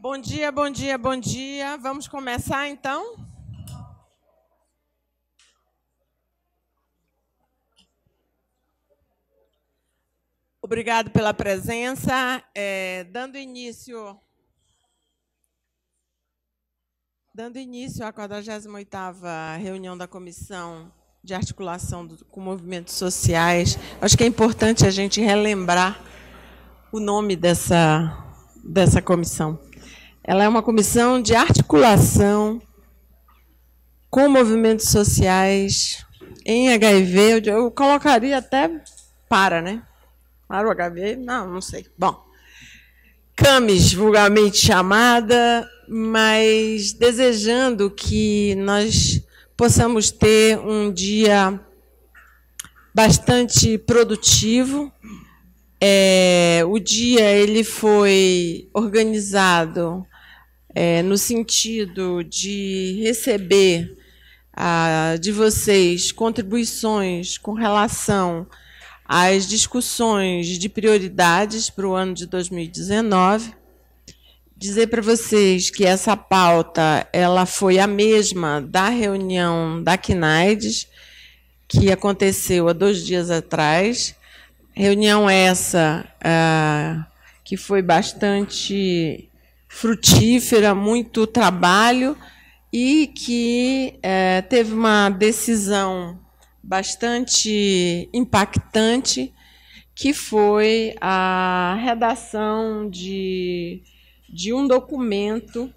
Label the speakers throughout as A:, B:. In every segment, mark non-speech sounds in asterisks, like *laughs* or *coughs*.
A: Bom dia, bom dia, bom dia. Vamos começar então? Obrigado pela presença. É, dando início. Dando início à 48ª reunião da Comissão de Articulação do, com Movimentos Sociais, acho que é importante a gente relembrar o nome dessa, dessa comissão. Ela é uma comissão de articulação com movimentos sociais em HIV. Eu colocaria até para, né? Para o HIV? Não, não sei. Bom, CAMES, vulgarmente chamada, mas desejando que nós possamos ter um dia bastante produtivo. É, o dia ele foi organizado é, no sentido de receber de vocês contribuições com relação às discussões de prioridades para o ano de 2019. Dizer para vocês que essa pauta ela foi a mesma da reunião da CNAIDES, que aconteceu há dois dias atrás. Reunião essa ah, que foi bastante frutífera, muito trabalho e que é, teve uma decisão bastante impactante, que foi a redação de, de um documento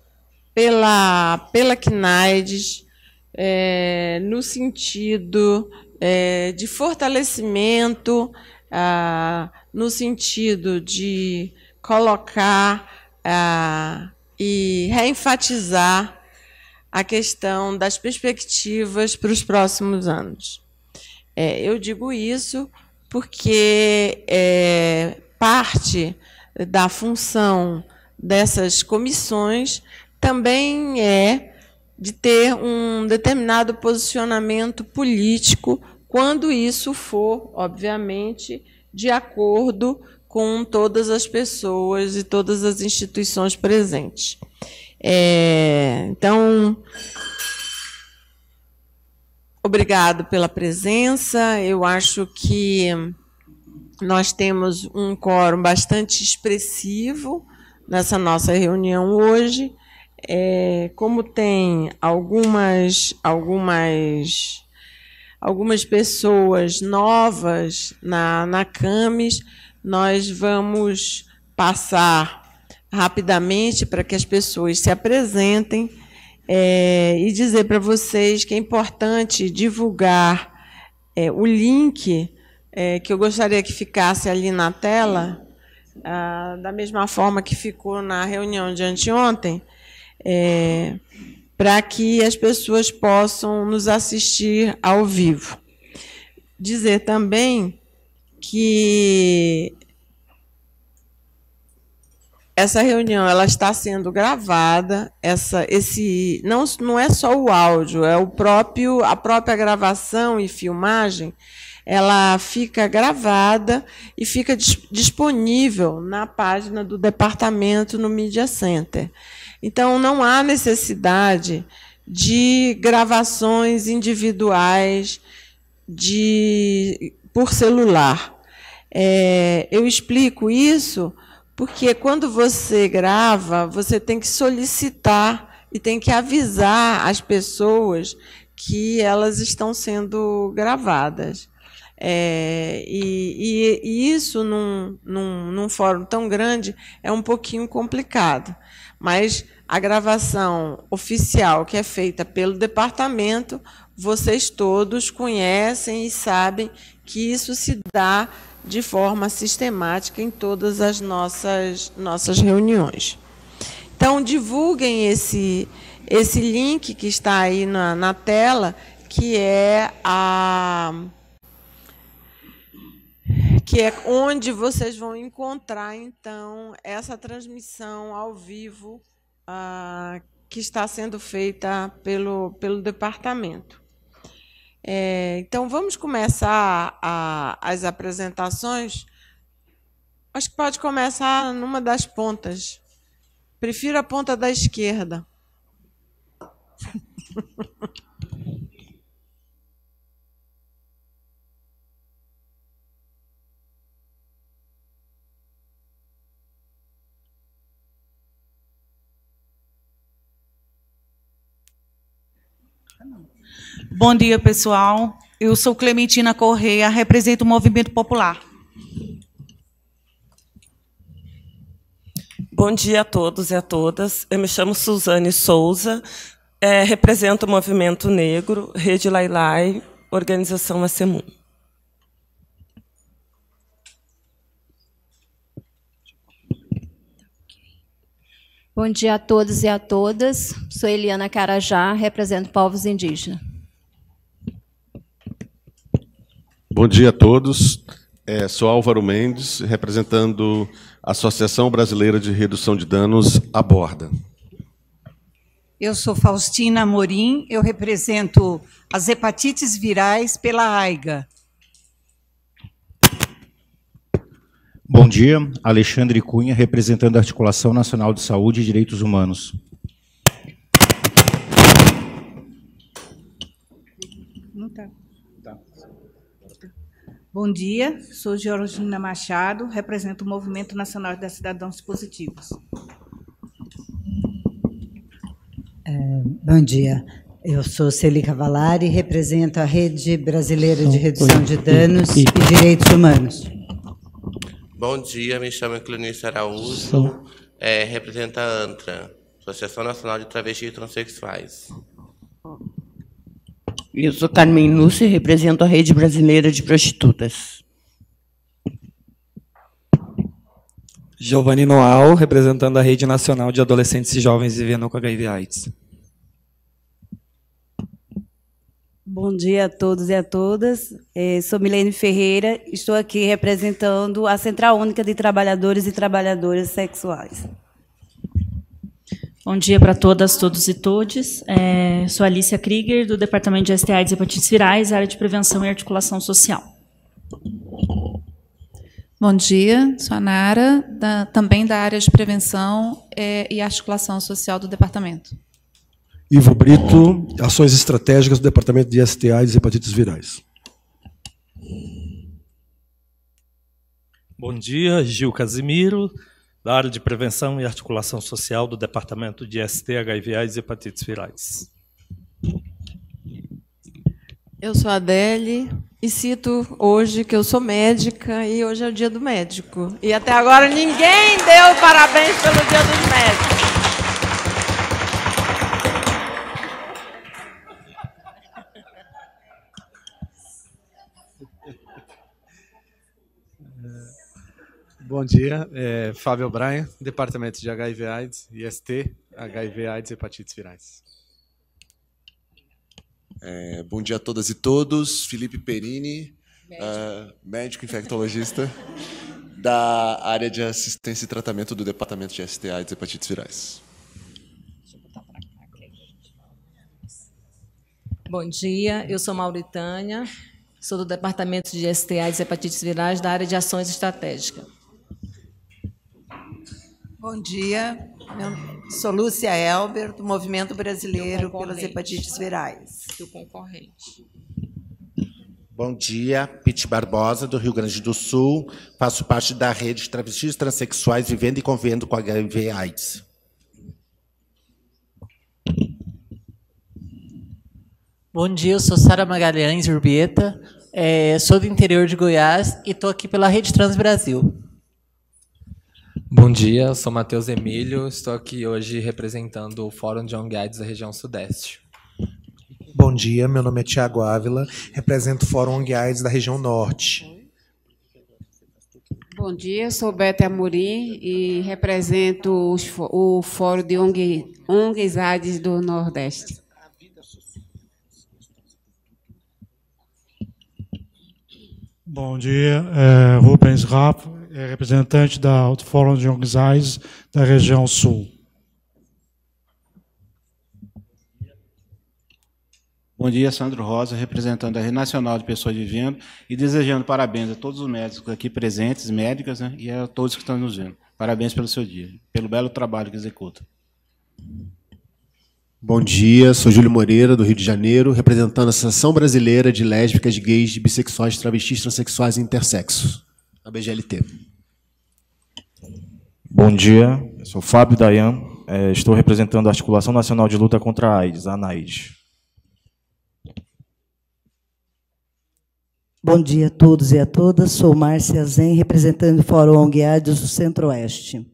A: pela, pela CNAIDES, é, no sentido é, de fortalecimento, ah, no sentido de colocar ah, e reenfatizar a questão das perspectivas para os próximos anos. É, eu digo isso porque é, parte da função dessas comissões também é de ter um determinado posicionamento político, quando isso for, obviamente, de acordo com todas as pessoas e todas as instituições presentes. É, então, obrigado pela presença. Eu acho que nós temos um quórum bastante expressivo nessa nossa reunião hoje. É, como tem algumas, algumas, algumas pessoas novas na, na CAMES, nós vamos passar rapidamente para que as pessoas se apresentem é, e dizer para vocês que é importante divulgar é, o link é, que eu gostaria que ficasse ali na tela, ah, da mesma forma que ficou na reunião de anteontem, é, para que as pessoas possam nos assistir ao vivo. Dizer também que essa reunião ela está sendo gravada, essa, esse não, não é só o áudio, é o próprio a própria gravação e filmagem, ela fica gravada e fica disponível na página do departamento no Media Center. Então não há necessidade de gravações individuais de por celular. É, eu explico isso porque quando você grava, você tem que solicitar e tem que avisar as pessoas que elas estão sendo gravadas. É, e, e, e, isso num, num, num fórum tão grande é um pouquinho complicado. Mas a gravação oficial que é feita pelo departamento, vocês todos conhecem e sabem que isso se dá de forma sistemática em todas as nossas, nossas reuniões. Então, divulguem esse, esse link que está aí na, na tela, que é a que é onde vocês vão encontrar então essa transmissão ao vivo ah, que está sendo feita pelo, pelo departamento. É, então vamos começar a, as apresentações. Acho que pode começar numa das pontas. Prefiro a ponta da esquerda. *laughs*
B: Bom dia, pessoal. Eu sou Clementina Correia, represento o Movimento Popular.
C: Bom dia a todos e a todas. Eu me chamo Suzane Souza, é, represento o Movimento Negro, Rede Lailai, Organização Acemum.
D: Bom dia a todos e a todas. Sou Eliana Carajá, represento povos indígenas.
E: Bom dia a todos. É, sou Álvaro Mendes, representando a Associação Brasileira de Redução de Danos, Borda.
F: Eu sou Faustina Morim, eu represento as hepatites virais pela
G: AIGA.
H: Bom dia, Alexandre Cunha, representando a Articulação Nacional de Saúde e Direitos Humanos.
B: Bom dia, sou Georgina Machado, represento o Movimento Nacional das Cidadãos Positivos.
G: É, bom dia, eu sou Celica Valari, represento a Rede Brasileira de Redução de Danos e Direitos Humanos.
I: Bom dia, me chamo Clunice Araújo, é, represento a ANTRA, Associação Nacional de Travestis e Transsexuais.
J: Eu sou Carmen Lúcia e represento a Rede Brasileira de Prostitutas.
K: Giovanni Noal, representando a Rede Nacional de Adolescentes e Jovens Vivendo com HIV/AIDS.
D: Bom dia a todos e a todas. É, sou Milene Ferreira, estou aqui representando a Central Única de Trabalhadores e Trabalhadoras Sexuais. Bom dia para todas, todos e todes. É, sou Alicia Krieger, do Departamento de STIs e Hepatites Virais, área de Prevenção e Articulação Social.
L: Bom dia, sou a Nara, da, também da área de Prevenção é, e Articulação Social do Departamento.
M: Ivo Brito, Ações Estratégicas do Departamento de STIs e Hepatites Virais.
N: Bom dia, Gil Casimiro, da área de prevenção e articulação social do Departamento de ST, HIV, AIDS e hepatites virais.
A: Eu sou a Adele e cito hoje que eu sou médica e hoje é o dia do médico. E até agora ninguém deu parabéns pelo dia dos médicos.
I: Bom dia, é Fábio Braia, Departamento de HIV AIDS, IST, HIV AIDS e hepatites virais.
E: É, bom dia a todas e todos. Felipe Perini, médico, uh, médico infectologista *laughs* da área de assistência e tratamento do Departamento de ST AIDS e hepatites virais.
O: Bom dia, eu sou Mauritânia, sou do Departamento de STIs e hepatites virais da área de ações estratégicas.
P: Bom dia, sou Lúcia Elber, do Movimento Brasileiro pelas Hepatites Virais. Do concorrente.
Q: Bom dia, Pete Barbosa, do Rio Grande do Sul. Faço parte da rede de travestis transexuais vivendo e convivendo com HIV AIDS.
O: Bom dia, eu sou Sara Magalhães Urbieta, é, sou do interior de Goiás e estou aqui pela Rede Trans Brasil.
R: Bom dia, sou Matheus Emílio, estou aqui hoje representando o Fórum de Onguiades da região sudeste.
M: Bom dia, meu nome é Tiago Ávila, represento o Fórum Onguiades da região norte.
L: Bom dia, sou Bete Amorim e represento os, o Fórum de ONG, ONGs do Nordeste.
S: Bom dia, é Rubens Rapo, é representante da, do Fórum de Organizais da região sul.
T: Bom dia, Sandro Rosa, representando a Rede Nacional de Pessoas Vivendo e desejando parabéns a todos os médicos aqui presentes, médicas, né, e a todos que estão nos vendo. Parabéns pelo seu dia, pelo belo trabalho que executa.
Q: Bom dia, sou Júlio Moreira, do Rio de Janeiro, representando a Associação Brasileira de Lésbicas, Gays, Bissexuais, Travestis, Transsexuais e Intersexos a BGLT.
N: Bom dia, eu sou Fábio Dayan, é, estou representando a Articulação Nacional de Luta contra a AIDS, a ANAIDS.
U: Bom dia a todos e a todas, sou Márcia Zen, representando o Fórum ONG AIDS do Centro-Oeste.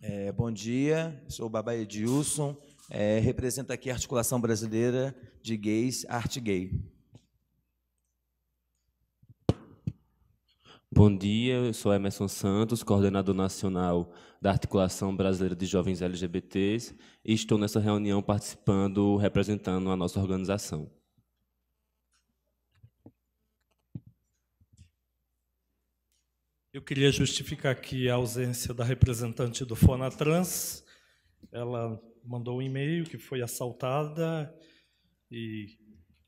A: É, bom dia, sou o Babá Edilson, é, represento aqui a Articulação
V: Brasileira de Gays, Arte Gay.
W: Bom dia, eu sou Emerson Santos, coordenador nacional da Articulação Brasileira de Jovens LGBTs, e estou nessa reunião participando, representando a nossa organização.
N: Eu queria justificar aqui a ausência da representante do Fonatrans. Ela mandou um e-mail que foi assaltada e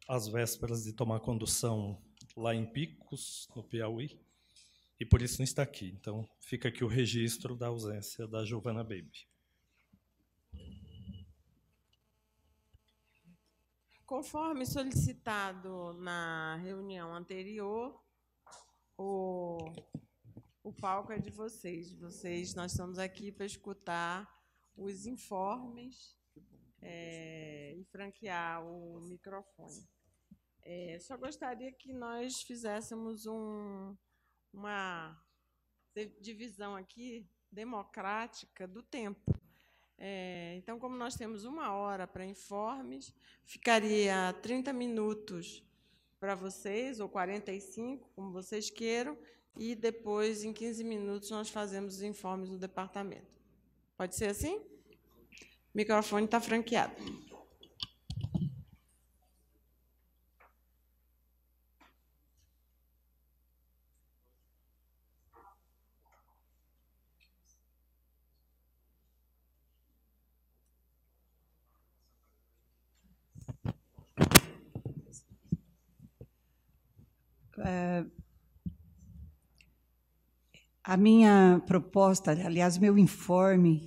N: às vésperas de tomar condução lá em Picos, no Piauí e por isso não está aqui. Então, fica aqui o registro da ausência da Giovanna Baby.
A: Conforme solicitado na reunião anterior, o, o palco é de vocês. Vocês, nós estamos aqui para escutar os informes é, e franquear o microfone. É, só gostaria que nós fizéssemos um, uma divisão aqui democrática do tempo. É, então, como nós temos uma hora para informes, ficaria 30 minutos para vocês, ou 45, como vocês queiram, e depois, em 15 minutos, nós fazemos os informes no departamento. Pode ser assim? O microfone está franqueado.
F: A minha proposta, aliás, meu informe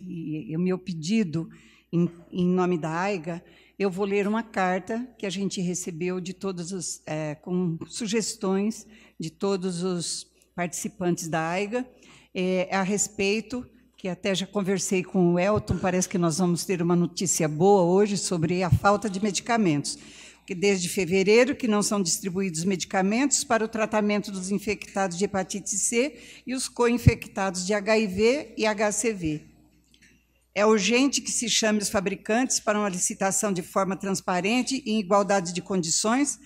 F: e o meu pedido em, em nome da AIGA, eu vou ler uma carta que a gente recebeu de todos os, é, com sugestões de todos os participantes da AIGA é, a respeito, que até já conversei com o Elton, parece que nós vamos ter uma notícia boa hoje sobre a falta de medicamentos desde fevereiro que não são distribuídos medicamentos para o tratamento dos infectados de hepatite C e os co-infectados de HIV e HCV. É urgente que se chame os fabricantes para uma licitação de forma transparente e em igualdade de condições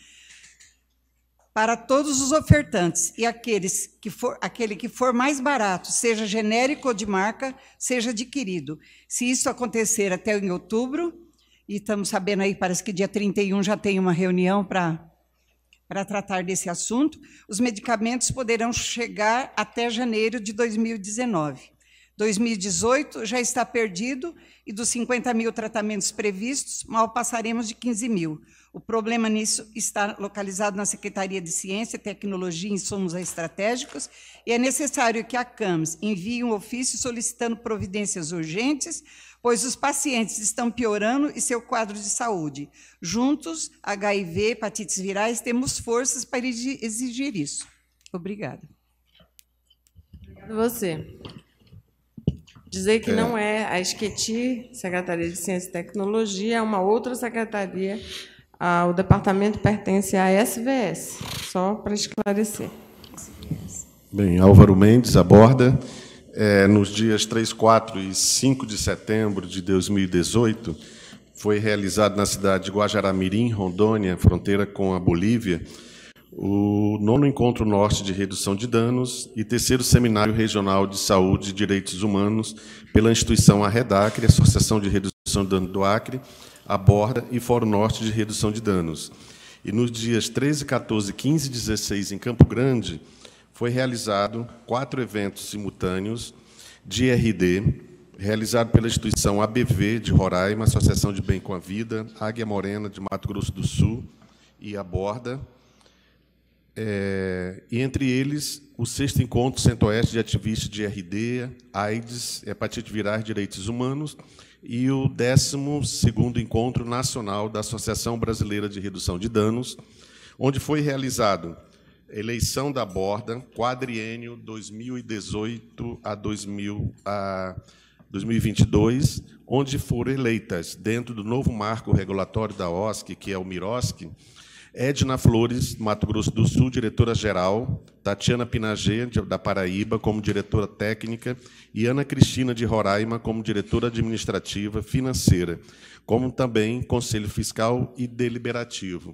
F: para todos os ofertantes e aqueles que for, aquele que for mais barato, seja genérico ou de marca, seja adquirido. Se isso acontecer até em outubro, e estamos sabendo aí, parece que dia 31 já tem uma reunião para para tratar desse assunto, os medicamentos poderão chegar até janeiro de 2019. 2018 já está perdido e dos 50 mil tratamentos previstos, mal passaremos de 15 mil. O problema nisso está localizado na Secretaria de Ciência, Tecnologia e Insumos Estratégicos e é necessário que a CAMES envie um ofício solicitando providências urgentes pois os pacientes estão piorando e seu quadro de saúde. Juntos, HIV, hepatites virais, temos forças para exigir isso.
A: Obrigada. Obrigada você. Dizer que é. não é a Esqueti, Secretaria de Ciência e Tecnologia, é uma outra secretaria. Ah, o departamento pertence à SVS, só para esclarecer.
E: Bem, Álvaro Mendes aborda. É, nos dias 3, 4 e 5 de setembro de 2018, foi realizado na cidade de Guajaramirim, Rondônia, fronteira com a Bolívia, o nono encontro norte de redução de danos e terceiro seminário regional de saúde e direitos humanos pela instituição Arredacre, Associação de Redução de Danos do Acre, a Borda e Fórum Norte de Redução de Danos. E nos dias 13, 14, 15 e 16 em Campo Grande, foi realizado quatro eventos simultâneos de RD, realizado pela instituição ABV de Roraima, Associação de Bem com a Vida, Águia Morena de Mato Grosso do Sul e a Borda, é, e entre eles o sexto encontro Centro-Oeste de Ativistas de RD, AIDS, hepatite e direitos humanos, e o 12 Encontro Nacional da Associação Brasileira de Redução de Danos, onde foi realizado eleição da borda, quadriênio 2018 a, 2000, a 2022, onde foram eleitas, dentro do novo marco regulatório da OSC, que é o MIROSC, Edna Flores, Mato Grosso do Sul, diretora-geral, Tatiana Pinagê, da Paraíba, como diretora técnica, e Ana Cristina de Roraima, como diretora administrativa financeira, como também Conselho Fiscal e Deliberativo.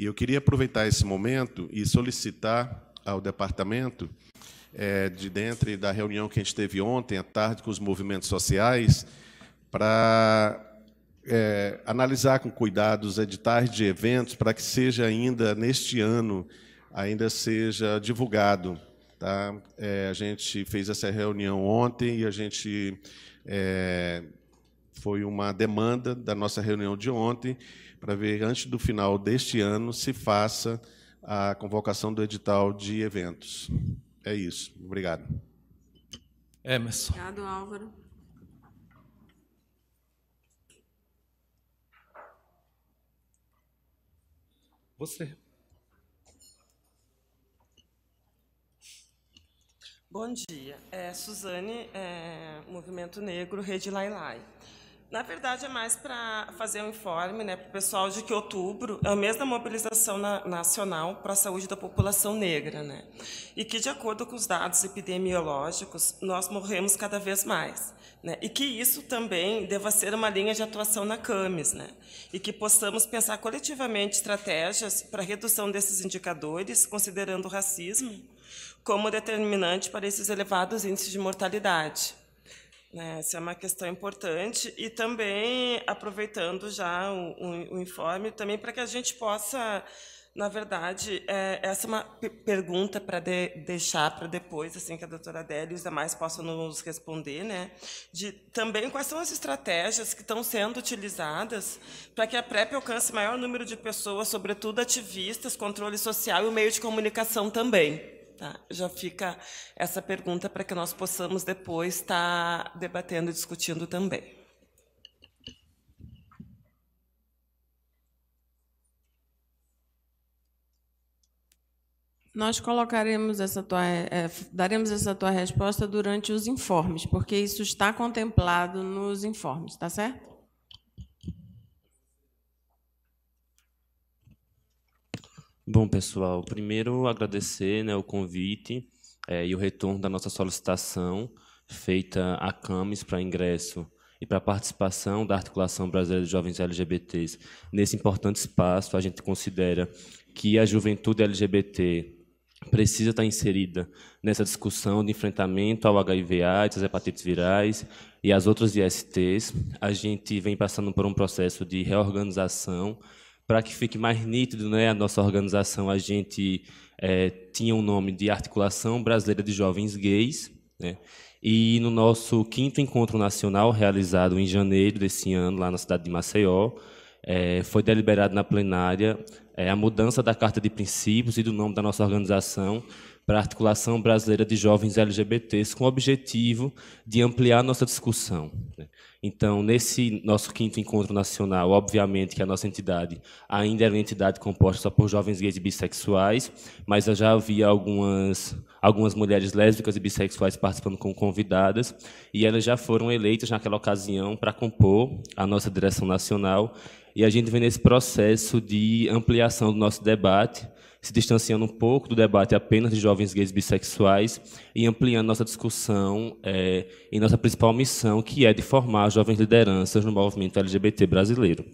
E: E eu queria aproveitar esse momento e solicitar ao departamento, é, de dentro da reunião que a gente teve ontem à tarde com os movimentos sociais, para é, analisar com cuidado os editais de eventos para que seja ainda neste ano ainda seja divulgado. Tá? É, a gente fez essa reunião ontem e a gente é, foi uma demanda da nossa reunião de ontem para ver antes do final deste ano se faça a convocação do edital de eventos. É isso. Obrigado.
A: Emerson. Obrigado, Álvaro.
S: Você.
C: Bom dia. É, Suzane, é, Movimento Negro, Rede Lailai. Lai. Na verdade, é mais para fazer um informe né, para o pessoal de que outubro é o mês da mobilização na, nacional para a saúde da população negra. Né? E que, de acordo com os dados epidemiológicos, nós morremos cada vez mais. Né? E que isso também deva ser uma linha de atuação na CAMES. Né? E que possamos pensar coletivamente estratégias para a redução desses indicadores, considerando o racismo como determinante para esses elevados índices de mortalidade. Essa né? é uma questão importante e também aproveitando já o, o, o informe também para que a gente possa, na verdade, é, essa é uma pergunta para de, deixar para depois, assim que a doutora Adélia e os demais possam nos responder, né? De também quais são as estratégias que estão sendo utilizadas para que a PrEP alcance maior número de pessoas, sobretudo ativistas, controle social e o meio de comunicação também. Tá? Já fica essa pergunta para que nós possamos depois estar tá debatendo e discutindo também.
A: Nós colocaremos essa tua, é, é, daremos essa tua resposta durante os informes, porque isso está contemplado nos informes, tá certo?
W: Bom, pessoal, primeiro agradecer né, o convite é, e o retorno da nossa solicitação feita à CAMES para ingresso e para participação da Articulação Brasileira de Jovens LGBTs nesse importante espaço. A gente considera que a juventude LGBT precisa estar inserida nessa discussão de enfrentamento ao HIV AIDS, às hepatites virais e às outras ISTs. A gente vem passando por um processo de reorganização para que fique mais nítido né, a nossa organização, a gente é, tinha o um nome de Articulação Brasileira de Jovens Gays. Né? E no nosso quinto encontro nacional, realizado em janeiro desse ano, lá na cidade de Maceió, é, foi deliberado na plenária é, a mudança da Carta de Princípios e do nome da nossa organização para a Articulação Brasileira de Jovens LGBTs, com o objetivo de ampliar nossa discussão. Né? Então, nesse nosso quinto encontro nacional, obviamente que a nossa entidade ainda era uma entidade composta só por jovens gays e bissexuais, mas já havia algumas, algumas mulheres lésbicas e bissexuais participando como convidadas, e elas já foram eleitas naquela ocasião para compor a nossa direção nacional, e a gente vem nesse processo de ampliação do nosso debate, se distanciando um pouco do debate apenas de jovens gays bissexuais e ampliando nossa discussão é, em nossa principal missão, que é de formar jovens lideranças no movimento LGBT brasileiro.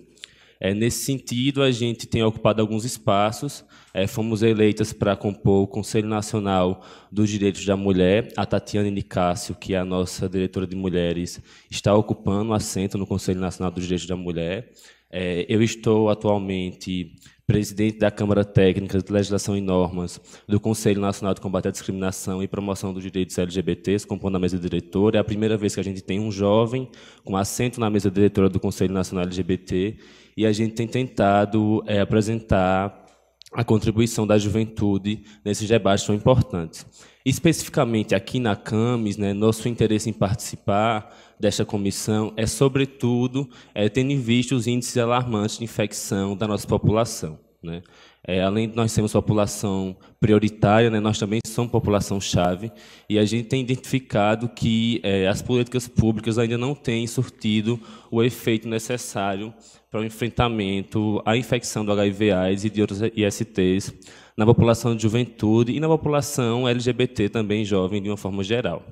W: É, nesse sentido, a gente tem ocupado alguns espaços. É, fomos eleitas para compor o Conselho Nacional dos Direitos da Mulher. A Tatiane Nicásio, que é a nossa diretora de mulheres, está ocupando o assento no Conselho Nacional dos Direitos da Mulher. É, eu estou atualmente presidente da Câmara Técnica de Legislação e Normas do Conselho Nacional de Combate à Discriminação e Promoção dos Direitos LGBTs, compondo a mesa diretora. É a primeira vez que a gente tem um jovem com assento na mesa diretora do Conselho Nacional LGBT e a gente tem tentado é, apresentar a contribuição da juventude nesses debates tão importantes. Especificamente aqui na CAMES, né, nosso interesse em participar desta comissão é, sobretudo, é, tendo em vista os índices alarmantes de infecção da nossa população. Né? É, além de nós sermos população prioritária, né, nós também somos população-chave, e a gente tem identificado que é, as políticas públicas ainda não têm surtido o efeito necessário para o enfrentamento à infecção do HIV-AIDS e de outros ISTs na população de juventude e na população LGBT também jovem, de uma forma geral.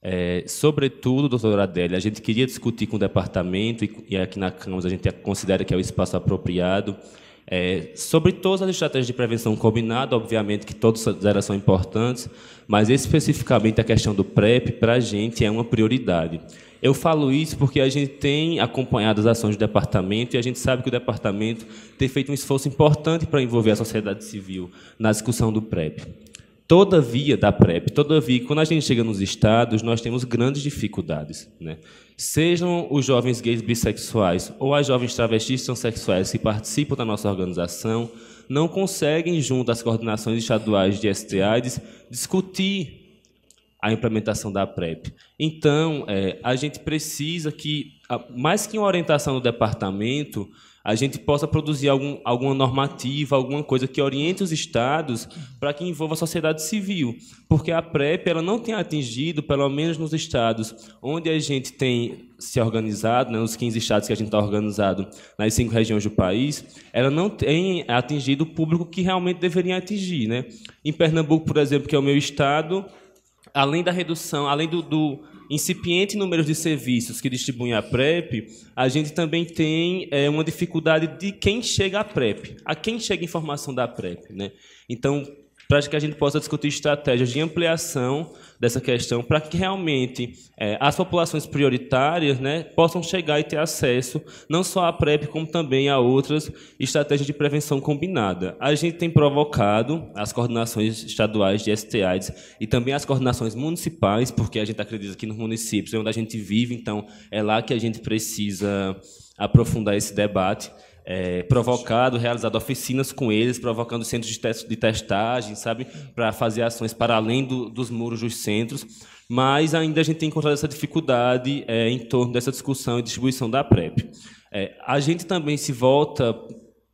W: É, sobretudo, doutora Adélia, a gente queria discutir com o departamento, e aqui na Câmara a gente é, considera que é o espaço apropriado, é, sobre todas as estratégias de prevenção combinada, obviamente que todas elas são importantes, mas especificamente a questão do PrEP, para a gente, é uma prioridade. Eu falo isso porque a gente tem acompanhado as ações do departamento e a gente sabe que o departamento tem feito um esforço importante para envolver a sociedade civil na discussão do PrEP. Todavia, da PrEP, todavia, quando a gente chega nos estados, nós temos grandes dificuldades. Né? Sejam os jovens gays bissexuais ou as jovens travestis transexuais que participam da nossa organização, não conseguem, junto às coordenações estaduais de STAIDS, discutir a implementação da PrEP. Então, é, a gente precisa que, mais que uma orientação do departamento, a gente possa produzir algum, alguma normativa, alguma coisa que oriente os estados para que envolva a sociedade civil, porque a PrEP ela não tem atingido, pelo menos nos estados onde a gente tem se organizado, né, nos 15 estados que a gente está organizado, nas cinco regiões do país, ela não tem atingido o público que realmente deveria atingir. Né? Em Pernambuco, por exemplo, que é o meu estado, além da redução, além do, do incipiente número de serviços que distribuem a PrEP, a gente também tem é, uma dificuldade de quem chega à PrEP, a quem chega a informação da PrEP. Né? Então, para que a gente possa discutir estratégias de ampliação dessa questão para que realmente é, as populações prioritárias né, possam chegar e ter acesso não só à PrEP, como também a outras estratégias de prevenção combinada. A gente tem provocado as coordenações estaduais de STIs e também as coordenações municipais, porque a gente acredita que nos municípios é onde a gente vive, então é lá que a gente precisa aprofundar esse debate é, provocado, realizado oficinas com eles, provocando centros de, test, de testagem, sabe, para fazer ações para além do, dos muros dos centros, mas ainda a gente tem encontrado essa dificuldade é, em torno dessa discussão e distribuição da PrEP. É, a gente também se volta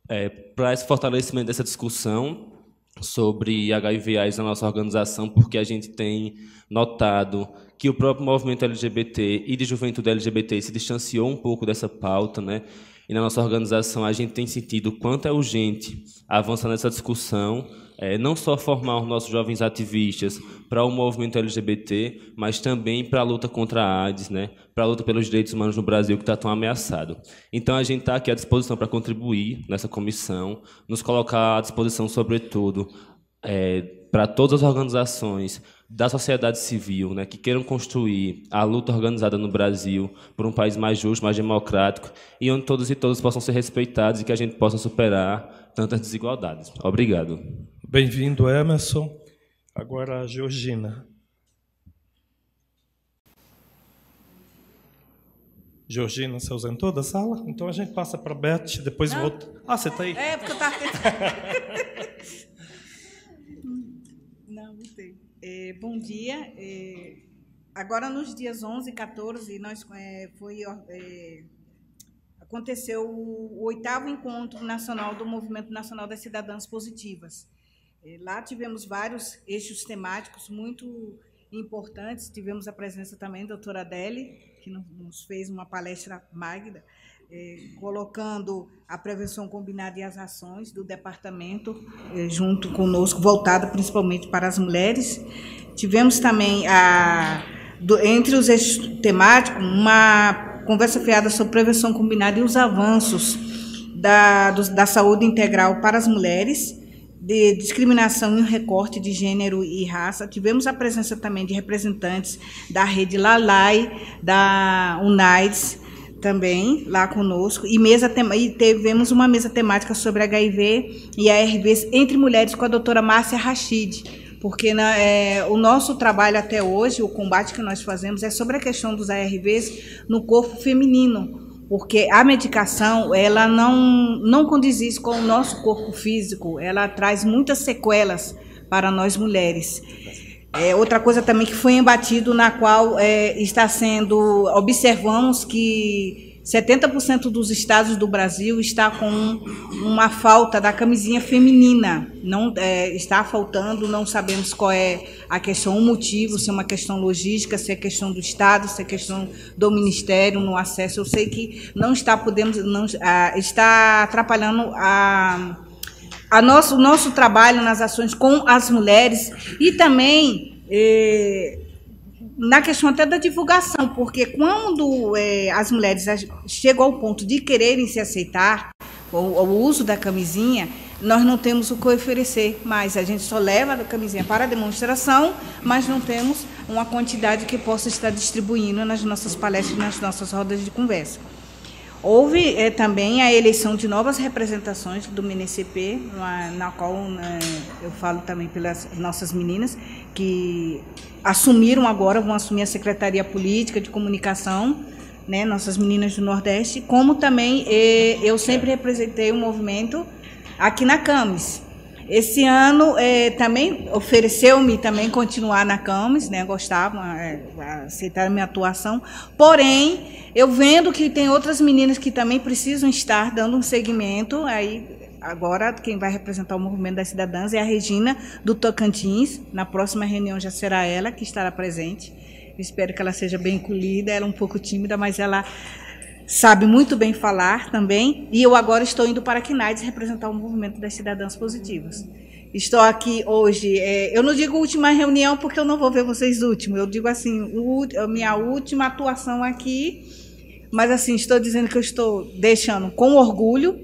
W: é, para esse fortalecimento dessa discussão sobre HIV AIDS na nossa organização, porque a gente tem notado que o próprio movimento LGBT e de juventude LGBT se distanciou um pouco dessa pauta, né? E na nossa organização a gente tem sentido quanto é urgente avançar nessa discussão, é, não só formar os nossos jovens ativistas para o movimento LGBT, mas também para a luta contra a AIDS, né? para a luta pelos direitos humanos no Brasil, que está tão ameaçado. Então, a gente está aqui à disposição para contribuir nessa comissão, nos colocar à disposição, sobretudo, é, para todas as organizações da sociedade civil, né, que queiram construir a luta organizada no Brasil por um país mais justo, mais democrático e onde todos e todas possam ser respeitados e que a gente possa superar tantas desigualdades. Obrigado. Bem-vindo, Emerson.
N: Agora, a Georgina. Georgina se ausentou da sala? Então a gente passa para a Beth, depois volta. Ah, você está
B: aí? É, porque eu estava. *laughs* É, bom dia. É, agora, nos dias 11 e 14, nós, é, foi, aconteceu o, o, oitavo Encontro Nacional do Movimento Nacional das Cidadãs Positivas. lá tivemos vários eixos temáticos muito importantes. Tivemos a presença também da doutora Adele, que nos fez uma palestra magna é, colocando a prevenção combinada e as ações do departamento é, junto conosco, voltada principalmente para as mulheres. Tivemos também, a, entre os eixos temáticos, uma conversa fiada sobre prevenção combinada e os avanços da, do, da saúde integral para as mulheres de discriminação e recorte de gênero e raça. Tivemos a presença também de representantes da rede Lalai, da UNAIDS, também lá conosco e mesa e tivemos uma mesa temática sobre HIV e ARVs entre mulheres com a doutora Márcia Rachid porque na, né, é, o nosso trabalho até hoje, o combate que nós fazemos é sobre a questão dos ARVs no corpo feminino, porque a medicação ela não não condiz com o nosso corpo físico, ela traz muitas sequelas para nós mulheres. É, outra coisa também que foi embatido, na qual é, está sendo. Observamos que 70% dos estados do Brasil está com uma falta da camisinha feminina. Não é, Está faltando, não sabemos qual é a questão, o motivo, se é uma questão logística, se é questão do Estado, se é questão do Ministério no acesso. Eu sei que não está podendo. Não, ah, está atrapalhando a a nosso, o nosso trabalho nas ações com as mulheres e também é, na questão até da divulgação, porque quando é, as mulheres chegam ao ponto de quererem se aceitar, o uso da camisinha, nós não temos o que oferecer mais. A gente só leva a camisinha para a demonstração, mas não temos uma quantidade que possa estar distribuindo nas nossas palestras, nas nossas rodas de conversa. Houve é, também a eleição de novas representações do MNCP, na, na qual né, eu falo também pelas nossas meninas, que assumiram agora, vão assumir a Secretaria Política de Comunicação, né, nossas meninas do Nordeste, como também eh, eu sempre representei o um movimento aqui na CAMES. Esse ano é, também ofereceu-me também continuar na Camis, né? Gostavam, é, aceitaram minha atuação. Porém, eu vendo que tem outras meninas que também precisam estar dando um segmento. Aí agora quem vai representar o movimento das cidadãs é a Regina do Tocantins. Na próxima reunião já será ela que estará presente. espero que ela seja bem colhida. Ela é um pouco tímida, mas ela sabe muito bem falar também, e eu agora estou indo para Quinades representar o movimento das cidadãs positivas. Estou aqui hoje, é, eu não digo última reunião porque eu não vou ver vocês último, eu digo assim, minha última atuação aqui, mas assim, estou dizendo que eu estou deixando com orgulho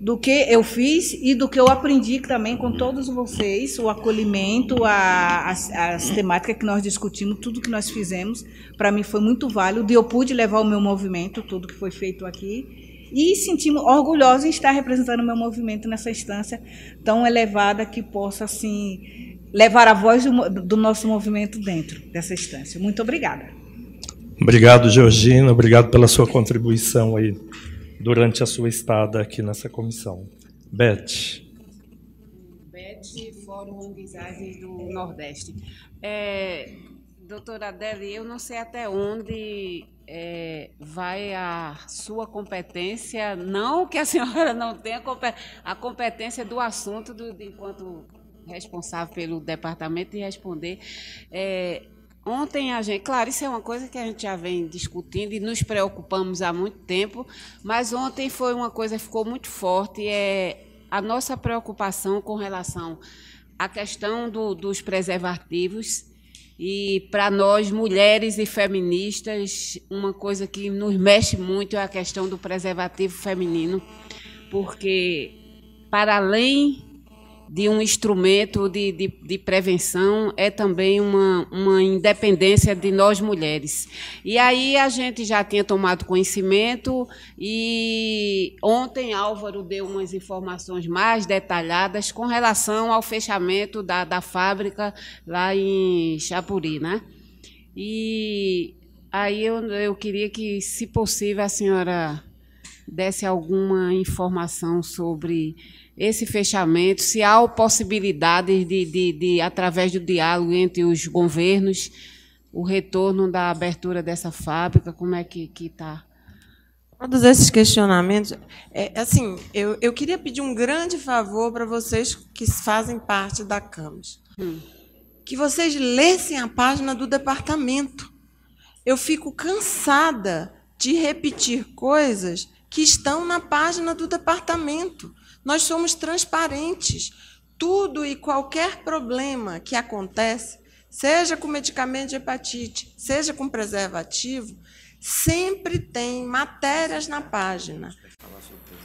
B: do que eu fiz e do que eu aprendi também com todos vocês, o acolhimento, a, as, as temáticas que nós discutimos, tudo que nós fizemos, para mim foi muito válido. E eu pude levar o meu movimento, tudo que foi feito aqui, e sentimos me orgulhosa em estar representando o meu movimento nessa instância tão elevada que possa, assim, levar a voz do, do nosso movimento dentro dessa instância. Muito obrigada.
N: Obrigado, Georgina. Obrigado pela sua contribuição aí durante a sua estada aqui nessa comissão.
L: Beth. Beth, Fórum Unguizagem do Nordeste. É, doutora Adele, eu não sei até onde é, vai a sua competência, não que a senhora não tenha a competência do assunto do, de, enquanto responsável pelo departamento e responder. É, Ontem a gente, claro, isso é uma coisa que a gente já vem discutindo e nos preocupamos há muito tempo, mas ontem foi uma coisa que ficou muito forte, é a nossa preocupação com relação à questão do, dos preservativos e para nós mulheres e feministas, uma coisa que nos mexe muito é a questão do preservativo feminino, porque para além de um instrumento de, de, de, prevenção é também uma, uma independência de nós mulheres. E aí a gente já tinha tomado conhecimento e ontem Álvaro deu umas informações mais detalhadas com relação ao fechamento da, da fábrica lá em Chapuri, né? E aí eu, eu queria que, se possível, a senhora desse alguma informação sobre esse fechamento, se há possibilidade de, de, de, através do diálogo entre os governos, o retorno da abertura dessa fábrica, como é que
A: está? Todos esses questionamentos. É, assim, eu, eu queria pedir um grande favor para vocês que fazem parte da CAMES. Hum. Que vocês lessem a página do departamento. Eu fico cansada de repetir coisas que estão na página do departamento. Nós somos transparentes. Tudo e qualquer problema que acontece, seja com medicamento de hepatite, seja com preservativo, sempre tem matérias na página.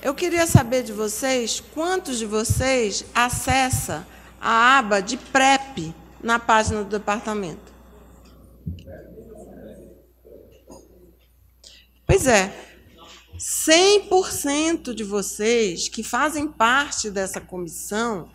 A: Eu queria saber de vocês quantos de vocês acessa a aba de PrEP na página do departamento. Pois é, 100% de vocês que fazem parte dessa comissão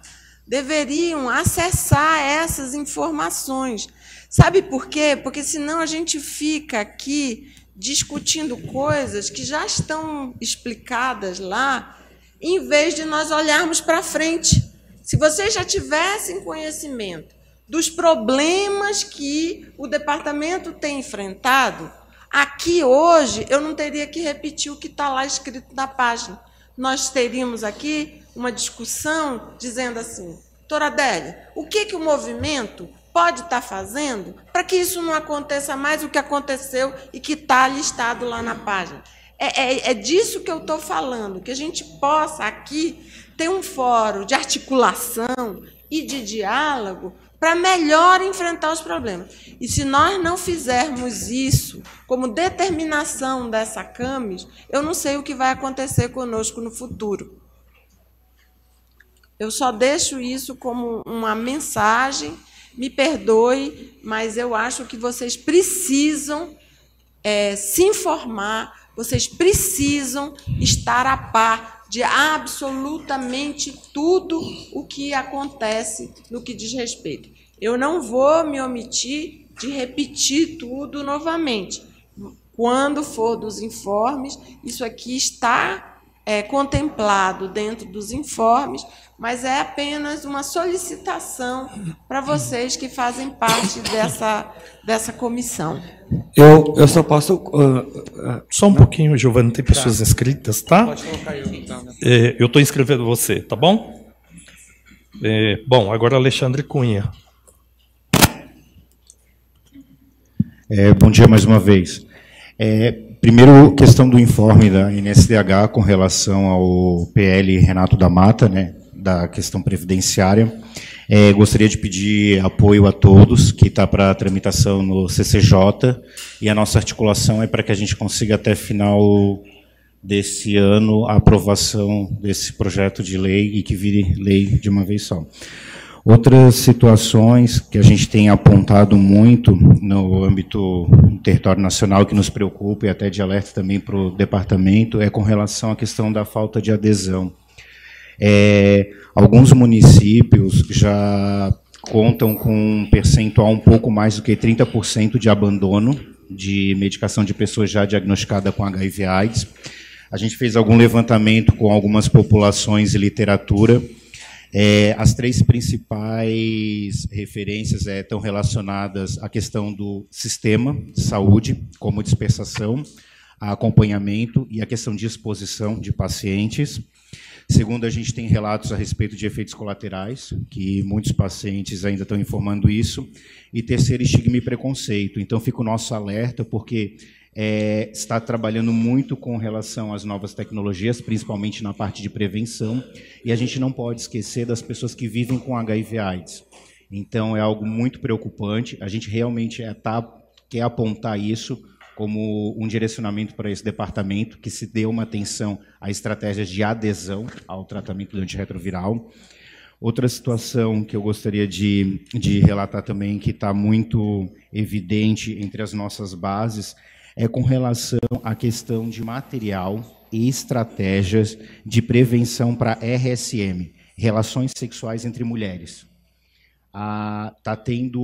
A: deveriam acessar essas informações. Sabe por quê? Porque senão a gente fica aqui discutindo coisas que já estão explicadas lá, em vez de nós olharmos para frente. Se vocês já tivessem conhecimento dos problemas que o departamento tem enfrentado, Aqui hoje eu não teria que repetir o que está lá escrito na página. Nós teríamos aqui uma discussão dizendo assim, Adélia, o que, que o movimento pode estar tá fazendo para que isso não aconteça mais o que aconteceu e que está listado lá na página? É, é, é disso que eu estou falando, que a gente possa aqui ter um fórum de articulação e de diálogo para melhor enfrentar os problemas. E se nós não fizermos isso como determinação dessa CAMES, eu não sei o que vai acontecer conosco no futuro. Eu só deixo isso como uma mensagem. Me perdoe, mas eu acho que vocês precisam é, se informar, vocês precisam estar a par de absolutamente tudo o que acontece no que diz respeito. Eu não vou me omitir de repetir tudo novamente. Quando for dos informes, isso aqui está é, contemplado dentro dos informes, mas é apenas uma solicitação para vocês que fazem parte dessa, dessa comissão. Eu, eu só
K: posso. Uh, uh,
N: só um não? pouquinho, Giovana, tem pessoas tá. inscritas, tá? Pode
A: colocar eu, então.
N: Né? É, eu estou inscrevendo você, tá bom? É, bom, agora Alexandre Cunha.
H: É, bom dia mais uma vez. É, primeiro, questão do informe da NSDH com relação ao PL Renato da Mata, né, da questão previdenciária. É, gostaria de pedir apoio a todos que está para tramitação no CCJ e a nossa articulação é para que a gente consiga até final desse ano a aprovação desse projeto de lei e que vire lei de uma vez só. Outras situações que a gente tem apontado muito no âmbito do território nacional que nos preocupa e até de alerta também para o departamento é com relação à questão da falta de adesão. É, alguns municípios já contam com um percentual um pouco mais do que 30% de abandono de medicação de pessoas já diagnosticadas com HIV/AIDS. A gente fez algum levantamento com algumas populações e literatura é, as três principais referências é, estão relacionadas à questão do sistema de saúde, como dispensação, acompanhamento e a questão de exposição de pacientes. Segundo, a gente tem relatos a respeito de efeitos colaterais, que muitos pacientes ainda estão informando isso. E terceiro, estigma e preconceito. Então, fica o nosso alerta, porque é, está trabalhando muito com relação às novas tecnologias, principalmente na parte de prevenção, e a gente não pode esquecer das pessoas que vivem com HIV/AIDS. Então é algo muito preocupante. A gente realmente é, tá, quer apontar isso como um direcionamento para esse departamento, que se dê uma atenção a estratégias de adesão ao tratamento do antirretroviral. Outra situação que eu gostaria de, de relatar também, que está muito evidente entre as nossas bases, é com relação à questão de material e estratégias de prevenção para RSM, relações sexuais entre mulheres. Está ah, tendo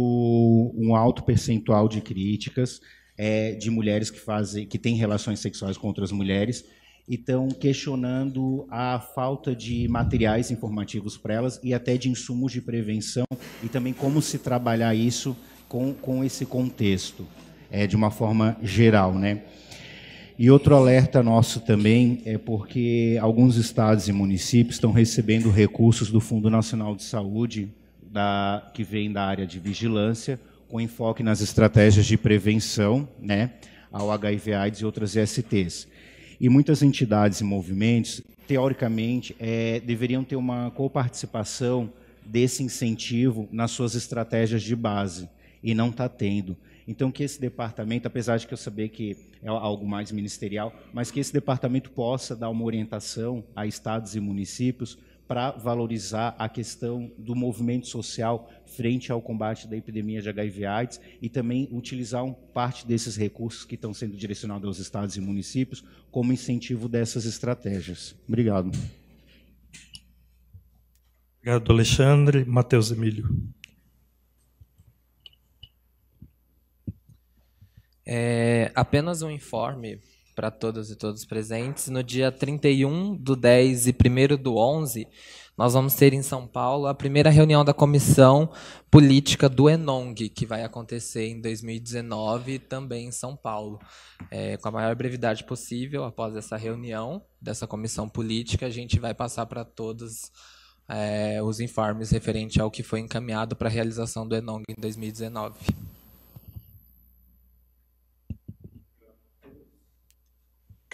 H: um alto percentual de críticas é, de mulheres que fazem, que têm relações sexuais com outras mulheres e estão questionando a falta de materiais informativos para elas e até de insumos de prevenção e também como se trabalhar isso com, com esse contexto é, de uma forma geral, né? E outro alerta nosso também é porque alguns estados e municípios estão recebendo recursos do Fundo Nacional de Saúde, da, que vem da área de vigilância, com enfoque nas estratégias de prevenção né, ao HIV-AIDS e outras ISTs. E muitas entidades e movimentos, teoricamente, é, deveriam ter uma coparticipação desse incentivo nas suas estratégias de base, e não está tendo. Então, que esse departamento, apesar de que eu saber que é algo mais ministerial, mas que esse departamento possa dar uma orientação a estados e municípios para valorizar a questão do movimento social frente ao combate da epidemia de HIV/AIDS e também utilizar um, parte desses recursos que estão sendo direcionados aos estados e municípios como incentivo dessas estratégias.
N: Obrigado. Obrigado, Alexandre. Matheus Emílio.
R: É, apenas um informe para todas e todos presentes. No dia 31 do 10 e 1 do 11, nós vamos ter em São Paulo a primeira reunião da Comissão Política do Enong, que vai acontecer em 2019, também em São Paulo. É, com a maior brevidade possível, após essa reunião dessa Comissão Política, a gente vai passar para todos é, os informes referentes ao que foi encaminhado para a realização do Enong em 2019.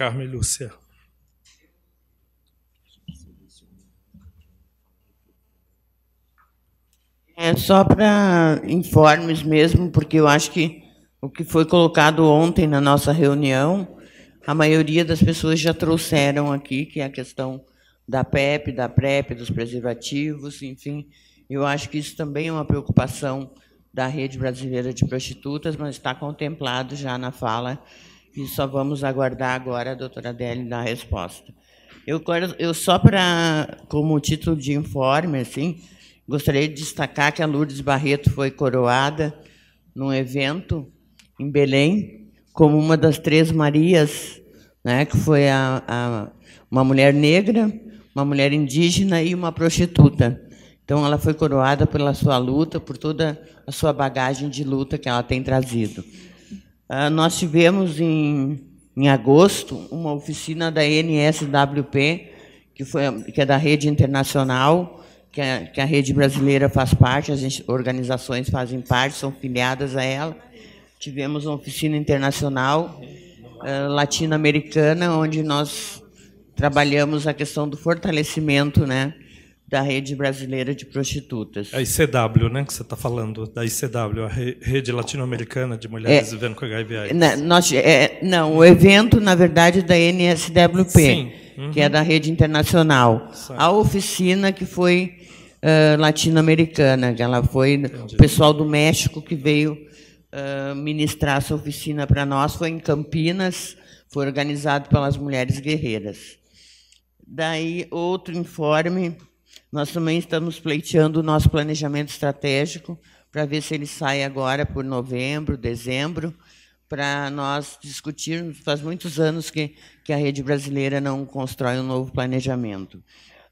J: Carmen Lúcia. É só para informes mesmo, porque eu acho que o que foi colocado ontem na nossa reunião, a maioria das pessoas já trouxeram aqui, que é a questão da PEP, da PrEP, dos preservativos, enfim. Eu acho que isso também é uma preocupação da Rede Brasileira de Prostitutas, mas está contemplado já na fala e só vamos aguardar agora a doutora Adele dar a resposta. Eu, eu só para, como título de informe, assim, gostaria de destacar que a Lourdes Barreto foi coroada num evento em Belém como uma das três Marias, né, que foi a, a, uma mulher negra, uma mulher indígena e uma prostituta. Então, ela foi coroada pela sua luta, por toda a sua bagagem de luta que ela tem trazido. Ah, nós tivemos em, em agosto uma oficina da NSWP, que, foi, que é da rede internacional, que a, que a rede brasileira faz parte, as organizações fazem parte, são filiadas a ela. Tivemos uma oficina internacional uh, latino-americana, onde nós trabalhamos a questão do fortalecimento, né? da Rede Brasileira de Prostitutas. A
N: ICW, né, que você está falando, da ICW, a Rede Latino-Americana de Mulheres é, Vivendo com HIV AIDS. Na, né, nós,
J: é, não, o evento, na verdade, é da NSWP, Sim. Uhum. que é uhum. da Rede Internacional. A oficina que foi uh, latino-americana, que ela foi Entendi. o pessoal do México que veio uh, ministrar essa oficina para nós, foi em Campinas, foi organizado pelas Mulheres Guerreiras. Daí, outro informe nós também estamos pleiteando o nosso planejamento estratégico para ver se ele sai agora por novembro, dezembro, para nós discutirmos. Faz muitos anos que, que a rede brasileira não constrói um novo planejamento.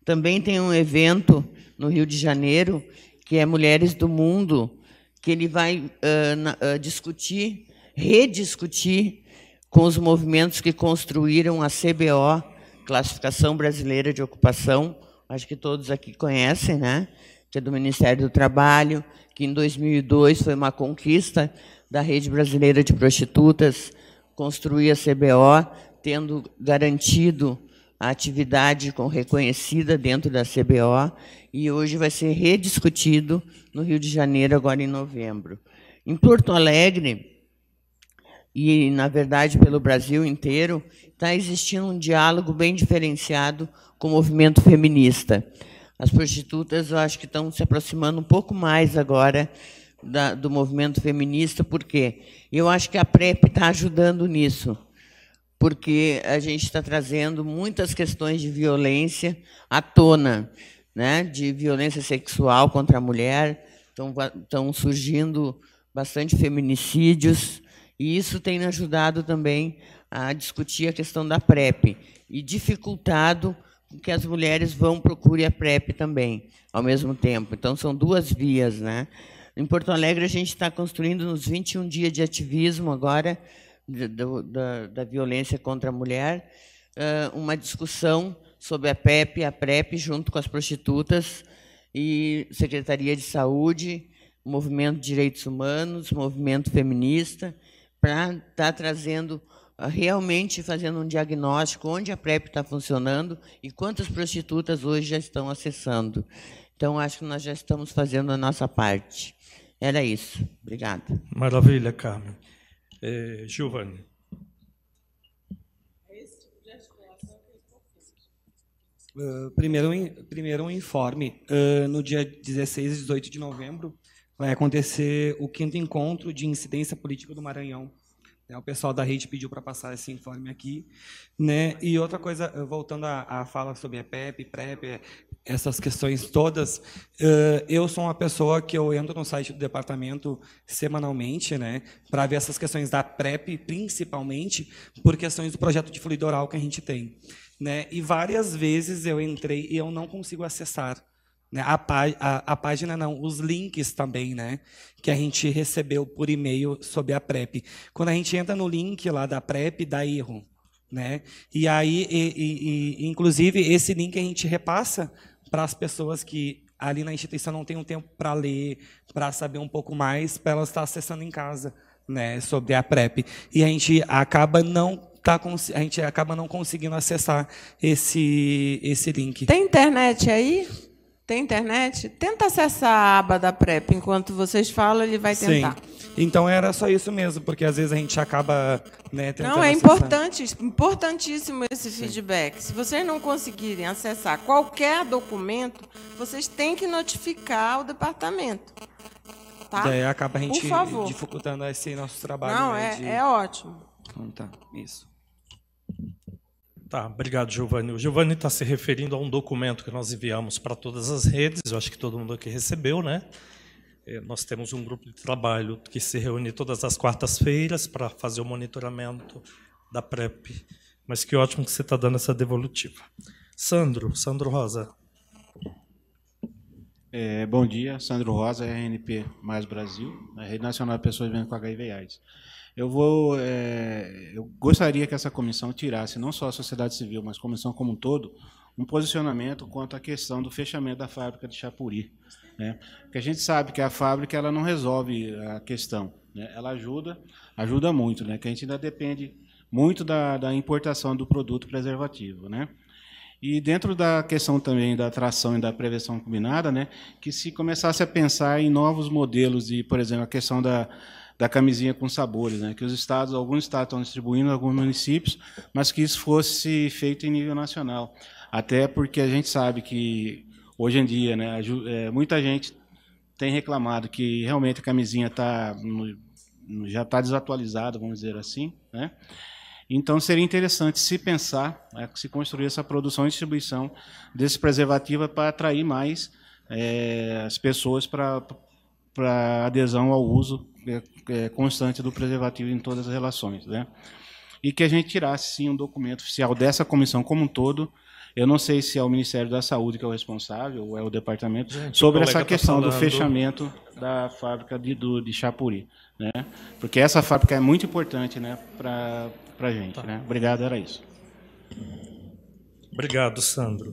J: Também tem um evento no Rio de Janeiro, que é Mulheres do Mundo, que ele vai uh, na, uh, discutir, rediscutir com os movimentos que construíram a CBO, Classificação Brasileira de Ocupação, acho que todos aqui conhecem, né? que é do Ministério do Trabalho, que em 2002 foi uma conquista da Rede Brasileira de Prostitutas, construir a CBO, tendo garantido a atividade reconhecida dentro da CBO, e hoje vai ser rediscutido no Rio de Janeiro, agora em novembro. Em Porto Alegre, e na verdade pelo Brasil inteiro, está existindo um diálogo bem diferenciado com o movimento feminista. As prostitutas, eu acho que estão se aproximando um pouco mais agora da, do movimento feminista, porque eu acho que a PrEP está ajudando nisso, porque a gente está trazendo muitas questões de violência à tona, né, de violência sexual contra a mulher, estão surgindo bastante feminicídios, e isso tem ajudado também a discutir a questão da PrEP e dificultado que as mulheres vão procurar a PrEP também, ao mesmo tempo. Então, são duas vias. Né? Em Porto Alegre, a gente está construindo nos 21 dias de ativismo agora da, da, da violência contra a mulher, uma discussão sobre a PEP, a PrEP, junto com as prostitutas e Secretaria de Saúde, Movimento de Direitos Humanos, Movimento Feminista, para estar tá trazendo realmente fazendo um diagnóstico onde a PrEP está funcionando e quantas prostitutas hoje já estão acessando. Então, acho que nós já estamos fazendo a nossa parte. Era isso. Obrigada. Maravilha, Carmen. É, Giovanni.
K: Uh, primeiro, primeiro um informe. Uh, no dia 16 e 18 de novembro vai acontecer o quinto encontro de incidência política do Maranhão, é, o pessoal da rede pediu para passar esse informe aqui. Né? E outra coisa, eh, voltando à, fala sobre EPEP, PrEP, eh, essas questões todas, uh, eu sou uma pessoa que eu entro no site do departamento semanalmente né, para ver essas questões da PrEP, principalmente por questões do projeto de fluido oral que a gente tem. Né? E várias vezes eu entrei e eu não consigo acessar né, a, a, a, página não, os links também, né? Que a gente recebeu por e-mail sobre a PrEP. Quando a gente entra no link lá da PrEP, dá erro. Né? E aí, e, e, e, inclusive, esse link a gente repassa para as pessoas que ali na instituição não tem um tempo para ler, para saber um pouco mais, para elas estar acessando em casa né, sobre a PrEP. E a gente acaba não tá a gente acaba não conseguindo acessar esse, esse link. Tem
A: internet aí? Tem internet? Tenta acessar a aba da PrEP. Enquanto vocês falam, ele vai tentar. Sim.
K: Então era só isso mesmo, porque às vezes a gente acaba né, Não, é importante,
A: importantíssimo esse Sim. feedback. Se vocês não conseguirem acessar qualquer documento, vocês têm que notificar o departamento. Tá? Daí acaba a gente
K: dificultando esse nosso trabalho.
N: Não, né, é, de... é
A: ótimo.
K: Então tá, isso.
N: Tá, obrigado, Giovanni. O Giovanni está se referindo a um documento que nós enviamos para todas as redes, eu acho que todo mundo aqui recebeu, né? É, nós temos um grupo de trabalho que se reúne todas as quartas-feiras para fazer o monitoramento da PrEP. Mas que ótimo que você está dando essa devolutiva. Sandro, Sandro Rosa.
T: É, bom dia, Sandro Rosa, RNP Mais Brasil, Rede Nacional de Pessoas Vivendo com HIV AIDS. Eu vou. É, eu gostaria que essa comissão tirasse, não só a sociedade civil, mas a comissão como um todo, um posicionamento quanto à questão do fechamento da fábrica de Chapuri. Né? Porque a gente sabe que a fábrica ela não resolve a questão. Né? Ela ajuda, ajuda muito, né? que a gente ainda depende muito da, da importação do produto preservativo. Né? E dentro da questão também da atração e da prevenção combinada, né, que se começasse a pensar em novos modelos de, por exemplo, a questão da, da camisinha com sabores, né? Que os estados, alguns estados estão distribuindo, alguns municípios, mas que isso fosse feito em nível nacional. Até porque a gente sabe que hoje em dia, né, é, muita gente tem reclamado que realmente a camisinha tá já está desatualizada, vamos dizer assim, né? Então seria interessante se pensar, né, se construir essa produção e distribuição desse preservativo para atrair mais é, as pessoas para para adesão ao uso é, é, constante do preservativo em todas as relações, né? E que a gente tirasse sim um documento oficial dessa comissão como um todo. Eu não sei se é o Ministério da Saúde que é o responsável ou é o departamento gente, sobre o essa tá questão tá do fechamento da fábrica de, do, de Chapuri, né? Porque essa fábrica é muito importante, né, para para gente, tá. né? Obrigado, era isso. Obrigado, Sandro.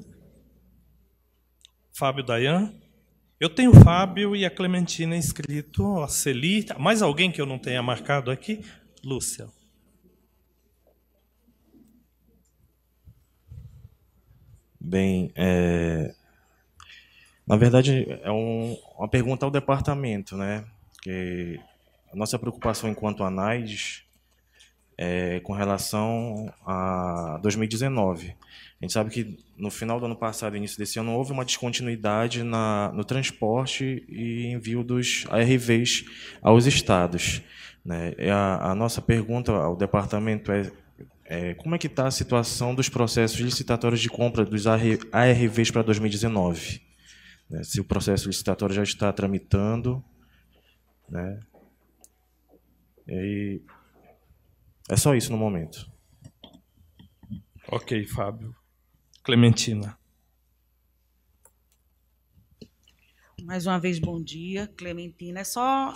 N: Fábio Dayan. Eu tenho o Fábio e a Clementina inscrito, a Celita. Mais alguém que eu não tenha marcado aqui? Lúcia.
K: Bem, é...
N: na verdade é um, uma pergunta ao departamento, né? Que a nossa preocupação enquanto ANAIS é com relação a 2019. A gente sabe que no final do ano passado, início desse ano, houve uma descontinuidade na, no transporte e envio dos ARVs aos estados. Né? A, a, nossa pergunta ao departamento é, é como é que está a situação dos processos licitatórios de compra dos ARVs para 2019? Né? Se o processo licitatório já está tramitando, né? E é só isso no momento. Ok, Fábio. Clementina.
B: Mais uma vez, bom dia, Clementina. É só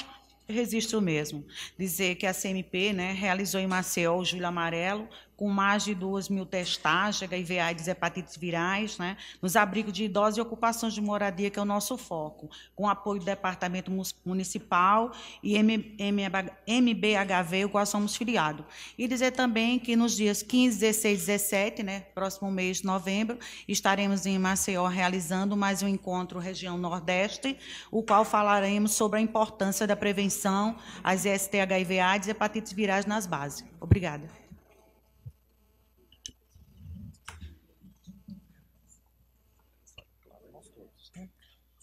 B: registro mesmo. Dizer que a CMP né, realizou em Maceió o Julho Amarelo, com mais de 2 mil testagens, HIV, AIDS, hepatites virais, né? nos abrigos de idosos e ocupações de moradia, que é o nosso foco, com apoio do Departamento Municipal e MBHV, o qual somos filiados. E dizer também que nos dias 15, 16, 17, né, próximo mês de novembro, estaremos em Maceió realizando mais um encontro região Nordeste, o qual falaremos sobre a importância da prevenção às ST, HIV, AIDS e hepatites virais nas bases. Obrigada.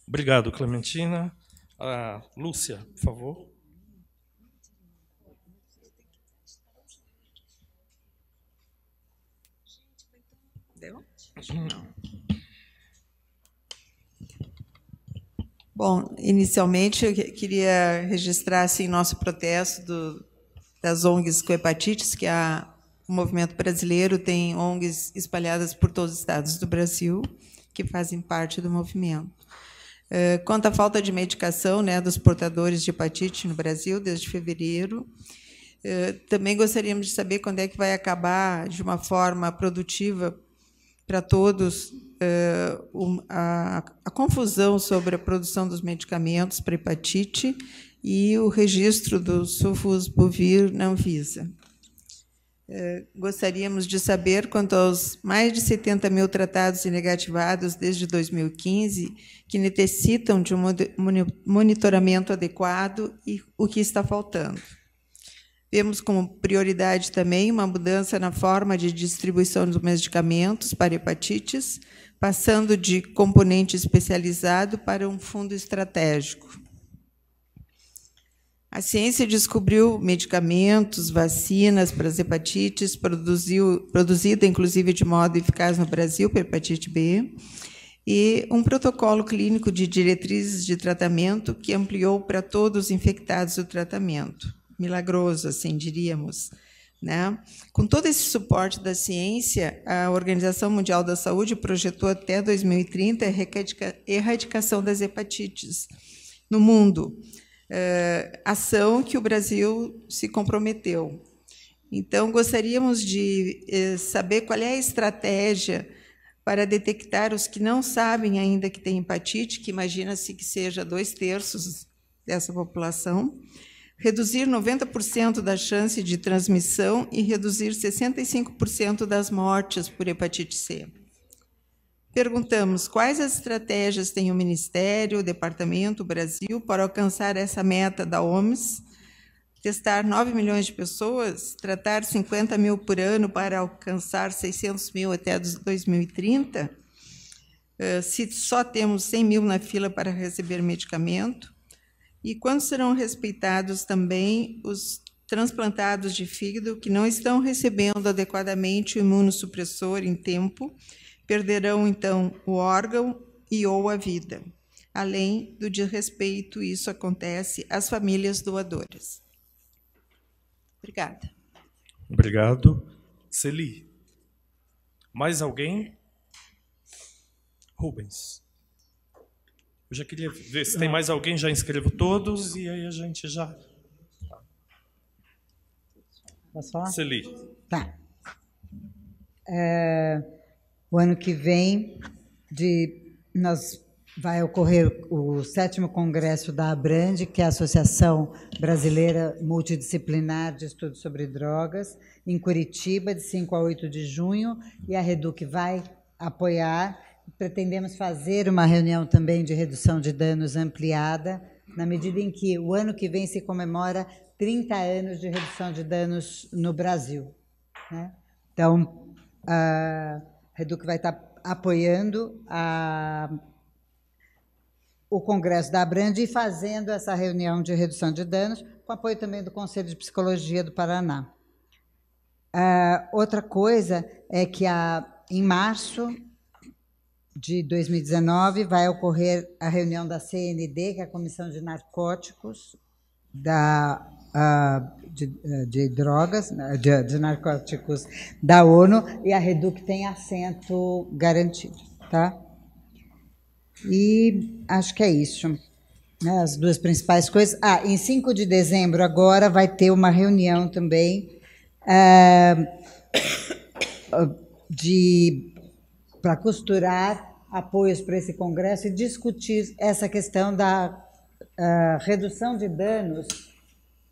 N: Obrigado, Clementina. Ah, Lúcia, por favor.
P: não. Bom, inicialmente eu queria registrar assim, nosso protesto do, das ONGs com hepatites, que a, o movimento brasileiro tem ONGs espalhadas por todos os estados do Brasil que fazem parte do movimento. Eh, quanto à falta de medicação né, dos portadores de hepatite no Brasil desde fevereiro. Eh, também gostaríamos de saber quando é que vai acabar, de uma forma produtiva para todos, eh, a, confusão sobre a produção dos medicamentos para hepatite e o registro do bovir na Anvisa. Eh, gostaríamos de saber quanto aos mais de 70 mil tratados e negativados desde 2015 que necessitam de um monitoramento adequado e o que está faltando. Vemos como prioridade também uma mudança na forma de distribuição dos medicamentos para hepatites, passando de componente especializado para um fundo estratégico. A ciência descobriu medicamentos, vacinas para as hepatites, produziu, produzida inclusive de modo eficaz no Brasil para hepatite B, e um protocolo clínico de diretrizes de tratamento que ampliou para todos os infectados o tratamento. Milagroso, assim diríamos. Né? Com todo esse suporte da ciência, a Organização Mundial da Saúde projetou até 2030 a erradicação das hepatites no mundo uh, ação que o Brasil se comprometeu. Então, gostaríamos de uh, saber qual é a estratégia para detectar os que não sabem ainda que têm hepatite, que imagina-se que seja dois terços dessa população, reduzir 90% da chance de transmissão e reduzir 65% das mortes por hepatite C. Perguntamos quais as estratégias tem o Ministério, o Departamento, o Brasil para alcançar essa meta da OMS, testar 9 milhões de pessoas, tratar 50 mil por ano para alcançar 600 mil até 2030, eh, se só temos 100 mil na fila para receber medicamento, e quando serão respeitados também os transplantados de fígado que não estão recebendo adequadamente o imunossupressor em tempo Perderão, então, o órgão e ou a vida. Além do desrespeito, isso acontece às famílias doadoras. Obrigada.
N: Obrigado. Celi. Mais alguém? Rubens. Eu já queria ver se tem mais alguém, já inscrevo todos e aí a gente já.
G: Posso falar? Celi. Tá. É... O ano que vem, de, nós vai ocorrer o sétimo congresso da Abrand, que é a Associação Brasileira Multidisciplinar de Estudos sobre Drogas, em Curitiba, de 5 a 8 de junho, e a Reduc vai apoiar. Pretendemos fazer uma reunião também de redução de danos ampliada, na medida em que o ano que vem se comemora 30 anos de redução de danos no Brasil. Né? Então, uh, a Reduc vai estar tá apoiando a, o Congresso da Abrande e fazendo essa reunião de redução de danos, com apoio também do Conselho de Psicologia do Paraná. Uh, outra coisa é que a, em março de 2019 vai ocorrer a reunião da CND, que é a Comissão de Narcóticos da ah, de, eh, de drogas, né, de, de, narcóticos da ONU e a Reduc tem assento garantido, tá? E acho que é isso. Né, as duas principais coisas. Ah, em 5 de dezembro agora vai ter uma reunião também eh, *coughs* de para costurar apoios para esse congresso e discutir essa questão da uh, redução de danos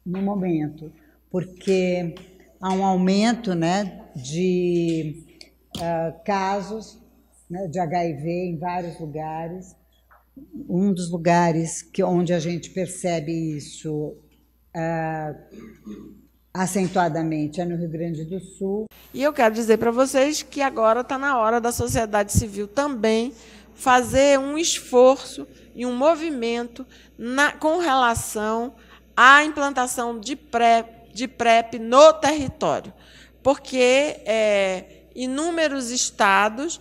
G: no momento, porque há um aumento né, de uh, casos né, de HIV em vários lugares. Um dos lugares que, onde a gente percebe isso
A: uh, acentuadamente é no Rio Grande do Sul. E eu quero dizer para vocês que agora está na hora da sociedade civil também fazer um esforço e um movimento na, com relação a implantação de PrEP, de PrEP no território, porque é, inúmeros estados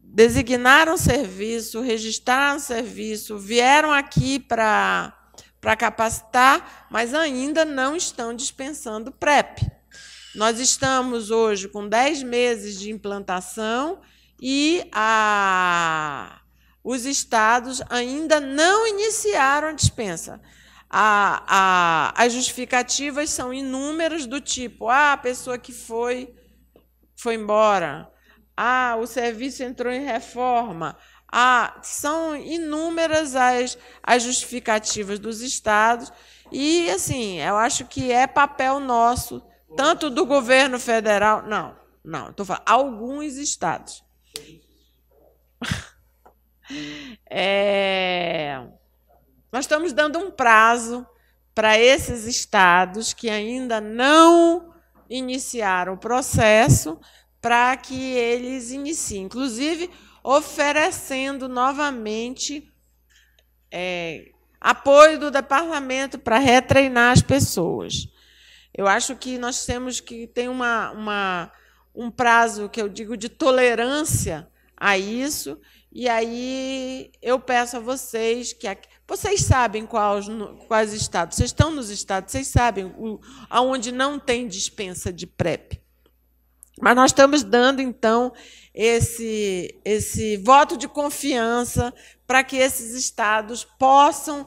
A: designaram serviço, registraram serviço, vieram aqui para para capacitar, mas ainda não estão dispensando PrEP. Nós estamos hoje com 10 meses de implantação e a os estados ainda não iniciaram a dispensa. A, a, as justificativas são inúmeras do tipo: ah, a pessoa que foi foi embora, ah, o serviço entrou em reforma, ah, são inúmeras as, as justificativas dos estados e assim, eu acho que é papel nosso, tanto do governo federal, não, não, estou falando alguns estados. *laughs* É... Nós estamos dando um prazo para esses estados que ainda não iniciaram o processo para que eles iniciem, inclusive oferecendo novamente é, apoio do departamento para retreinar as pessoas. Eu acho que nós temos que ter uma, uma um prazo que eu digo de tolerância a isso e aí eu peço a vocês que aqui, vocês sabem quais, quais estados, vocês estão nos estados, vocês sabem aonde não tem dispensa de PrEP. Mas nós estamos dando então esse esse voto de confiança para que esses estados possam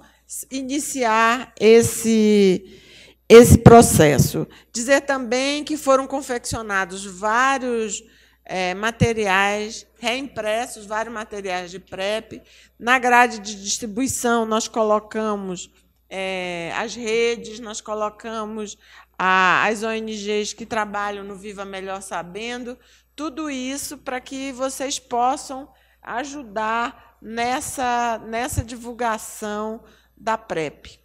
A: iniciar esse esse processo. Dizer também que foram confeccionados vários é, materiais reimpressos, vários materiais de PrEP. Na grade de distribuição, nós colocamos é, as redes, nós colocamos a, as ONGs que trabalham no Viva Melhor Sabendo, tudo isso para que vocês possam ajudar nessa, nessa divulgação da PrEP.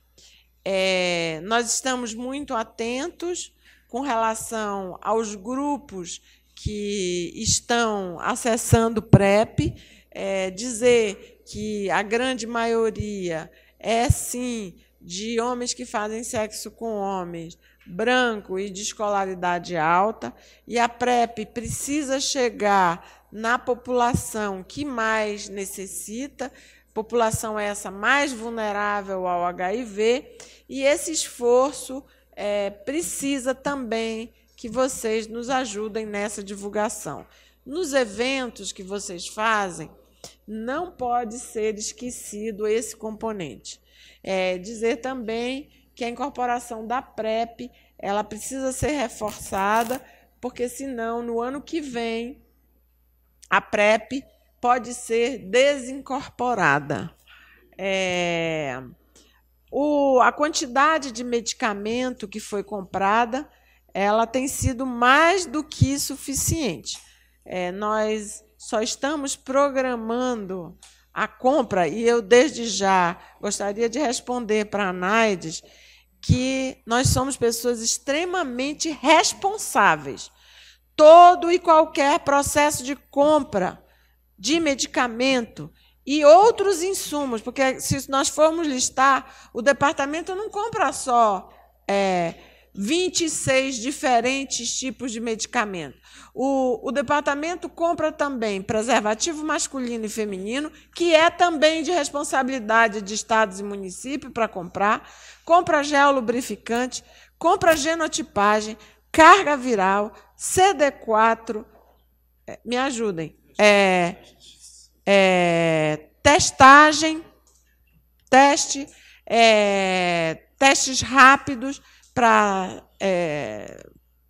A: É, nós estamos muito atentos com relação aos grupos que estão acessando o PrEP, é, dizer que a grande maioria é sim de homens que fazem sexo com homens, branco e de escolaridade alta, e a PrEP precisa chegar na população que mais necessita, população essa mais vulnerável ao HIV, e esse esforço é, precisa também que vocês nos ajudem nessa divulgação. Nos eventos que vocês fazem, não pode ser esquecido esse componente. É, dizer também que a incorporação da PrEP ela precisa ser reforçada, porque senão no ano que vem a PrEP pode ser desincorporada. É, o, a quantidade de medicamento que foi comprada ela tem sido mais do que suficiente. É, nós só estamos programando a compra, e eu desde já gostaria de responder para a Naides que nós somos pessoas extremamente responsáveis. Todo e qualquer processo de compra de medicamento e outros insumos, porque se nós formos listar, o departamento não compra só é, 26 diferentes tipos de medicamento. O, o departamento compra também preservativo masculino e feminino, que é também de responsabilidade de estados e municípios para comprar, compra gel lubrificante, compra genotipagem, carga viral, CD4, é, me ajudem, é, é, testagem, teste, é, testes rápidos para é,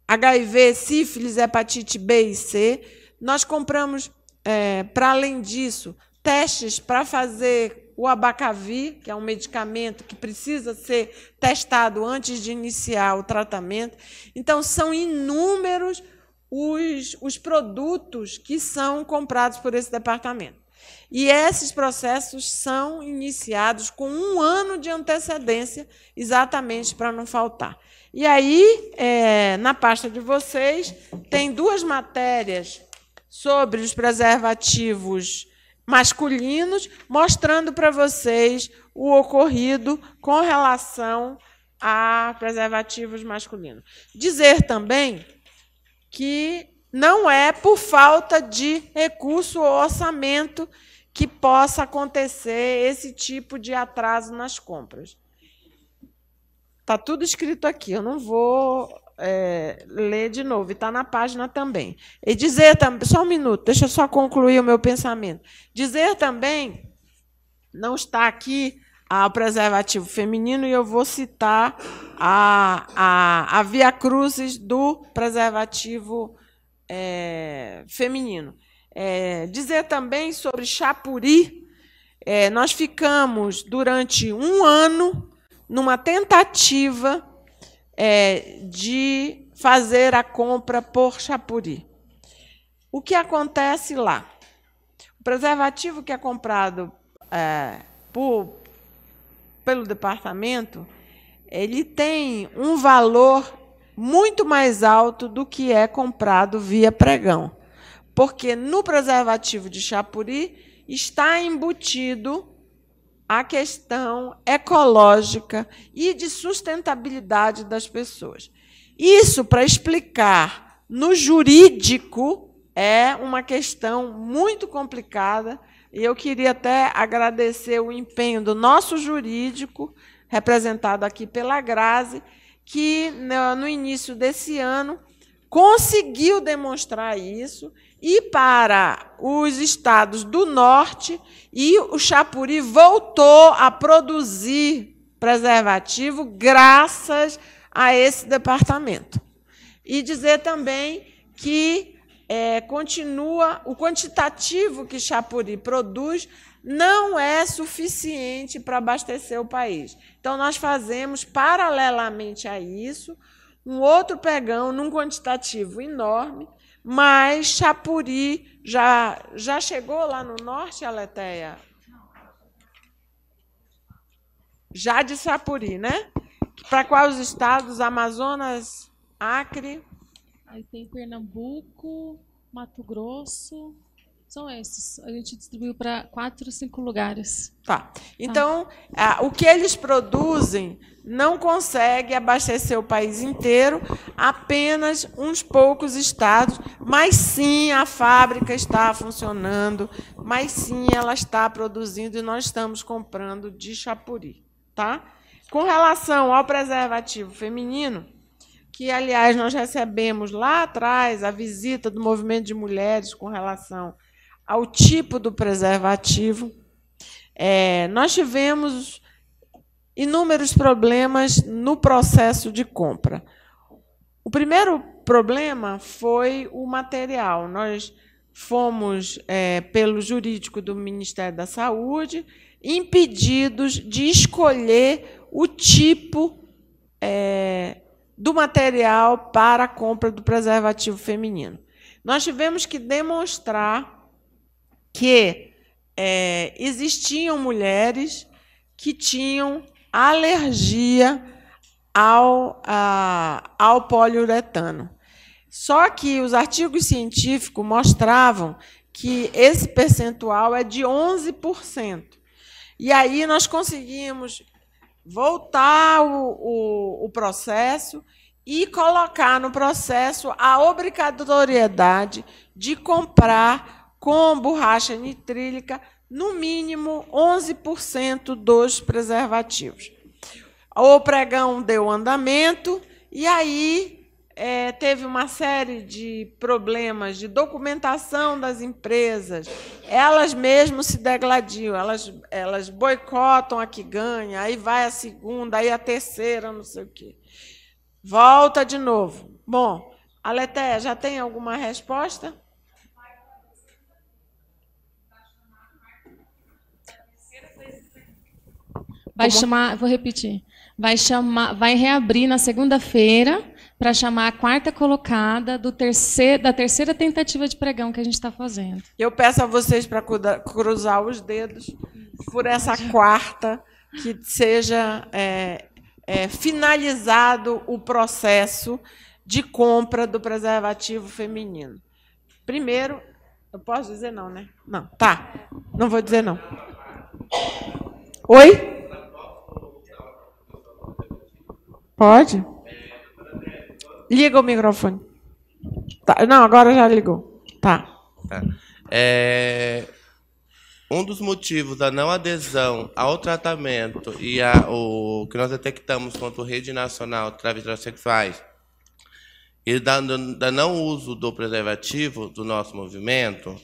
A: HIV, sífilis, hepatite B e C. Nós compramos, é, para além disso, testes para fazer o abacavi, que é um medicamento que precisa ser testado antes de iniciar o tratamento. Então, são inúmeros os, os produtos que são comprados por esse departamento. E esses processos são iniciados com um ano de antecedência, exatamente para não faltar. E aí, é, na pasta de vocês, tem duas matérias sobre os preservativos masculinos, mostrando para vocês o ocorrido com relação a preservativos masculinos. Dizer também que não é por falta de recurso ou orçamento que possa acontecer esse tipo de atraso nas compras. Está tudo escrito aqui, eu não vou é, ler de novo, está na página também. E dizer também, só um minuto, deixa eu só concluir o meu pensamento. Dizer também, não está aqui o preservativo feminino, e eu vou citar a, a, a Via Cruzes do preservativo é, feminino. É, dizer também sobre Chapuri. É, nós ficamos durante um ano numa tentativa é, de fazer a compra por Chapuri. O que acontece lá? O preservativo que é comprado é, por, pelo departamento, ele tem um valor muito mais alto do que é comprado via pregão. Porque no preservativo de Chapuri está embutido a questão ecológica e de sustentabilidade das pessoas. Isso para explicar no jurídico é uma questão muito complicada e eu queria até agradecer o empenho do nosso jurídico, representado aqui pela Grazi, que né, no início desse ano conseguiu demonstrar isso e para os estados do norte, e o Chapuri voltou a produzir preservativo graças a esse departamento. E dizer também que é, continua o quantitativo que Chapuri produz não é suficiente para abastecer o país. Então nós fazemos paralelamente a isso um outro pegão num quantitativo enorme mas Chapuri já, já chegou lá no norte, Aleteia? Já de Chapuri, né? Para quais estados? Amazonas, Acre? Aí tem Pernambuco, Mato Grosso, são esses. A gente distribuiu para quatro, cinco lugares. Tá. tá. Então, o que eles produzem não consegue abastecer o país inteiro, apenas uns poucos estados, mas sim a fábrica está funcionando, mas sim ela está produzindo e nós estamos comprando de Chapuri, tá? Com relação ao preservativo feminino, que aliás nós recebemos lá atrás a visita do movimento de mulheres com relação ao tipo do preservativo. É, nós tivemos inúmeros problemas no processo de compra. O primeiro problema foi o material. Nós fomos, é, pelo jurídico do Ministério da Saúde, impedidos de escolher o tipo é, do material para a compra do preservativo feminino. Nós tivemos que demonstrar que é, existiam mulheres que tinham alergia ao, a, ao poliuretano. Só que os artigos científicos mostravam que esse percentual é de 11%. E aí nós conseguimos voltar o, o, o processo e colocar no processo a obrigatoriedade de comprar com borracha nitrílica, no mínimo 11% dos preservativos. O pregão deu andamento e aí é, teve uma série de problemas de documentação das empresas. Elas mesmas se degladiam, elas, elas boicotam a que ganha, aí vai a segunda, aí a terceira, não sei o quê. Volta de novo. Bom, Aleteia, já tem alguma resposta? Tá vai Como...
L: chamar, vou repetir. Vai chamar, vai reabrir na segunda-feira para chamar a quarta colocada do terceiro, da
V: terceira tentativa de pregão que a gente está fazendo.
A: Eu peço a vocês para cruzar os dedos por essa quarta que seja é, é, finalizado o processo de compra do preservativo feminino. Primeiro, eu posso dizer não, né? Não, tá. Não vou dizer não. Oi? Pode? Liga o microfone. Tá. Não, agora já ligou. Tá.
I: tá. É, um dos motivos da não adesão ao tratamento e a, o que nós detectamos quanto Rede Nacional Travestis sexuais e da, da não uso do preservativo do nosso movimento,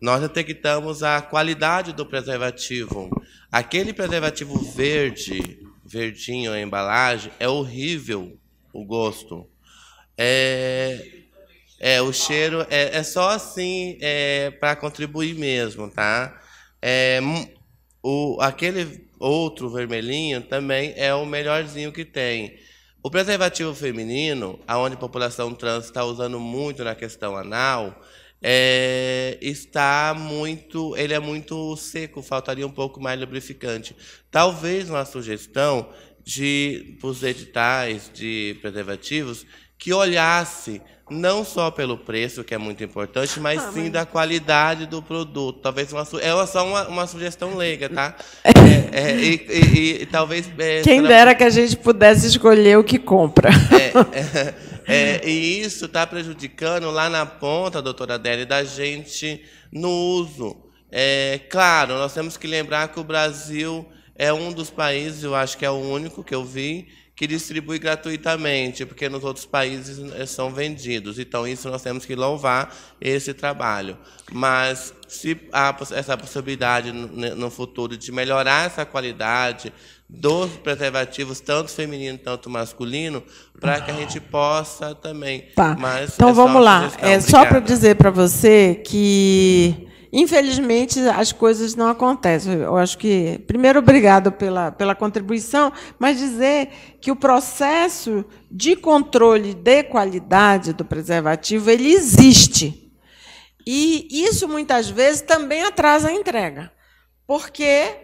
I: nós detectamos a qualidade do preservativo. Aquele preservativo verde verdinho a embalagem, é horrível o gosto. É, é o cheiro é, é só assim é, para contribuir mesmo, tá? É, hum, o, aquele outro vermelhinho também é o melhorzinho que tem. O preservativo feminino, aonde a população trans está usando muito na questão anal, é, está muito, ele é muito seco, faltaria um pouco mais lubrificante. Talvez uma sugestão de os editais de preservativos que olhasse não só pelo preço, que é muito importante, mas ah, sim da qualidade do produto. Talvez uma su... é só uma, uma sugestão leiga, tá? *laughs* É, é, e, e, e, talvez. É, Quem será... dera que a
A: gente pudesse escolher o que compra. É, *laughs* é é,
I: e isso está prejudicando lá na ponta, doutora Adélia, da gente no uso. É, claro, nós temos que lembrar que o Brasil é um dos países, eu acho que é o único que eu vi, que distribui gratuitamente, porque nos outros países eh, são vendidos. Então, isso nós temos que louvar esse trabalho. Mas se há essa possibilidade no futuro de melhorar essa qualidade, dos preservativos, tanto feminino quanto masculino, para que a gente possa também. Tá. Mas então é vamos lá. É só para né? dizer
A: para você que infelizmente as coisas não acontecem. Eu acho que primeiro obrigado pela pela contribuição, mas dizer que o processo de controle de qualidade do preservativo ele existe. E isso muitas vezes também atrasa a entrega. Porque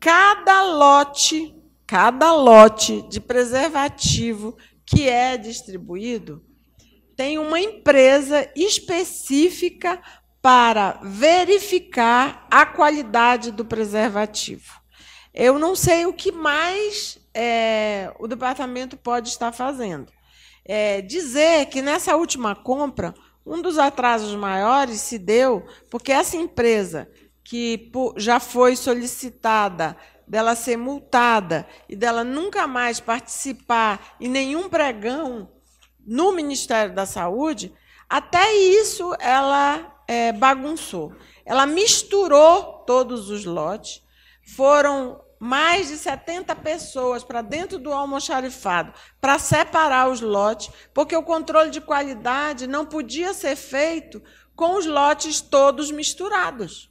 A: Cada lote, cada lote de preservativo que é distribuído tem uma empresa específica para verificar a qualidade do preservativo. Eu não sei o que mais é, o departamento pode estar fazendo. É, dizer que nessa última compra, um dos atrasos maiores se deu porque essa empresa que já foi solicitada dela ser multada e dela nunca mais participar em nenhum pregão no Ministério da Saúde, até isso ela é, bagunçou. Ela misturou todos os lotes, foram mais de 70 pessoas para dentro do almoxarifado para separar os lotes, porque o controle de qualidade não podia ser feito com os lotes todos misturados.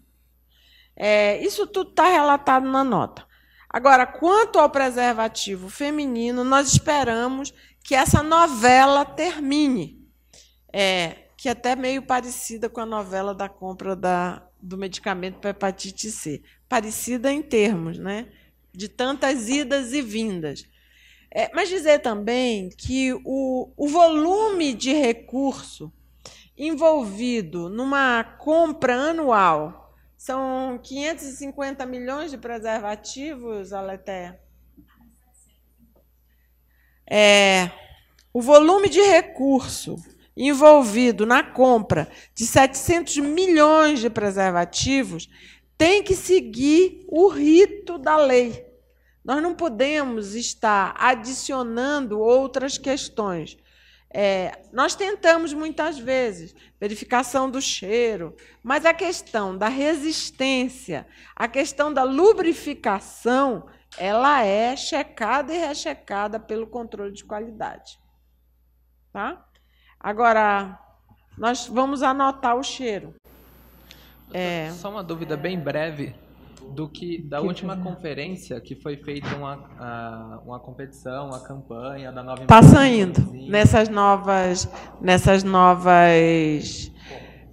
A: É, isso tudo está relatado na nota. Agora, quanto ao preservativo feminino, nós esperamos que essa novela termine, é, que é até meio parecida com a novela da compra da, do medicamento para hepatite C. Parecida em termos, né? De tantas idas e vindas. É, mas dizer também que o, o volume de recurso envolvido numa compra anual são 550 milhões de preservativos, Aleté. É, o volume de recurso envolvido na compra de 700 milhões de preservativos tem que seguir o rito da lei. Nós não podemos estar adicionando outras questões. É, nós tentamos muitas vezes verificação do cheiro, mas a questão da resistência, a questão da lubrificação, ela é checada e rechecada pelo controle de qualidade. Tá? Agora, nós vamos anotar o cheiro. É, Só uma dúvida bem breve
R: do que da que última conferência que foi feita uma, a, uma competição, uma campanha da nova
A: Está saindo nessas novas nessas novas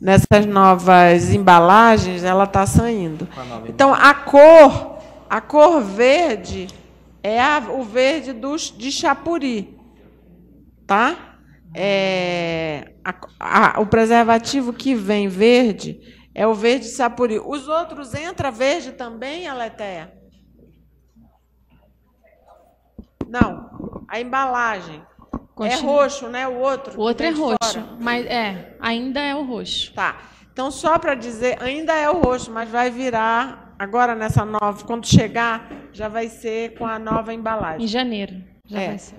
A: nessas novas embalagens, ela está saindo. Então a cor, a cor verde é a, o verde dos de Chapuri, tá? É, a, a, o preservativo que vem verde é o verde sapuri. Os outros entra verde também, Aleteia? Não. A embalagem. É Continua. É roxo, né? O outro. O outro é roxo, fora. mas é, ainda é o roxo. Tá. Então só para dizer, ainda é o roxo, mas vai virar agora nessa nova, quando chegar, já vai ser com a nova embalagem. Em janeiro. Já é. vai ser.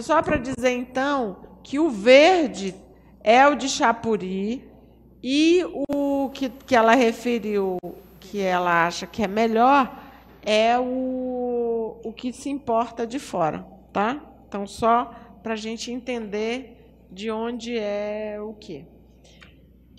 A: Só para dizer então que o verde é o de chapuri, e o que, que ela referiu que ela acha que é melhor é o, o que se importa de fora, tá? Então, só para a gente entender de onde é o que.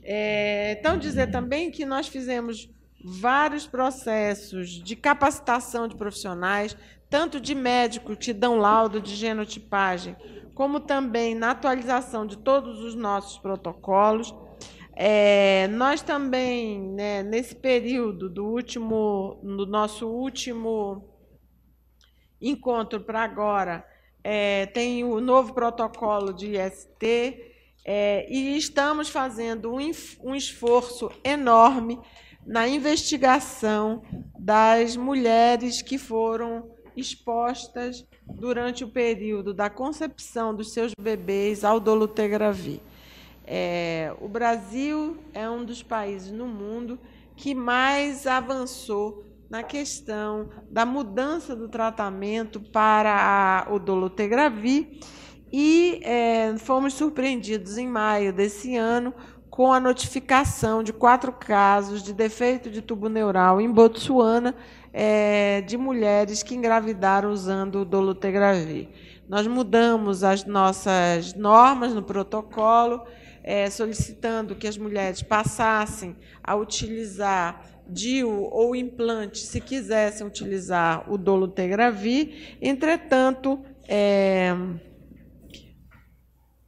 A: É, então, dizer também que nós fizemos vários processos de capacitação de profissionais, tanto de médico que dão laudo de genotipagem, como também na atualização de todos os nossos protocolos é, nós também, né, nesse período do último, no nosso último encontro para agora, é, tem o novo protocolo de IST é, e estamos fazendo um, um esforço enorme na investigação das mulheres que foram expostas durante o período da concepção dos seus bebês ao dolutegravir. É, o Brasil é um dos países no mundo que mais avançou na questão da mudança do tratamento para a odolotegravir e é, fomos surpreendidos em maio desse ano com a notificação de quatro casos de defeito de tubo neural em Botsuana é, de mulheres que engravidaram usando o dolutegravir. Nós mudamos as nossas normas no protocolo é, solicitando que as mulheres passassem a utilizar DIU ou implante, se quisessem utilizar o dolutegravir. Entretanto, é,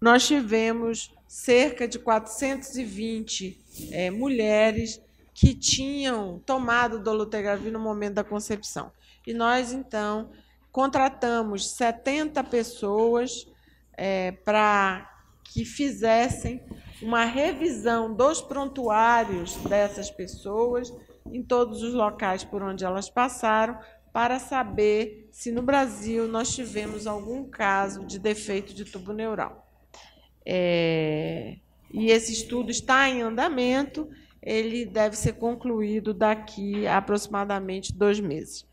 A: nós tivemos cerca de 420 é, mulheres que tinham tomado dolutegravir no momento da concepção. E nós, então, contratamos 70 pessoas é, para que fizessem uma revisão dos prontuários dessas pessoas em todos os locais por onde elas passaram, para saber se no Brasil nós tivemos algum caso de defeito de tubo neural. É, e esse estudo está em andamento, ele deve ser concluído daqui a aproximadamente dois meses.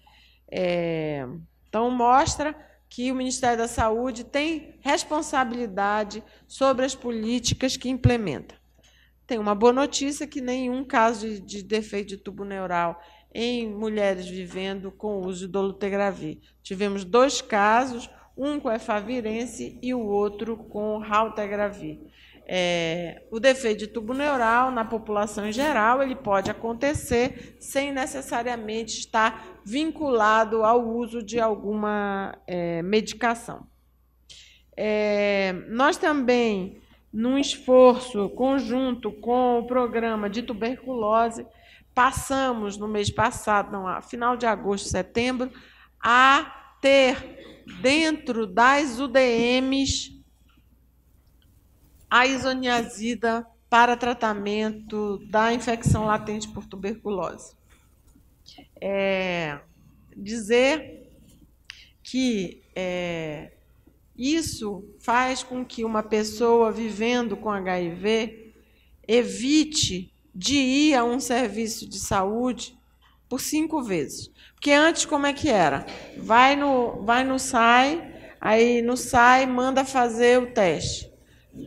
A: É, então, mostra que o Ministério da Saúde tem responsabilidade sobre as políticas que implementa. Tem uma boa notícia que nenhum caso de, de defeito de tubo neural em mulheres vivendo com o uso do dolutegravir. Tivemos dois casos, um com efavirense e o outro com raltegravir. É, o defeito de tubo neural na população em geral ele pode acontecer sem necessariamente estar vinculado ao uso de alguma é, medicação. É, nós também, num esforço conjunto com o programa de tuberculose, passamos no mês passado, não, final de agosto, setembro, a ter dentro das UDMs a isoniazida para tratamento da infecção latente por tuberculose. É, dizer que é, isso faz com que uma pessoa vivendo com HIV evite de ir a um serviço de saúde por cinco vezes. Porque antes como é que era? Vai no, vai no SAI, aí no SAI manda fazer o teste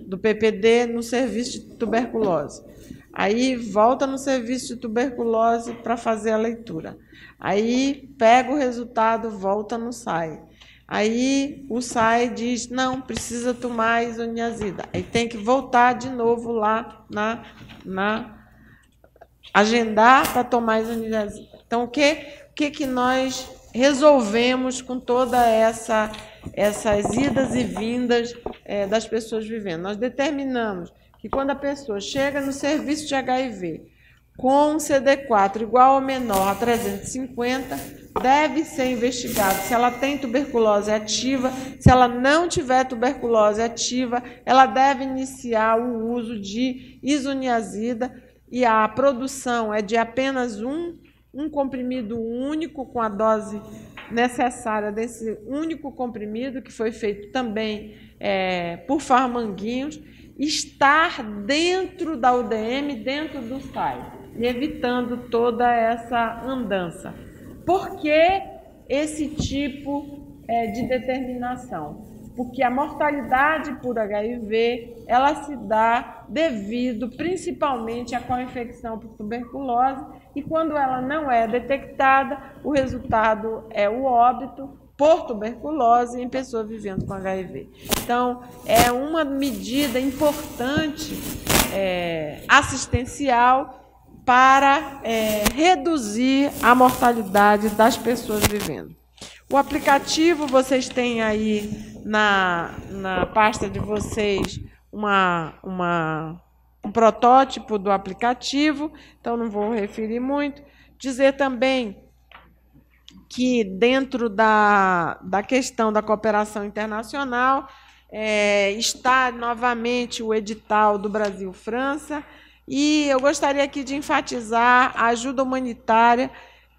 A: do PPD no serviço de tuberculose. Aí volta no serviço de tuberculose para fazer a leitura. Aí pega o resultado, volta no SAI. Aí o SAI diz: não, precisa tomar isoniazida. Aí tem que voltar de novo lá na. na agendar para tomar isoniazida. Então, o que, o que, que nós resolvemos com toda essa essas idas e vindas é, das pessoas vivendo. Nós determinamos que quando a pessoa chega no serviço de HIV com um CD4 igual ou menor a 350, deve ser investigado se ela tem tuberculose ativa, se ela não tiver tuberculose ativa, ela deve iniciar o uso de isoniazida e a produção é de apenas um um comprimido único com a dose necessária desse único comprimido, que foi feito também é, por farmanguinhos, estar dentro da UDM, dentro do SAI, e evitando toda essa andança. Por que esse tipo é, de determinação? porque a mortalidade por HIV ela se dá devido principalmente à co-infecção por tuberculose e quando ela não é detectada, o resultado é o óbito por tuberculose em pessoa vivendo com HIV. Então, é uma medida importante é, assistencial para é, reduzir a mortalidade das pessoas vivendo. O aplicativo vocês têm aí na, na pasta de vocês uma, uma, um protótipo do aplicativo, então não vou referir muito. Dizer também que, dentro da, da questão da cooperação internacional, é, está novamente o edital do Brasil-França. E eu gostaria aqui de enfatizar a ajuda humanitária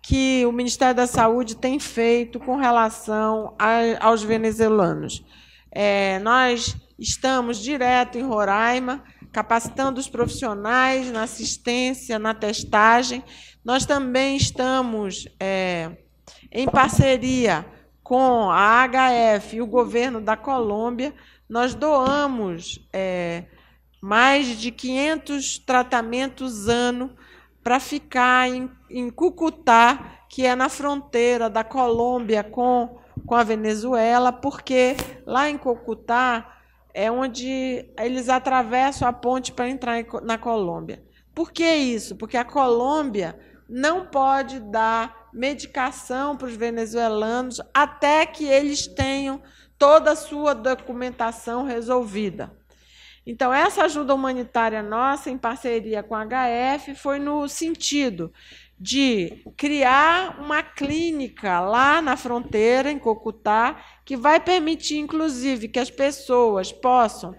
A: que o Ministério da Saúde tem feito com relação a, aos venezuelanos. É, nós estamos direto em Roraima, capacitando os profissionais na assistência, na testagem. Nós também estamos é, em parceria com a HF e o governo da Colômbia. Nós doamos é, mais de 500 tratamentos ano para ficar em, em Cucutá, que é na fronteira da Colômbia com, com a Venezuela, porque lá em Cucutá é onde eles atravessam a ponte para entrar na Colômbia. Por que isso? Porque a Colômbia não pode dar medicação para os venezuelanos até que eles tenham toda a sua documentação resolvida. Então, essa ajuda humanitária nossa, em parceria com a HF, foi no sentido de criar uma clínica lá na fronteira, em Cocutá, que vai permitir, inclusive, que as pessoas possam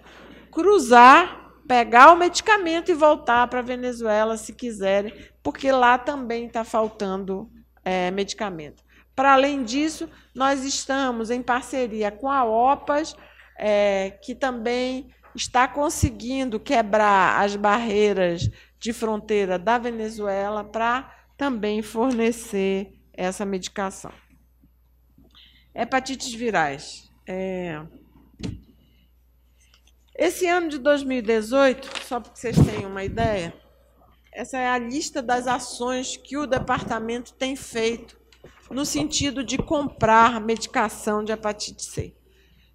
A: cruzar, pegar o medicamento e voltar para a Venezuela se quiserem, porque lá também está faltando é, medicamento. Para além disso, nós estamos em parceria com a OPAS, é, que também está conseguindo quebrar as barreiras de fronteira da Venezuela para também fornecer essa medicação. Hepatites virais. É... Esse ano de 2018, só para que vocês tenham uma ideia, essa é a lista das ações que o departamento tem feito no sentido de comprar medicação de hepatite C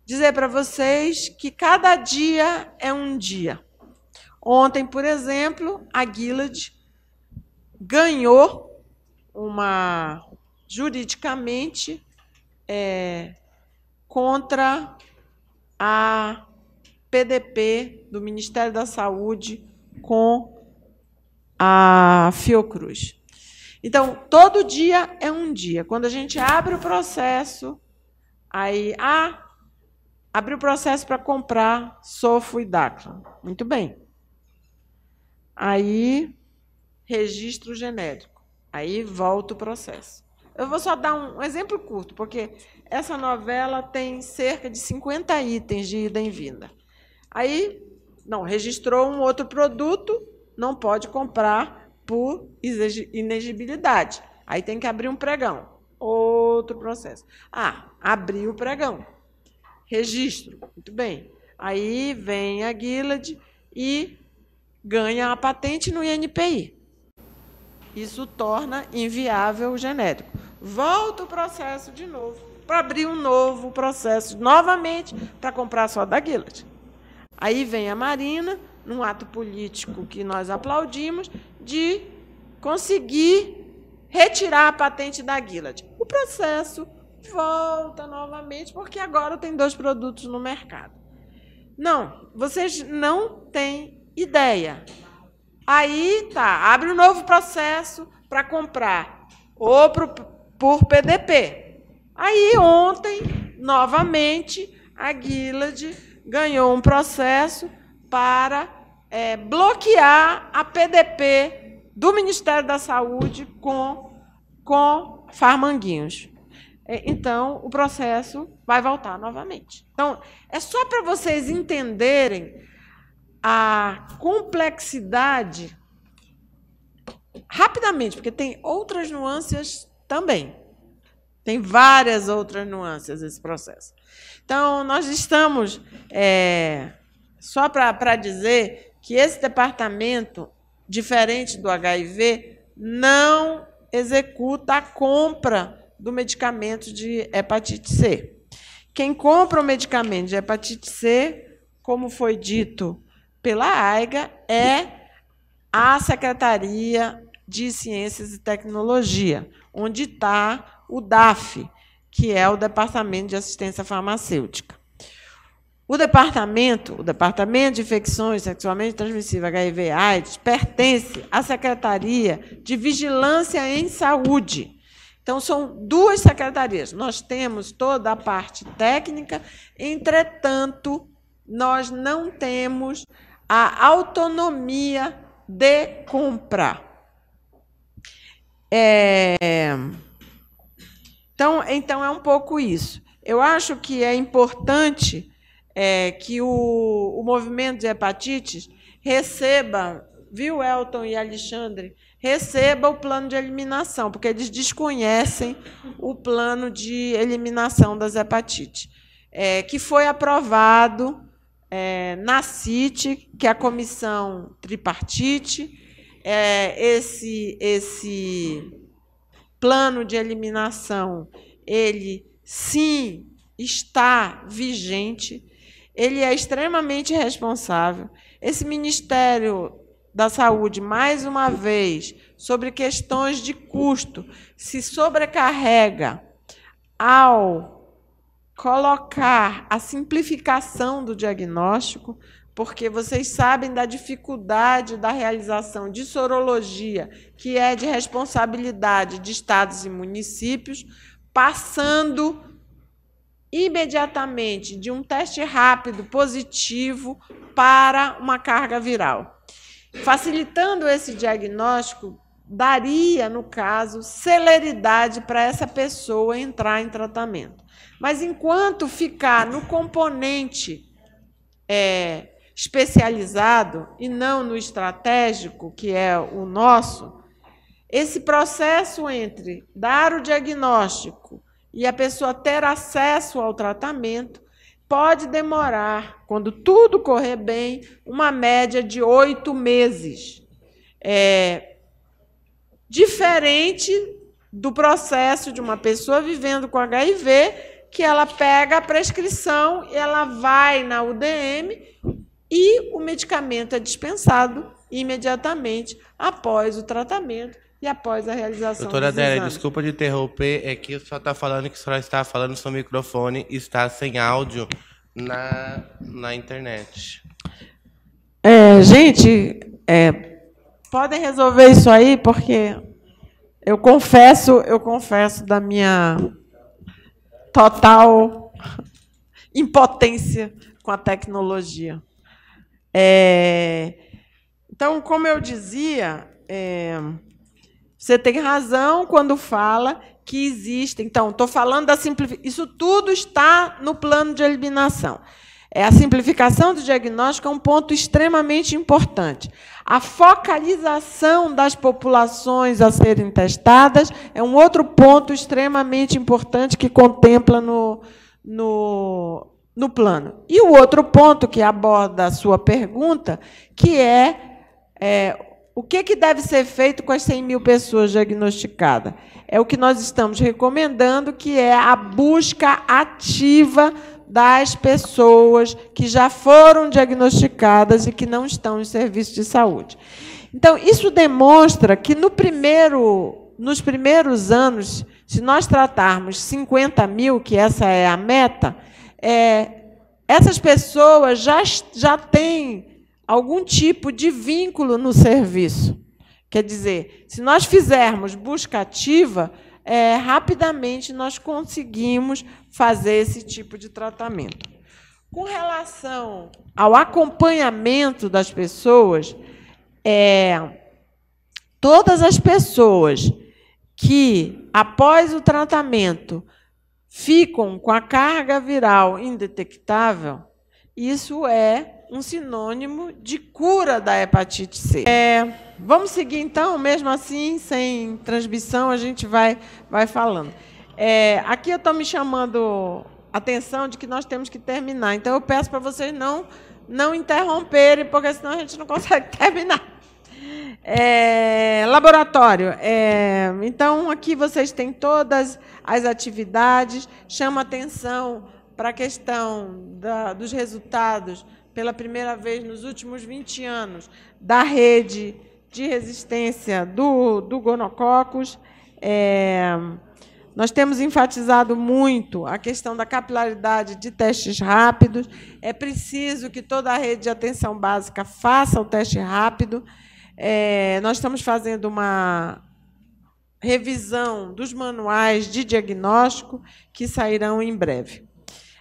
A: dizer para vocês que cada dia é um dia. Ontem, por exemplo, a Gillard ganhou uma juridicamente é, contra a PDP do Ministério da Saúde com a Fiocruz. Então, todo dia é um dia. Quando a gente abre o processo, aí, ah, Abriu o processo para comprar Sofo e Dacla. Muito bem. Aí, registro genérico. Aí volta o processo. Eu vou só dar um exemplo curto, porque essa novela tem cerca de 50 itens de ida e vinda. Aí, não, registrou um outro produto, não pode comprar por inegibilidade. Aí tem que abrir um pregão. Outro processo. Ah, abriu o pregão registro. Muito bem. Aí vem a Gillard e ganha a patente no INPI. Isso torna inviável o genérico. Volta o processo de novo, para abrir um novo processo, novamente, para comprar só da Gillard. Aí vem a Marina, num ato político que nós aplaudimos, de conseguir retirar a patente da Gillard. O processo volta novamente, porque agora tem dois produtos no mercado. Não, vocês não têm ideia. Aí tá, abre um novo processo para comprar ou pro, por PDP. Aí ontem, novamente, a Guilad ganhou um processo para é, bloquear a PDP do Ministério da Saúde com, com farmanguinhos. É, então o processo vai voltar novamente. Então, é só para vocês entenderem a complexidade rapidamente, porque tem outras nuances também. Tem várias outras nuances esse processo. Então, nós estamos, é, só para dizer que esse departamento, diferente do HIV, não executa a compra do medicamento de hepatite C. Quem compra o medicamento de hepatite C, como foi dito pela AIGA, é a Secretaria de Ciências e Tecnologia, onde está o DAF, que é o Departamento de Assistência Farmacêutica. O departamento, o departamento de infecções sexualmente transmissíveis HIV/AIDS pertence à Secretaria de Vigilância em Saúde, então, são duas secretarias. Nós temos toda a parte técnica, entretanto, nós não temos a autonomia de compra. É... Então, então, é um pouco isso. Eu acho que é importante é, que o, o movimento de hepatites receba, viu, Elton e Alexandre, receba o plano de eliminação, porque eles desconhecem o plano de eliminação das hepatites, é, que foi aprovado é, na CIT, que é a comissão tripartite. É, esse, esse plano de eliminação, ele sim está vigente, ele é extremamente responsável. Esse ministério da Saúde, mais uma vez, sobre questões de custo, se sobrecarrega ao colocar a simplificação do diagnóstico, porque vocês sabem da dificuldade da realização de sorologia, que é de responsabilidade de estados e municípios, passando imediatamente de um teste rápido positivo para uma carga viral. Facilitando esse diagnóstico, daria, no caso, celeridade para essa pessoa entrar em tratamento. Mas enquanto ficar no componente é, especializado e não no estratégico, que é o nosso, esse processo entre dar o diagnóstico e a pessoa ter acesso ao tratamento Pode demorar, quando tudo correr bem, uma média de oito meses. É, diferente do processo de uma pessoa vivendo com HIV, que ela pega a prescrição, ela vai na UDM e o medicamento é dispensado imediatamente após o tratamento e após a realização Doutora dos Adélia, desculpa
I: de interromper, é tá que o senhor está falando que o senhor está falando no seu microfone está sem áudio na, na internet.
A: É, gente, é,
I: podem resolver
A: isso aí, porque eu confesso, eu confesso da minha total impotência com a tecnologia. É, então, como eu dizia, é, você tem razão quando fala que existe. Então, estou falando da simplificação. Isso tudo está no plano de eliminação. É, a simplificação do diagnóstico é um ponto extremamente importante. A focalização das populações a serem testadas é um outro ponto extremamente importante que contempla no, no, no plano. E o outro ponto que aborda a sua pergunta, que é, é o que, que deve ser feito com as 100 mil pessoas diagnosticadas? É o que nós estamos recomendando, que é a busca ativa das pessoas que já foram diagnosticadas e que não estão em serviço de saúde. Então, isso demonstra que no primeiro, nos primeiros anos, se nós tratarmos 50 mil, que essa é a meta, é, essas pessoas já, já têm algum tipo de vínculo no serviço. Quer dizer, se nós fizermos busca ativa, é, rapidamente nós conseguimos fazer esse tipo de tratamento. Com relação ao acompanhamento das pessoas, é, todas as pessoas que, após o tratamento, ficam com a carga viral indetectável, isso é um sinônimo de cura da hepatite C. É, vamos seguir então, mesmo assim, sem transmissão, a gente vai, vai falando. É, aqui eu estou me chamando atenção de que nós temos que terminar. Então eu peço para vocês não não interromperem, porque senão a gente não consegue *laughs* terminar. É, laboratório. É, então aqui vocês têm todas as atividades. Chama atenção para a questão da, dos resultados pela primeira vez nos últimos 20 anos, da rede de resistência do, do gonococcus. É, nós temos enfatizado muito a questão da capilaridade de testes rápidos. É preciso que toda a rede de atenção básica faça o teste rápido. É, nós estamos fazendo uma revisão dos manuais de diagnóstico que sairão em breve.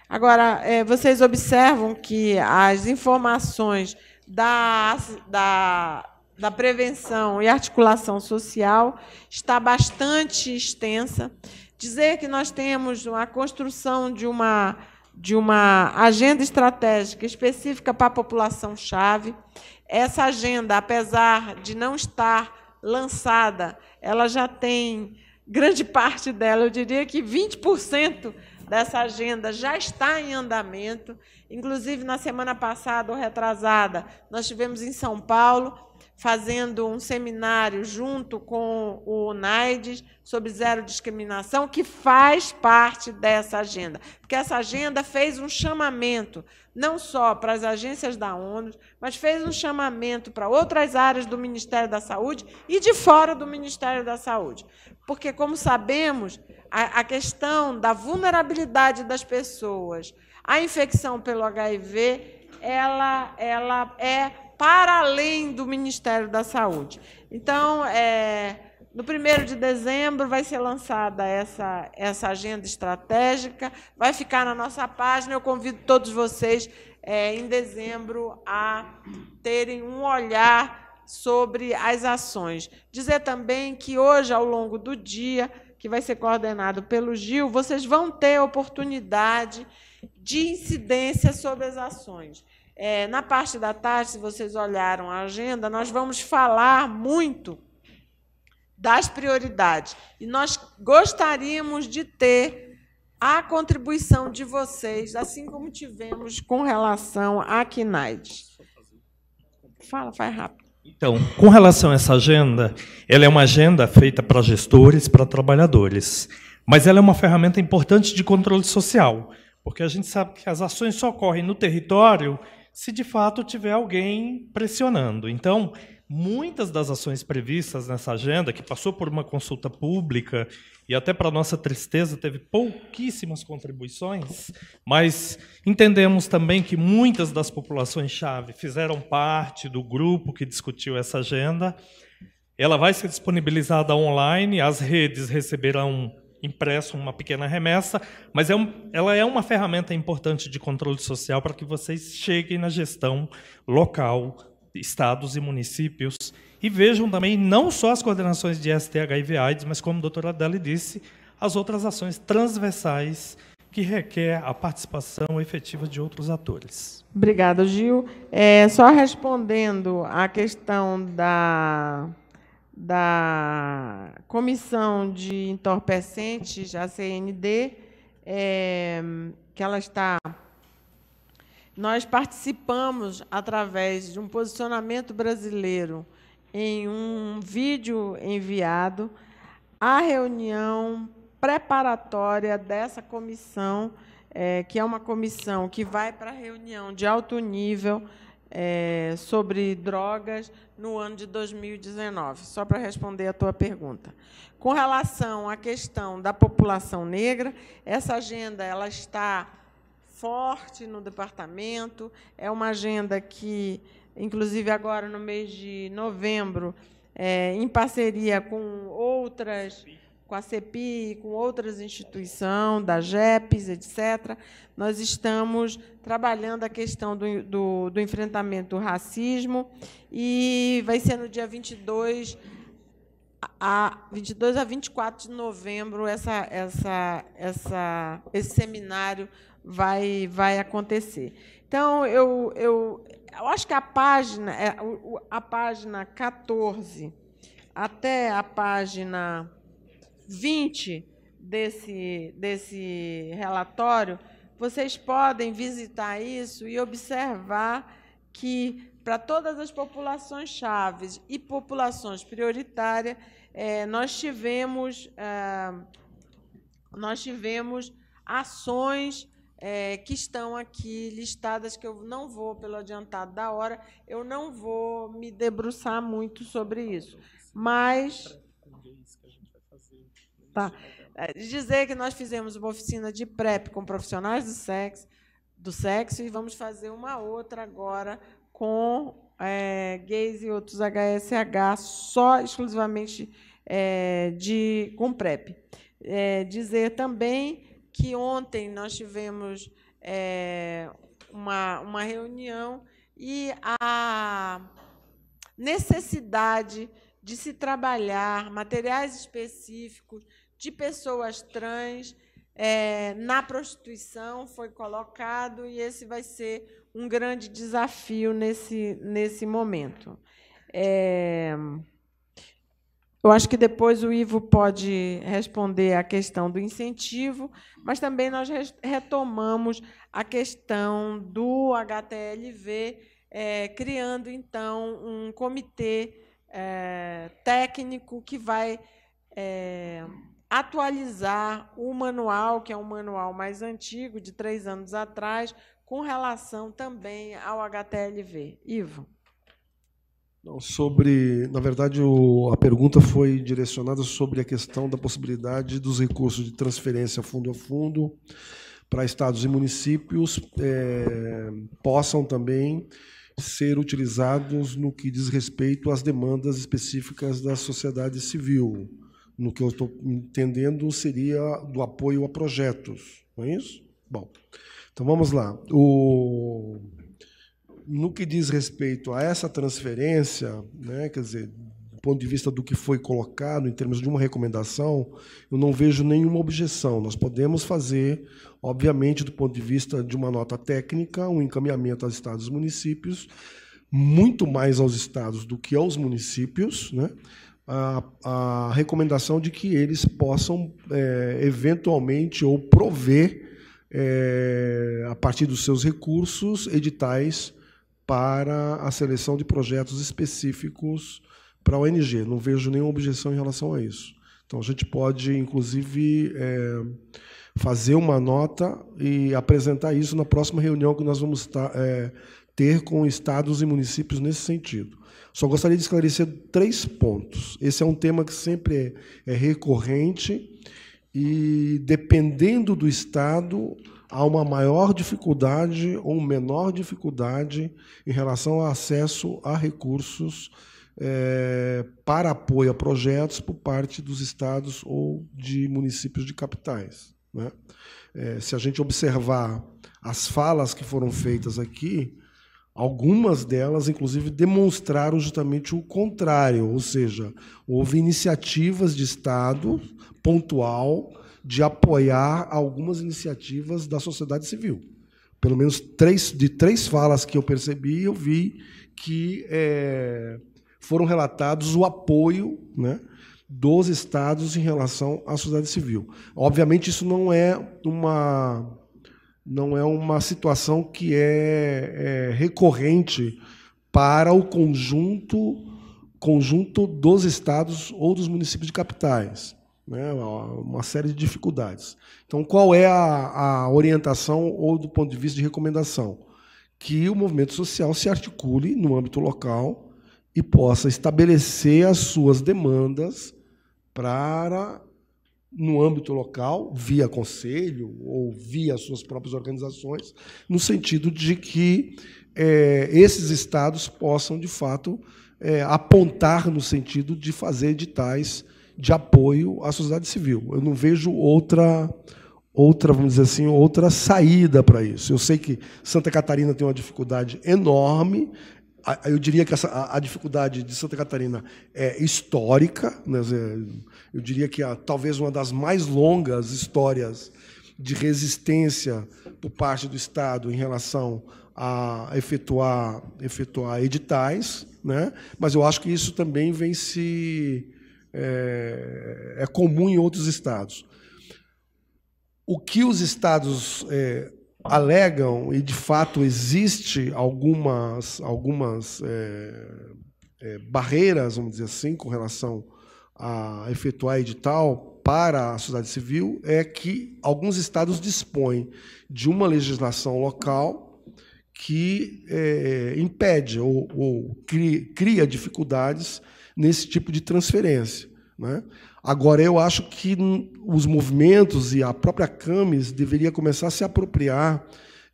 A: Agora, é, vocês observam que as informações da, da, da prevenção e articulação social está bastante extensa. Dizer que nós temos a construção de uma, de uma agenda estratégica específica para a população-chave. Essa agenda, apesar de não estar lançada, ela já tem grande *laughs* parte dela, eu diria que 20% dessa agenda já está em andamento. Inclusive, na semana passada ou retrasada, nós tivemos em São Paulo fazendo um seminário junto com o UNAIDS sobre zero discriminação, que faz parte dessa agenda. Porque essa agenda fez um chamamento, não só para as agências da ONU, mas fez um chamamento para outras áreas do Ministério da Saúde e de fora do Ministério da Saúde. Porque, como sabemos, a, a questão da vulnerabilidade das pessoas à infecção pelo HIV, ela, ela é para além do Ministério da Saúde. Então, é, no 1 de dezembro vai ser lançada essa, essa agenda estratégica, vai ficar na nossa página. Eu convido todos vocês é, em dezembro a terem um olhar sobre as ações. Dizer também que hoje, ao longo do dia, que vai ser coordenado pelo Gil, vocês vão ter oportunidade de incidência sobre as ações. É, na parte da tarde, se vocês olharam a agenda, nós vamos falar muito das prioridades. E nós gostaríamos de ter a contribuição de vocês, assim como tivemos com relação à KNAID. Fala, faz rápido.
N: Então, com relação a essa agenda, ela é uma agenda feita para gestores, para trabalhadores, mas ela é uma ferramenta importante de controle social, porque a gente sabe que as ações só ocorrem no território se de fato tiver alguém pressionando. Então, Muitas das ações previstas nessa agenda, que passou por uma consulta pública e até para nossa tristeza teve pouquíssimas contribuições, mas entendemos também que muitas das populações-chave fizeram parte do grupo que discutiu essa agenda. Ela vai ser disponibilizada online, as redes receberão impresso uma pequena remessa, mas é um, ela é uma ferramenta importante de controle social para que vocês cheguem na gestão local estados e municípios. E vejam também não só as coordenações de e AIDS, mas como a doutora Adele disse, as outras ações transversais que requer a participação efetiva de outros
A: atores. Obrigada, Gil. É, só respondendo à questão da, da comissão de entorpecentes, a CND, é, que ela está nós participamos através de um posicionamento brasileiro em um vídeo enviado à reunião preparatória dessa comissão, é, que é uma comissão que vai para a reunião de alto nível é, sobre drogas no ano de 2019, só para responder a tua pergunta. Com relação à questão da população negra, essa agenda ela está forte no departamento. É uma agenda que, inclusive agora no mês de novembro, é, em parceria com outras, com a CEPI, com outras instituições, da GEPES, etc., nós estamos trabalhando a questão do, do, do enfrentamento do racismo e vai ser no dia 22 a 22 a 24 de novembro essa, essa, essa, esse seminário vai, vai acontecer. Então, eu, eu, eu acho que a página, é, a página 14 até a página 20 desse, desse relatório, vocês podem visitar isso e observar que para todas as populações chaves e populações prioritárias, é, nós tivemos, é, nós tivemos ações é, que estão aqui listadas, que eu não vou, pelo adiantado da hora, eu não vou me debruçar muito sobre isso. Mas. Tá. É, dizer que nós fizemos uma oficina de PrEP com profissionais do sexo, do sexo e vamos fazer uma outra agora com é, gays e outros HSH, só exclusivamente é, de, com PrEP. É, dizer também que ontem nós tivemos é, uma, uma reunião e a necessidade de se trabalhar materiais específicos de pessoas trans é, na prostituição foi colocado e esse vai ser um grande desafio nesse, nesse momento. É... Eu acho que depois o Ivo pode responder à questão do incentivo, mas também nós retomamos a questão do HTLV, é, eh, criando então um comitê é, técnico que vai é, atualizar o manual, que é um manual mais antigo, de três anos atrás, com relação também ao HTLV. Ivo.
M: Não, sobre, na verdade, o, a pergunta foi direcionada sobre a questão da possibilidade dos recursos de transferência fundo a fundo para estados e municípios é, possam também ser utilizados no que diz respeito às demandas específicas da sociedade civil. No que eu estou entendendo, seria do apoio a projetos, não é isso? Bom, então vamos lá. O no que diz respeito a essa transferência, né, quer dizer, do ponto de vista do que foi colocado em termos de uma recomendação, eu não vejo nenhuma objeção. Nós podemos fazer, obviamente, do ponto de vista de uma nota técnica, um encaminhamento aos estados e municípios, muito mais aos estados do que aos municípios, né? A, a recomendação de que eles possam é, eventualmente ou prover é, a partir dos seus recursos, editais para a seleção de projetos específicos para a ONG. Não vejo nenhuma objeção em relação a isso. Então, a gente pode, inclusive, é, fazer uma nota e apresentar isso na próxima reunião que nós vamos é, ter com estados e municípios nesse sentido. Só gostaria de esclarecer três pontos. Esse é um tema que sempre é, é recorrente e, dependendo do estado, há uma maior dificuldade ou menor dificuldade em relação ao acesso a recursos é, para apoio a projetos por parte dos estados ou de municípios de capitais. Né? É, se a gente observar as falas que foram feitas aqui, algumas delas, inclusive, demonstraram justamente o contrário, ou seja, houve iniciativas de Estado pontual de apoiar algumas iniciativas da sociedade civil. Pelo menos três, de três falas que eu percebi, eu vi que é, foram relatados o apoio né, dos estados em relação à sociedade civil. Obviamente, isso não é uma, não é uma situação que é, é recorrente para o conjunto conjunto dos estados ou dos municípios de capitais né, uma série de dificuldades. Então, qual é a, a, orientação ou do ponto de vista de recomendação? Que o movimento social se articule no âmbito local e possa estabelecer as suas demandas para, no âmbito local, via conselho ou via as suas próprias organizações, no sentido de que é, esses estados possam, de fato, é, apontar no sentido de fazer editais de apoio à sociedade civil. Eu não vejo outra outra, vamos dizer assim, outra saída para isso. Eu sei que Santa Catarina tem uma dificuldade enorme. Eu diria que essa, a, dificuldade de Santa Catarina é histórica. Né? Eu diria que é talvez uma das mais longas histórias de resistência por parte do Estado em relação a efetuar, efetuar editais. Né? Mas eu acho que isso também vem se é, é comum em outros estados. O que os estados é, alegam, e de fato existe algumas, algumas é, é, barreiras, vamos dizer assim, com relação a efetuar edital para a sociedade civil, é que alguns estados dispõem de uma legislação local que é, impede ou, ou cria dificuldades nesse tipo de transferência. Né? Agora, eu acho que os movimentos e a própria CAMES deveria começar a se apropriar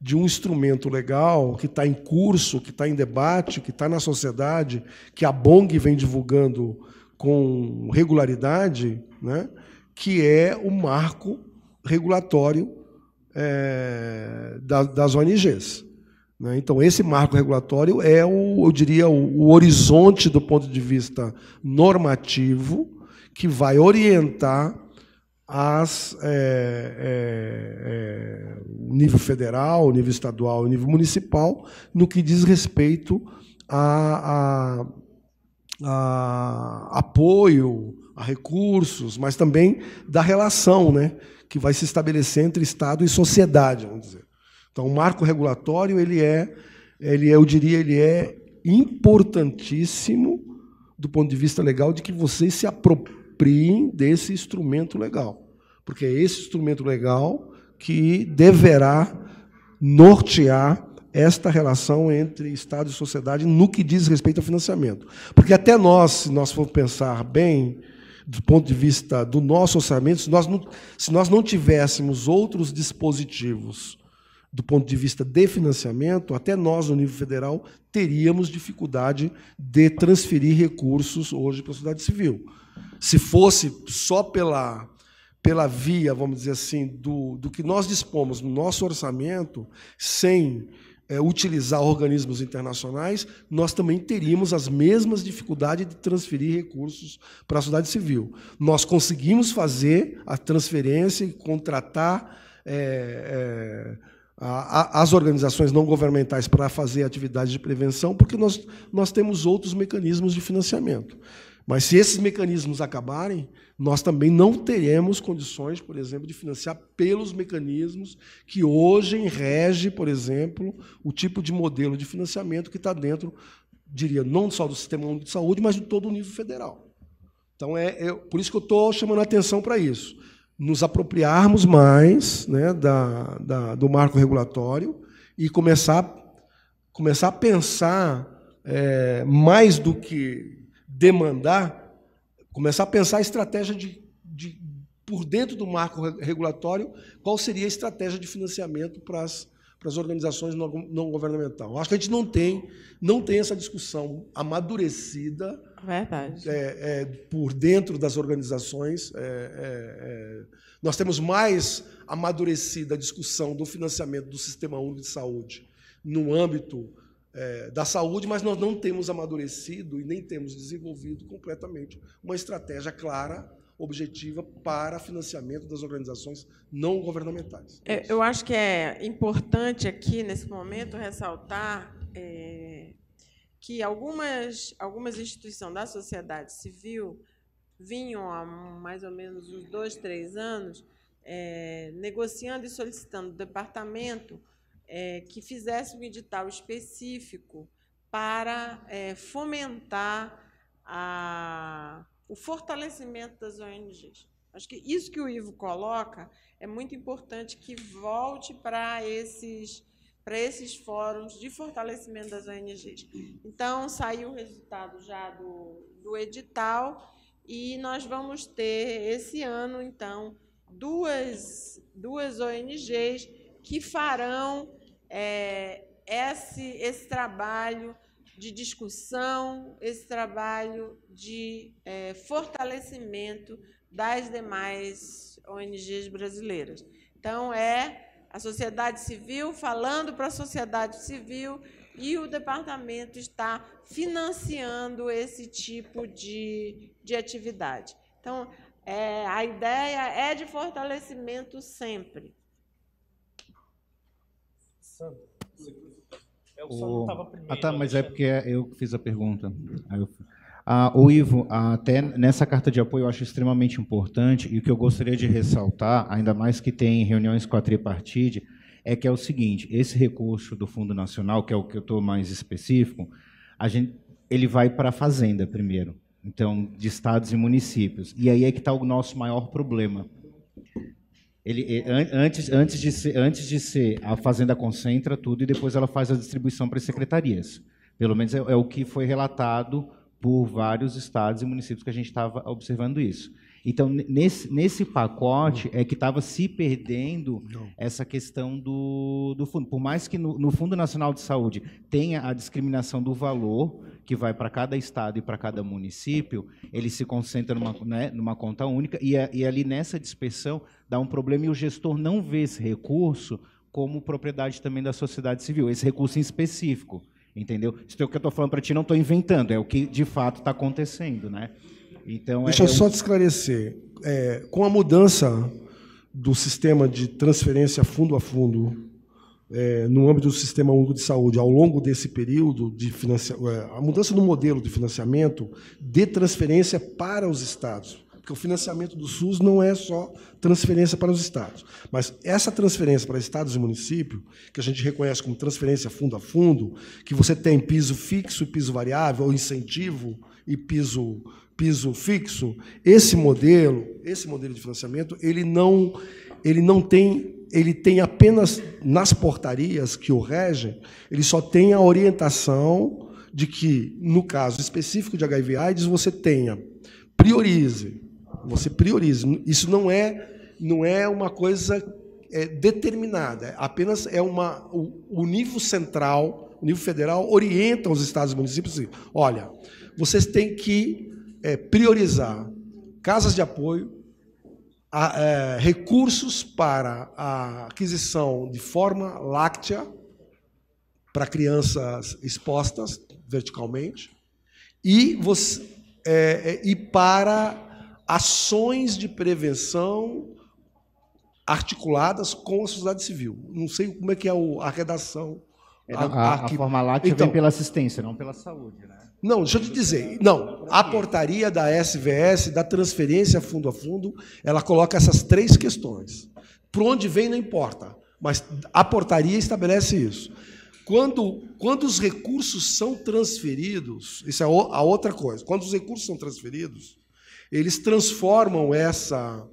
M: de um instrumento legal que está em curso, que está em debate, que está na sociedade, que a Bong vem divulgando com regularidade, né? que é o marco regulatório é, das ONGs. Né? Então, esse marco regulatório é, o, eu diria, o, horizonte do ponto de vista normativo que vai orientar as, é, é, é, o nível federal, o nível estadual, o nível municipal, no que diz respeito a, a, a apoio, a recursos, mas também da relação né, que vai se estabelecer entre Estado e sociedade, vamos dizer. Então, o marco regulatório ele é, ele é, eu diria, ele é importantíssimo do ponto de vista legal de que vocês se apropriem desse instrumento legal, porque é esse instrumento legal que deverá nortear esta relação entre Estado e sociedade no que diz respeito ao financiamento. Porque até nós, se nós formos pensar bem, do ponto de vista do nosso orçamento, se nós não, se nós não tivéssemos outros dispositivos do ponto de vista de financiamento, até nós, no nível federal, teríamos dificuldade de transferir recursos hoje para a sociedade civil. Se fosse só pela, pela via, vamos dizer assim, do, do que nós dispomos no nosso orçamento, sem é, utilizar organismos internacionais, nós também teríamos as mesmas dificuldades de transferir recursos para a sociedade civil. Nós conseguimos fazer a transferência e contratar. É, é, as organizações não governamentais para fazer atividades de prevenção, porque nós, nós temos outros mecanismos de financiamento. Mas se esses mecanismos acabarem, nós também não teremos condições, por exemplo, de financiar pelos mecanismos que hoje rege, por exemplo, o tipo de modelo de financiamento que está dentro, diria, não só do sistema único de saúde, mas de todo o nível federal. Então, é, é por isso que eu estou chamando a atenção para isso nos apropriarmos mais né, da, da, do marco regulatório e começar, começar a pensar é, mais do que demandar, começar a pensar a estratégia de, de, por dentro do marco regulatório, qual seria a estratégia de financiamento para as, para as organizações não, não governamentais. Acho que a gente não tem, não tem essa discussão amadurecida Verdade. É, é, por dentro das organizações. É, é, é, nós temos mais amadurecida a discussão do financiamento do Sistema Único de Saúde no âmbito é, da saúde, mas nós não temos amadurecido e nem temos desenvolvido completamente uma estratégia clara objetiva para financiamento das organizações não governamentais.
A: eu acho que é importante aqui, nesse momento, ressaltar é, que algumas, algumas instituições da sociedade civil vinham há mais ou menos uns dois, três anos é, negociando e solicitando do departamento é, que fizesse um edital específico para é, fomentar a, o fortalecimento das ONGs. Acho que isso que o Ivo coloca é muito importante que volte para esses para esses fóruns de fortalecimento das ONGs. Então, saiu o resultado já do, do edital e nós vamos ter esse ano, então, duas, duas ONGs que farão é, esse, esse trabalho de discussão, esse trabalho de é, fortalecimento das demais ONGs brasileiras. Então, é a sociedade civil falando para a sociedade civil e o departamento está financiando esse tipo de, de atividade. Então, é, a ideia é de fortalecimento sempre. Sandra,
B: eu só não estava
H: primeiro. Ah, tá, mas é porque eu fiz a pergunta. Aí eu ah, o Ivo, até nessa carta de apoio eu acho extremamente importante e o que eu gostaria de ressaltar, ainda mais que tem reuniões com a tripartite, é que é o seguinte: esse recurso do Fundo Nacional, que é o que eu estou mais específico, a gente, ele vai para a Fazenda primeiro, então, de estados e municípios. E aí é que está o nosso maior problema. Ele, antes, antes, de ser, antes de ser, a Fazenda concentra tudo e depois ela faz a distribuição para as secretarias. Pelo menos é, é o que foi relatado por vários estados e municípios que a gente estava observando isso. Então, nesse, nesse pacote é que estava se perdendo essa questão do, do fundo. Por mais que no, no, Fundo Nacional de Saúde tenha a discriminação do valor que vai para cada estado e para cada município, ele se concentra numa, né, numa conta única e, a, é, e é ali nessa dispersão dá um problema e o gestor não vê esse recurso como propriedade também da sociedade civil, esse recurso em específico. Entendeu? Isso é o que eu estou falando para ti, não estou inventando, é o que de fato está acontecendo, né? Então, é, Deixa é, eu só te
M: esclarecer. É, com a mudança do sistema de transferência fundo a fundo é, no âmbito do Sistema Único de Saúde, ao longo desse período de financiamento, é, a mudança no modelo de financiamento de transferência para os estados, porque o financiamento do SUS não é só transferência para os estados. Mas essa transferência para estados e município, que a gente reconhece como transferência fundo a fundo, que você tem piso fixo e piso variável, ou incentivo e piso piso fixo, esse modelo, esse modelo de financiamento, ele não ele não tem ele tem apenas nas portarias que o regem, ele só tem a orientação de que, no caso específico de HIV/AIDS, você tenha, priorize você prioriza. Isso não é, não é uma coisa é, determinada, é apenas é uma, o, o nível central, o nível federal, orienta os estados e municípios. Assim, Olha, vocês têm que é, priorizar casas de apoio, a, é, recursos para a aquisição de forma láctea para crianças expostas verticalmente e, você, é, é e para ações de prevenção articuladas com a sociedade civil. Não sei como é que é a redação. É, a, a, a, a forma láctea então, vem pela
H: assistência, não pela saúde, né?
M: Não, deixa eu te dizer. Não, a portaria da SVS, da transferência fundo a fundo, ela coloca essas três questões. Por onde vem não importa, mas a portaria estabelece isso. Quando, quando os recursos são transferidos, isso é a outra coisa, quando os recursos são transferidos, eles transformam essa,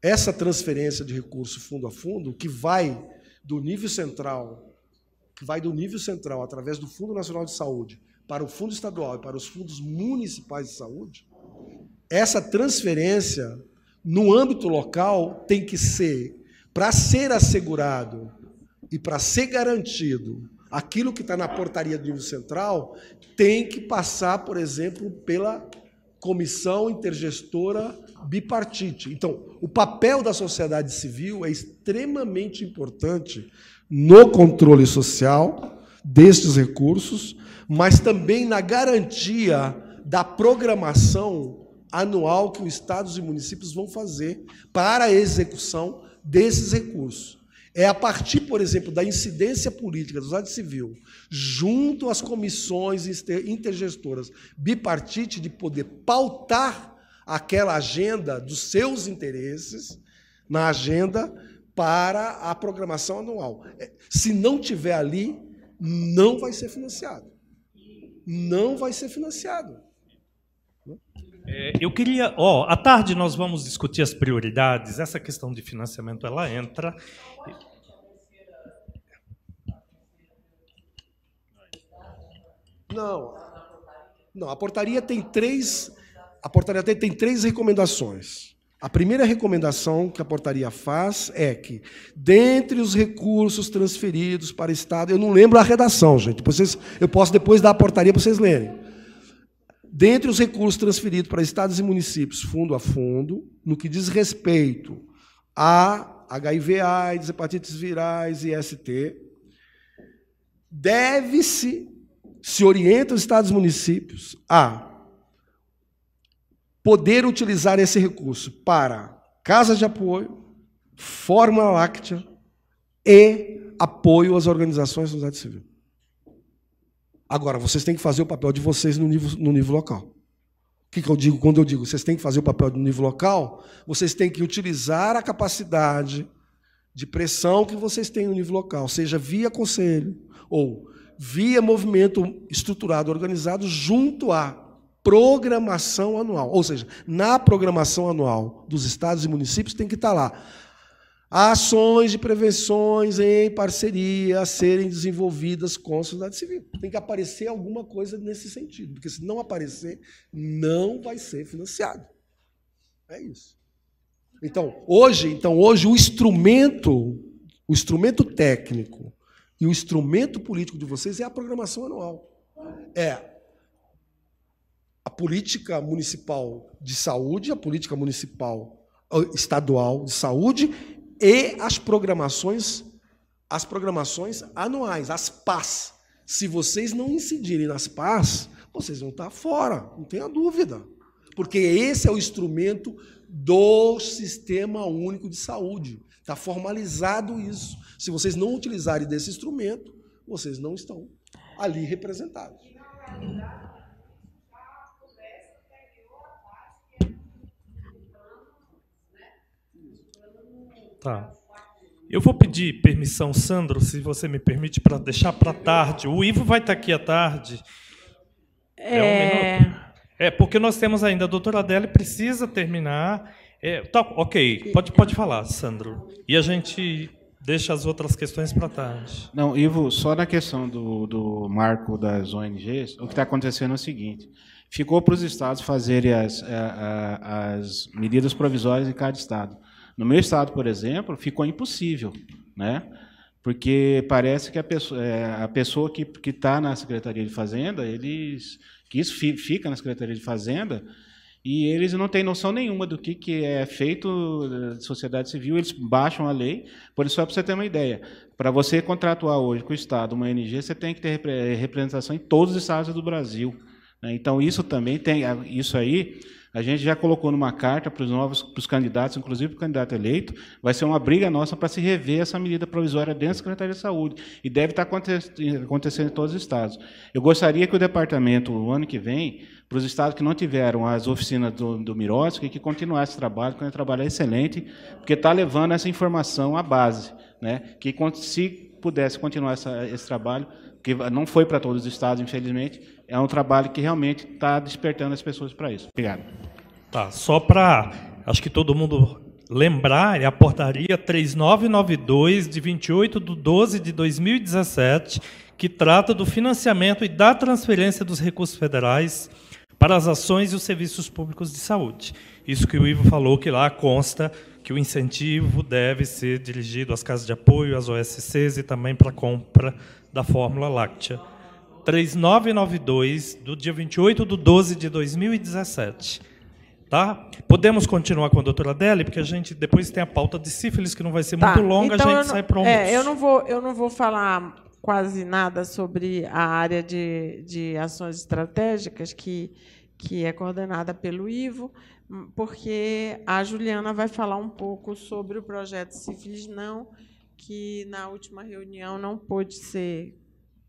M: essa transferência de recurso fundo a fundo, que vai do nível central, que vai do nível central através do Fundo Nacional de Saúde para o Fundo Estadual e para os fundos municipais de saúde, essa transferência no âmbito local tem que ser para ser assegurado e para ser garantido aquilo que está na portaria do nível central, tem que passar, por exemplo, pela comissão intergestora bipartite. Então, o papel da sociedade civil é extremamente importante no controle social destes recursos, mas também na garantia da programação anual que os estados e municípios vão fazer para a execução desses recursos. É a partir, por exemplo, da incidência política do Estado Civil, junto às comissões intergestoras bipartite, de poder pautar aquela agenda dos seus interesses na agenda para a programação anual. É, se não tiver ali, não vai ser financiado. Não vai ser financiado.
N: É, eu queria, ó, à tarde nós vamos discutir as prioridades. Essa questão de financiamento
M: ela entra. Não, não. A portaria tem três, a portaria tem, tem três recomendações. A primeira recomendação que a portaria faz é que, dentre os recursos transferidos para o Estado, eu não lembro a redação, gente. Vocês, eu posso depois dar a portaria para vocês lerem. Dentre os recursos transferidos para estados e municípios, fundo a fundo, no que diz respeito a HIV, AIDS, hepatites virais e ST, deve-se, se orienta os estados e municípios a poder utilizar esse recurso para casas de apoio, fórmula láctea e apoio às organizações da sociedade civil. Agora, vocês têm que fazer o papel de vocês no nível, no nível local. O que, que eu digo quando eu digo vocês têm que fazer o papel no nível local? Vocês têm que utilizar a capacidade de pressão que vocês têm no nível local, seja via conselho ou via movimento estruturado, organizado, junto à programação anual. Ou seja, na programação anual dos estados e municípios tem que estar lá Há ações de prevenções em parceria a serem desenvolvidas com a sociedade civil. Tem que aparecer alguma coisa nesse sentido, porque se não aparecer, não vai ser financiado. É isso. Então, hoje, então hoje o instrumento, o instrumento técnico e o instrumento político de vocês é a programação anual. É a política municipal de saúde, a política municipal estadual de saúde e as programações, as programações anuais, as PAS. Se vocês não incidirem nas PAS, vocês vão estar fora, não tenha dúvida. Porque esse é o instrumento do Sistema Único de Saúde. Está formalizado isso. Se vocês não utilizarem desse instrumento, vocês não estão ali representados. E na realidade, Tá.
N: Eu vou pedir permissão, Sandro, se você me permite, para deixar para tarde. O Ivo vai estar tá aqui à tarde.
A: É. É,
N: é porque nós temos ainda a doutora Adele precisa terminar. É, tá, ok, pode, pode falar, Sandro. E a gente deixa as outras questões para tarde.
T: Não, Ivo, só na questão do, do marco das ONGs, o que está acontecendo é o seguinte: ficou para os estados fazerem as, é, as medidas provisórias em cada estado. No meu estado, por exemplo, ficou impossível, né? porque parece que a pessoa, é, a pessoa que está na Secretaria de Fazenda, eles que isso fica na Secretaria de Fazenda, e eles não têm noção nenhuma do que, que é feito eh, de sociedade civil, eles baixam a lei. Por isso, só para você ter uma ideia, para você contratuar hoje com o Estado uma ONG, você tem que ter representação em todos os estados do Brasil. Né? Então, isso também tem. Isso aí a gente já colocou numa carta para os novos, para os candidatos, inclusive para o candidato eleito, vai ser uma briga nossa para se rever essa medida provisória dentro da Secretaria de Saúde. E deve tá estar acontecendo em todos os estados. Eu gostaria que o departamento, no ano que vem, para os estados que não tiveram as oficinas do, do que continuasse esse trabalho, que é um trabalho excelente, porque está levando essa informação à base. Né? Que se pudesse continuar essa, esse trabalho, que não foi para todos os estados, infelizmente, é um trabalho que realmente está despertando as pessoas para isso. Obrigado.
N: Tá, só para, acho que todo mundo lembrar, é a portaria 3992, de 28 de 12 de 2017, que trata do financiamento e da transferência dos recursos federais para as ações e os serviços públicos de saúde. Isso que o Ivo falou, que lá consta que o incentivo deve ser dirigido às casas de apoio, às OSCs e também para a compra da Fórmula Láctea. 3992, do dia 28 de 12 de 2017. Tá? Podemos continuar com a doutora Adele, porque a gente depois tem a pauta de sífilis, que não vai ser tá. muito longa, então, a gente não, sai para o é, eu,
A: não vou, eu não vou falar quase nada sobre a área de, de ações estratégicas que, que é coordenada pelo Ivo, porque a Juliana vai falar um pouco sobre o projeto Sífilis Não, que na última reunião não pôde ser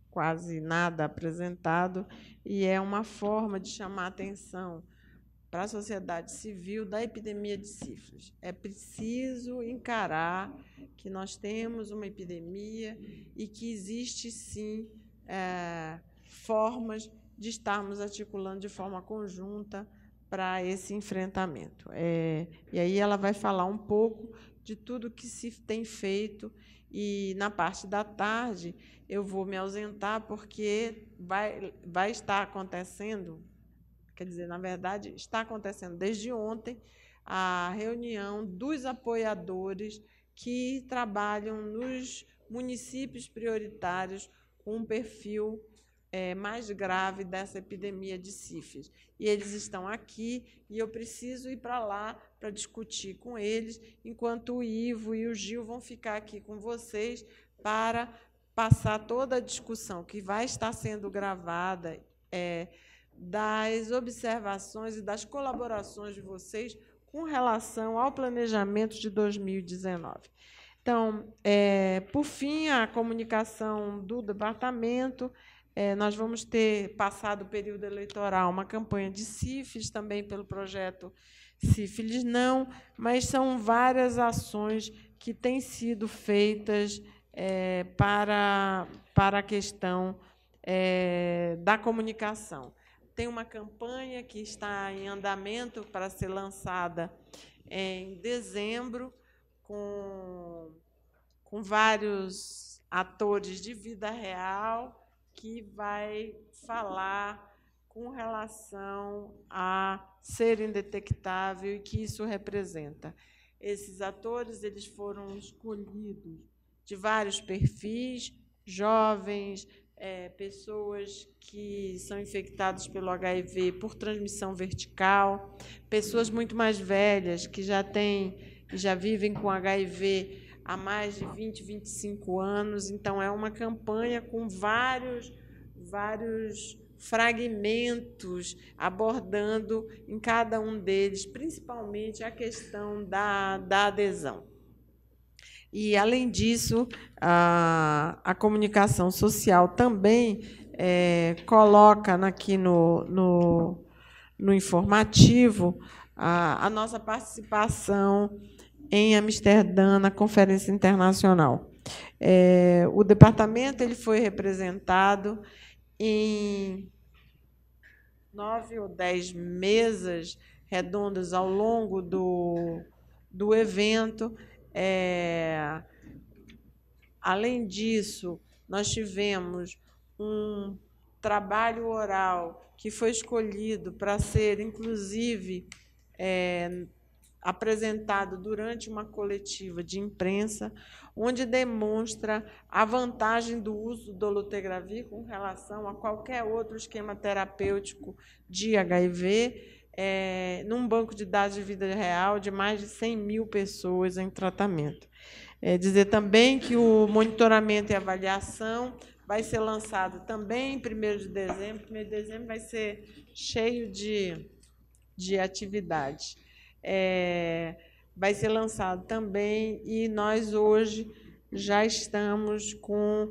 A: quase nada apresentado, e é uma forma de chamar atenção para a sociedade civil da epidemia de sífilis. É preciso encarar que nós temos uma epidemia e que existe sim é, formas de estarmos articulando de forma conjunta para esse enfrentamento. É, e aí ela vai falar um pouco de tudo que se tem feito. E na parte da tarde eu vou me ausentar porque vai, vai estar acontecendo, quer dizer, na verdade, está acontecendo desde ontem a reunião dos apoiadores que trabalham nos municípios prioritários com um perfil é, mais grave dessa epidemia de sífilis. E eles estão aqui e eu preciso ir para lá para discutir com eles, enquanto o Ivo e o Gil vão ficar aqui com vocês para passar toda a discussão que vai estar sendo gravada é, das observações e das colaborações de vocês com relação ao planejamento de 2019. Então, é, por fim, a comunicação do departamento. É, nós vamos ter, passado o período eleitoral, uma campanha de CIFES, também pelo projeto Sífilis Não, mas são várias ações que têm sido feitas é, para, para a questão é, da comunicação. Tem uma campanha que está em andamento para ser lançada em dezembro, com, com vários atores de vida real que vai falar com relação a ser indetectável e que isso representa. Esses atores eles foram escolhidos de vários perfis, jovens, é, pessoas que são infectadas pelo HIV por transmissão vertical, pessoas muito mais velhas que já têm, já vivem com HIV há mais de 20, 25 anos. Então, é uma campanha com vários, vários fragmentos abordando em cada um deles, principalmente a questão da, da adesão. E, além disso, a, a comunicação social também é, coloca aqui no, no, no informativo a, a nossa participação em Amsterdã, na Conferência Internacional. É, o departamento ele foi representado em nove ou dez mesas redondas ao longo do, do evento. É, além disso, nós tivemos um trabalho oral que foi escolhido para ser, inclusive, é, apresentado durante uma coletiva de imprensa, onde demonstra a vantagem do uso do lutegravir com relação a qualquer outro esquema terapêutico de HIV, é, num banco de dados de vida real de mais de 100 mil pessoas em tratamento. É dizer também que o monitoramento e avaliação vai ser lançado também em 1 de dezembro. 1 de dezembro vai ser cheio de, de atividade é, vai ser lançado também e nós hoje já estamos com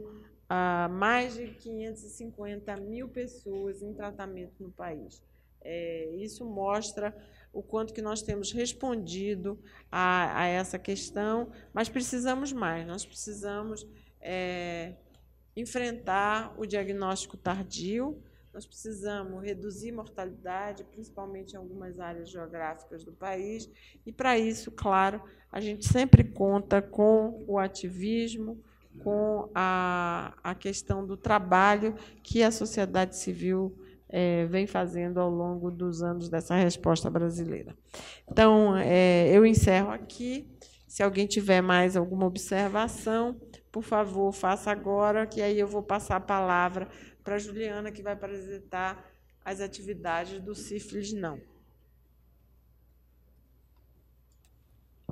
A: ah, mais de 550 mil pessoas em tratamento no país. É, isso mostra o quanto que nós temos respondido a, a essa questão, mas precisamos mais, nós precisamos é, enfrentar o diagnóstico tardio, nós precisamos reduzir mortalidade, principalmente em algumas áreas geográficas do país, e para isso, claro, a gente sempre conta com o ativismo, com a, a questão do trabalho que a sociedade civil é, vem fazendo ao longo dos anos dessa resposta brasileira. Então, é, eu encerro aqui. Se alguém tiver mais alguma observação, por favor, faça agora, que aí eu vou passar a palavra para Juliana, que vai apresentar as atividades do Cifres Não.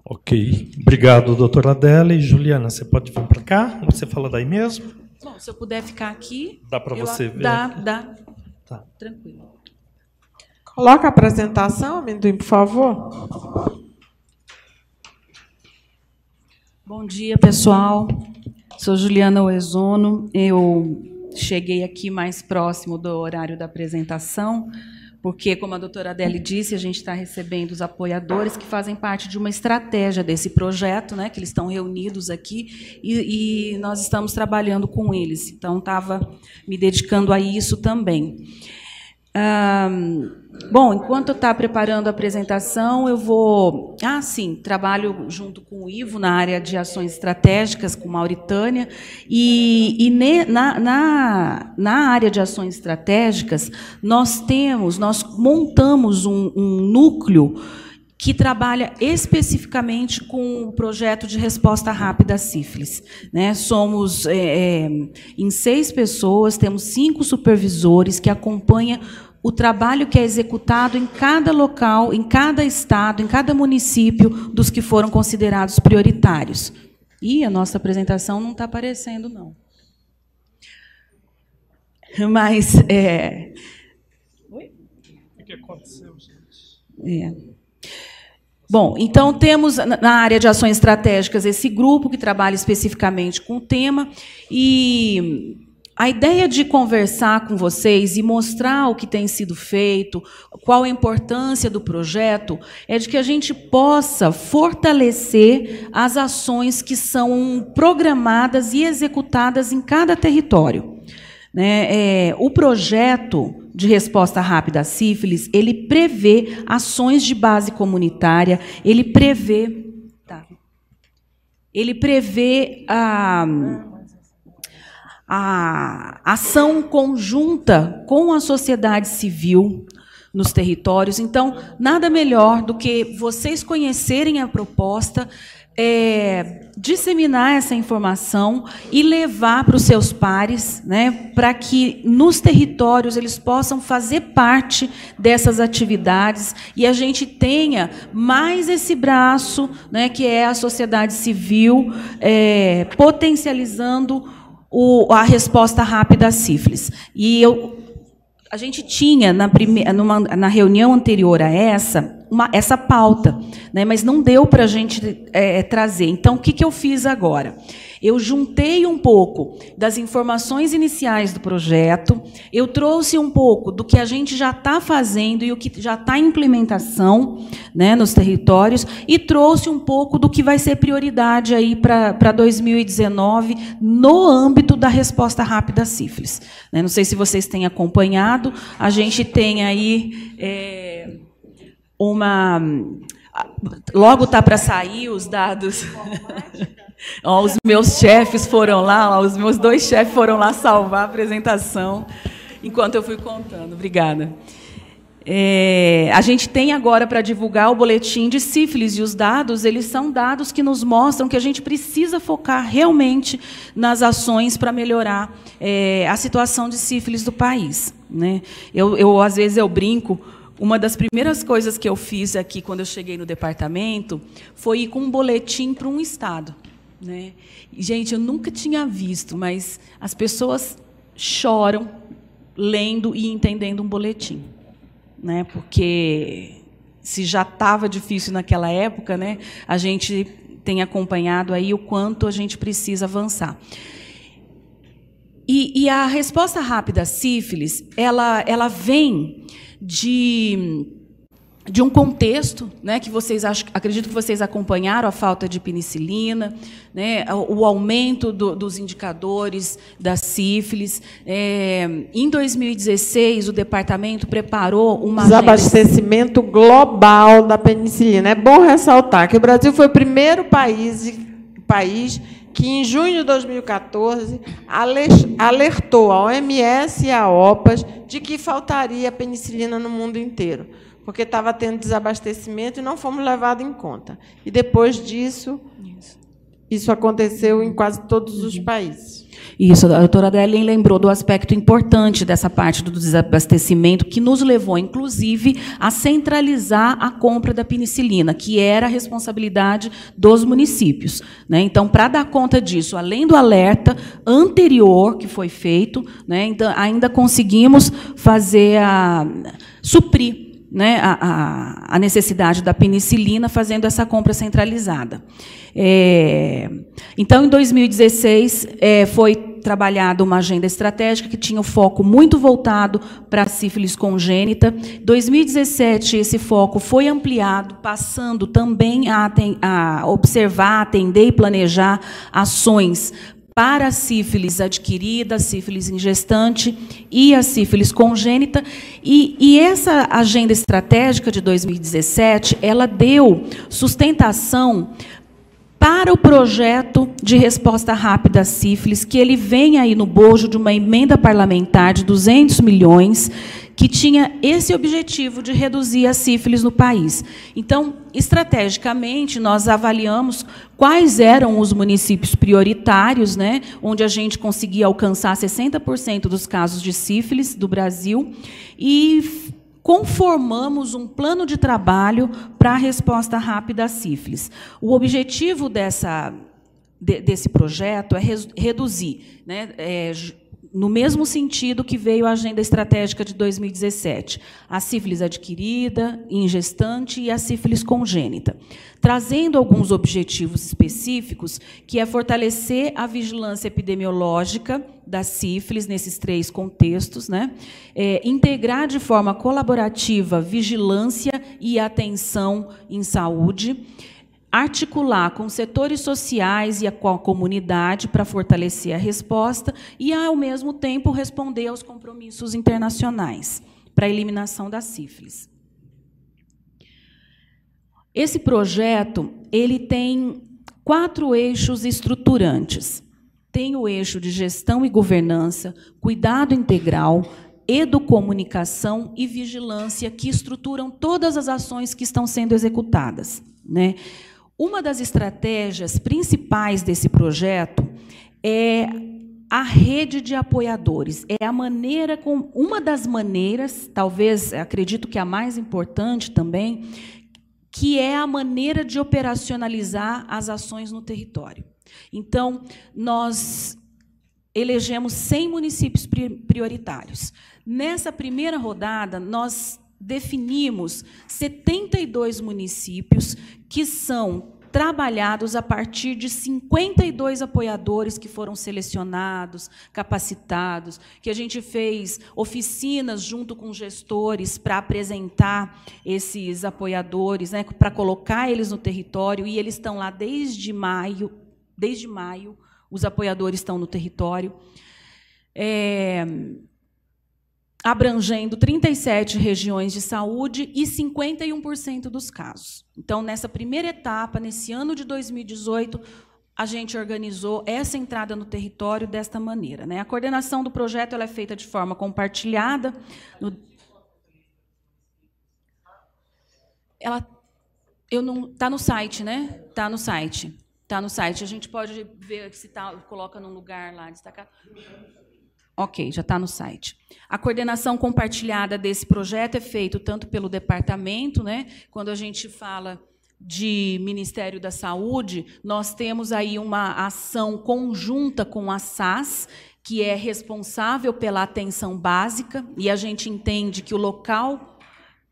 N: Ok. Obrigado, doutora Adela. E Juliana, você pode vir para cá? Você fala daí mesmo?
X: Bom, se eu puder ficar aqui. Dá para você ver? Dá, dá. Tá. Tranquilo.
A: Coloca a apresentação, amendoim, por favor.
X: Bom dia, pessoal. Sou Juliana Oezono. Eu cheguei aqui mais próximo do horário da apresentação, porque, como a doutora Adele disse, a gente está recebendo os apoiadores que fazem parte de uma estratégia desse projeto, né, que eles estão reunidos aqui e, e nós estamos trabalhando com eles. Então, estava me dedicando a isso também bom, enquanto está preparando a apresentação, eu vou. Ah, sim, trabalho junto com o Ivo na área de ações estratégicas com Mauritânia. E, e ne, na, na, na, área de ações estratégicas, nós temos, nós montamos um, um núcleo que trabalha especificamente com o projeto de resposta rápida à sífilis. Né? Somos é, é, em seis pessoas, temos cinco supervisores que acompanham o trabalho que é executado em cada local, em cada estado, em cada município dos que foram considerados prioritários. E a nossa apresentação não está aparecendo, não. Mas. É... O que aconteceu, gente? É. Bom, então temos na área de ações estratégicas esse grupo que trabalha especificamente com o tema e a ideia de conversar com vocês e mostrar o que tem sido feito, qual a importância do projeto, é de que a gente possa fortalecer as ações que são programadas e executadas em cada território. Né? É, o projeto de resposta rápida à sífilis, ele prevê ações de base comunitária, ele prevê. Tá, ele prevê a, ah, a ação conjunta com a sociedade civil nos territórios. Então, nada melhor do que vocês conhecerem a proposta é, disseminar essa informação e levar para os seus pares, né, para que nos territórios eles possam fazer parte dessas atividades e a gente tenha mais esse braço, né, que é a sociedade civil é, potencializando o, a resposta rápida à sífilis. E eu, a gente tinha na, primeira, numa, na reunião anterior a essa uma, essa pauta, né? mas não deu para a gente é, é, trazer. Então, o que, que eu fiz agora? Eu juntei um pouco das informações iniciais do projeto, eu trouxe um pouco do que a gente já está fazendo e o que já está em implementação né, nos territórios, e trouxe um pouco do que vai ser prioridade aí para 2019 no âmbito da resposta rápida à sífilis. Né, não sei se vocês têm acompanhado, a gente tem aí. É uma. Logo está para sair os dados. *laughs* os meus chefes foram lá, os meus dois chefes foram lá salvar a apresentação enquanto eu fui contando. Obrigada. É, a gente tem agora para divulgar o boletim de sífilis e os dados, eles são dados que nos mostram que a gente precisa focar realmente nas ações para melhorar é, a situação de sífilis do país. Né? Eu, eu às vezes eu brinco uma das primeiras coisas que eu fiz aqui quando eu cheguei no departamento foi ir com um boletim para um estado. Né? Gente, eu nunca tinha visto, mas as pessoas choram lendo e entendendo um boletim. Né? Porque se já estava difícil naquela época, né? a gente tem acompanhado aí o quanto a gente precisa avançar. E, e a resposta rápida à sífilis, ela, ela vem de de um contexto, né, que vocês acredito que vocês acompanharam a falta de penicilina, né, o aumento do, dos indicadores da sífilis. É, em 2016, o departamento preparou uma
A: desabastecimento global da penicilina. É bom ressaltar que o Brasil foi o primeiro país país que em junho de 2014 alertou a OMS e a OPAS de que faltaria penicilina no mundo inteiro, porque estava tendo desabastecimento e não fomos levados em conta. E depois disso, isso aconteceu em quase todos os países.
X: Isso, a doutora Adeline lembrou do aspecto importante dessa parte do desabastecimento, que nos levou, inclusive, a centralizar a compra da penicilina, que era a responsabilidade dos municípios. Né? Então, para dar conta disso, além do alerta anterior que foi feito, né, então, ainda conseguimos fazer a. suprir né, a, a, necessidade da penicilina fazendo essa compra centralizada. É, então, em 2016, é, foi trabalhada uma agenda estratégica que tinha o um foco muito voltado para a sífilis congênita. 2017, esse foco foi ampliado, passando também a, a observar, atender e planejar ações para a sífilis adquirida, a sífilis ingestante e a sífilis congênita. E, e essa agenda estratégica de 2017, ela deu sustentação para o projeto de resposta rápida à sífilis, que ele vem aí no bojo de uma emenda parlamentar de 200 milhões, que tinha esse objetivo de reduzir a sífilis no país. Então, estrategicamente, nós avaliamos quais eram os municípios prioritários, né, onde a gente conseguia alcançar 60% dos casos de sífilis do Brasil, e conformamos um plano de trabalho para a resposta rápida à sífilis. O objetivo dessa, desse projeto é reduzir, né, é, no mesmo sentido que veio a Agenda Estratégica de 2017, a sífilis adquirida, ingestante e a sífilis congênita, trazendo alguns objetivos específicos, que é fortalecer a vigilância epidemiológica da sífilis nesses três contextos, né? É, integrar de forma colaborativa vigilância e atenção em saúde, articular com setores sociais e a comunidade para fortalecer a resposta e, ao mesmo tempo, responder aos compromissos internacionais para a eliminação da sífilis. Esse projeto ele tem quatro eixos estruturantes. Tem o eixo de gestão e governança, cuidado integral, educomunicação e vigilância, que estruturam todas as ações que estão sendo executadas. Né? Uma das estratégias principais desse projeto é a rede de apoiadores. É a maneira com uma das maneiras, talvez acredito que a mais importante também, que é a maneira de operacionalizar as ações no território. Então, nós elegemos 100 municípios prioritários. Nessa primeira rodada, nós definimos 72 municípios que são trabalhados a partir de 52 apoiadores que foram selecionados, capacitados, que a gente fez oficinas junto com gestores para apresentar esses apoiadores, né, para colocar eles no território e eles estão lá desde maio, desde maio os apoiadores estão no território. É, abrangendo 37 regiões de saúde e 51% dos casos. Então, nessa primeira etapa, nesse ano de 2018, a gente organizou essa entrada no território desta maneira. Né? A coordenação do projeto é feita de forma compartilhada. No... Ela eu não tá no site, né? Tá no site. Tá no site. A gente pode ver se tá, coloca num lugar lá destacado. Ok, já está no site. A coordenação compartilhada desse projeto é feito tanto pelo departamento, né? Quando a gente fala de Ministério da Saúde, nós temos aí uma ação conjunta com a SAS, que é responsável pela atenção básica, e a gente entende que o local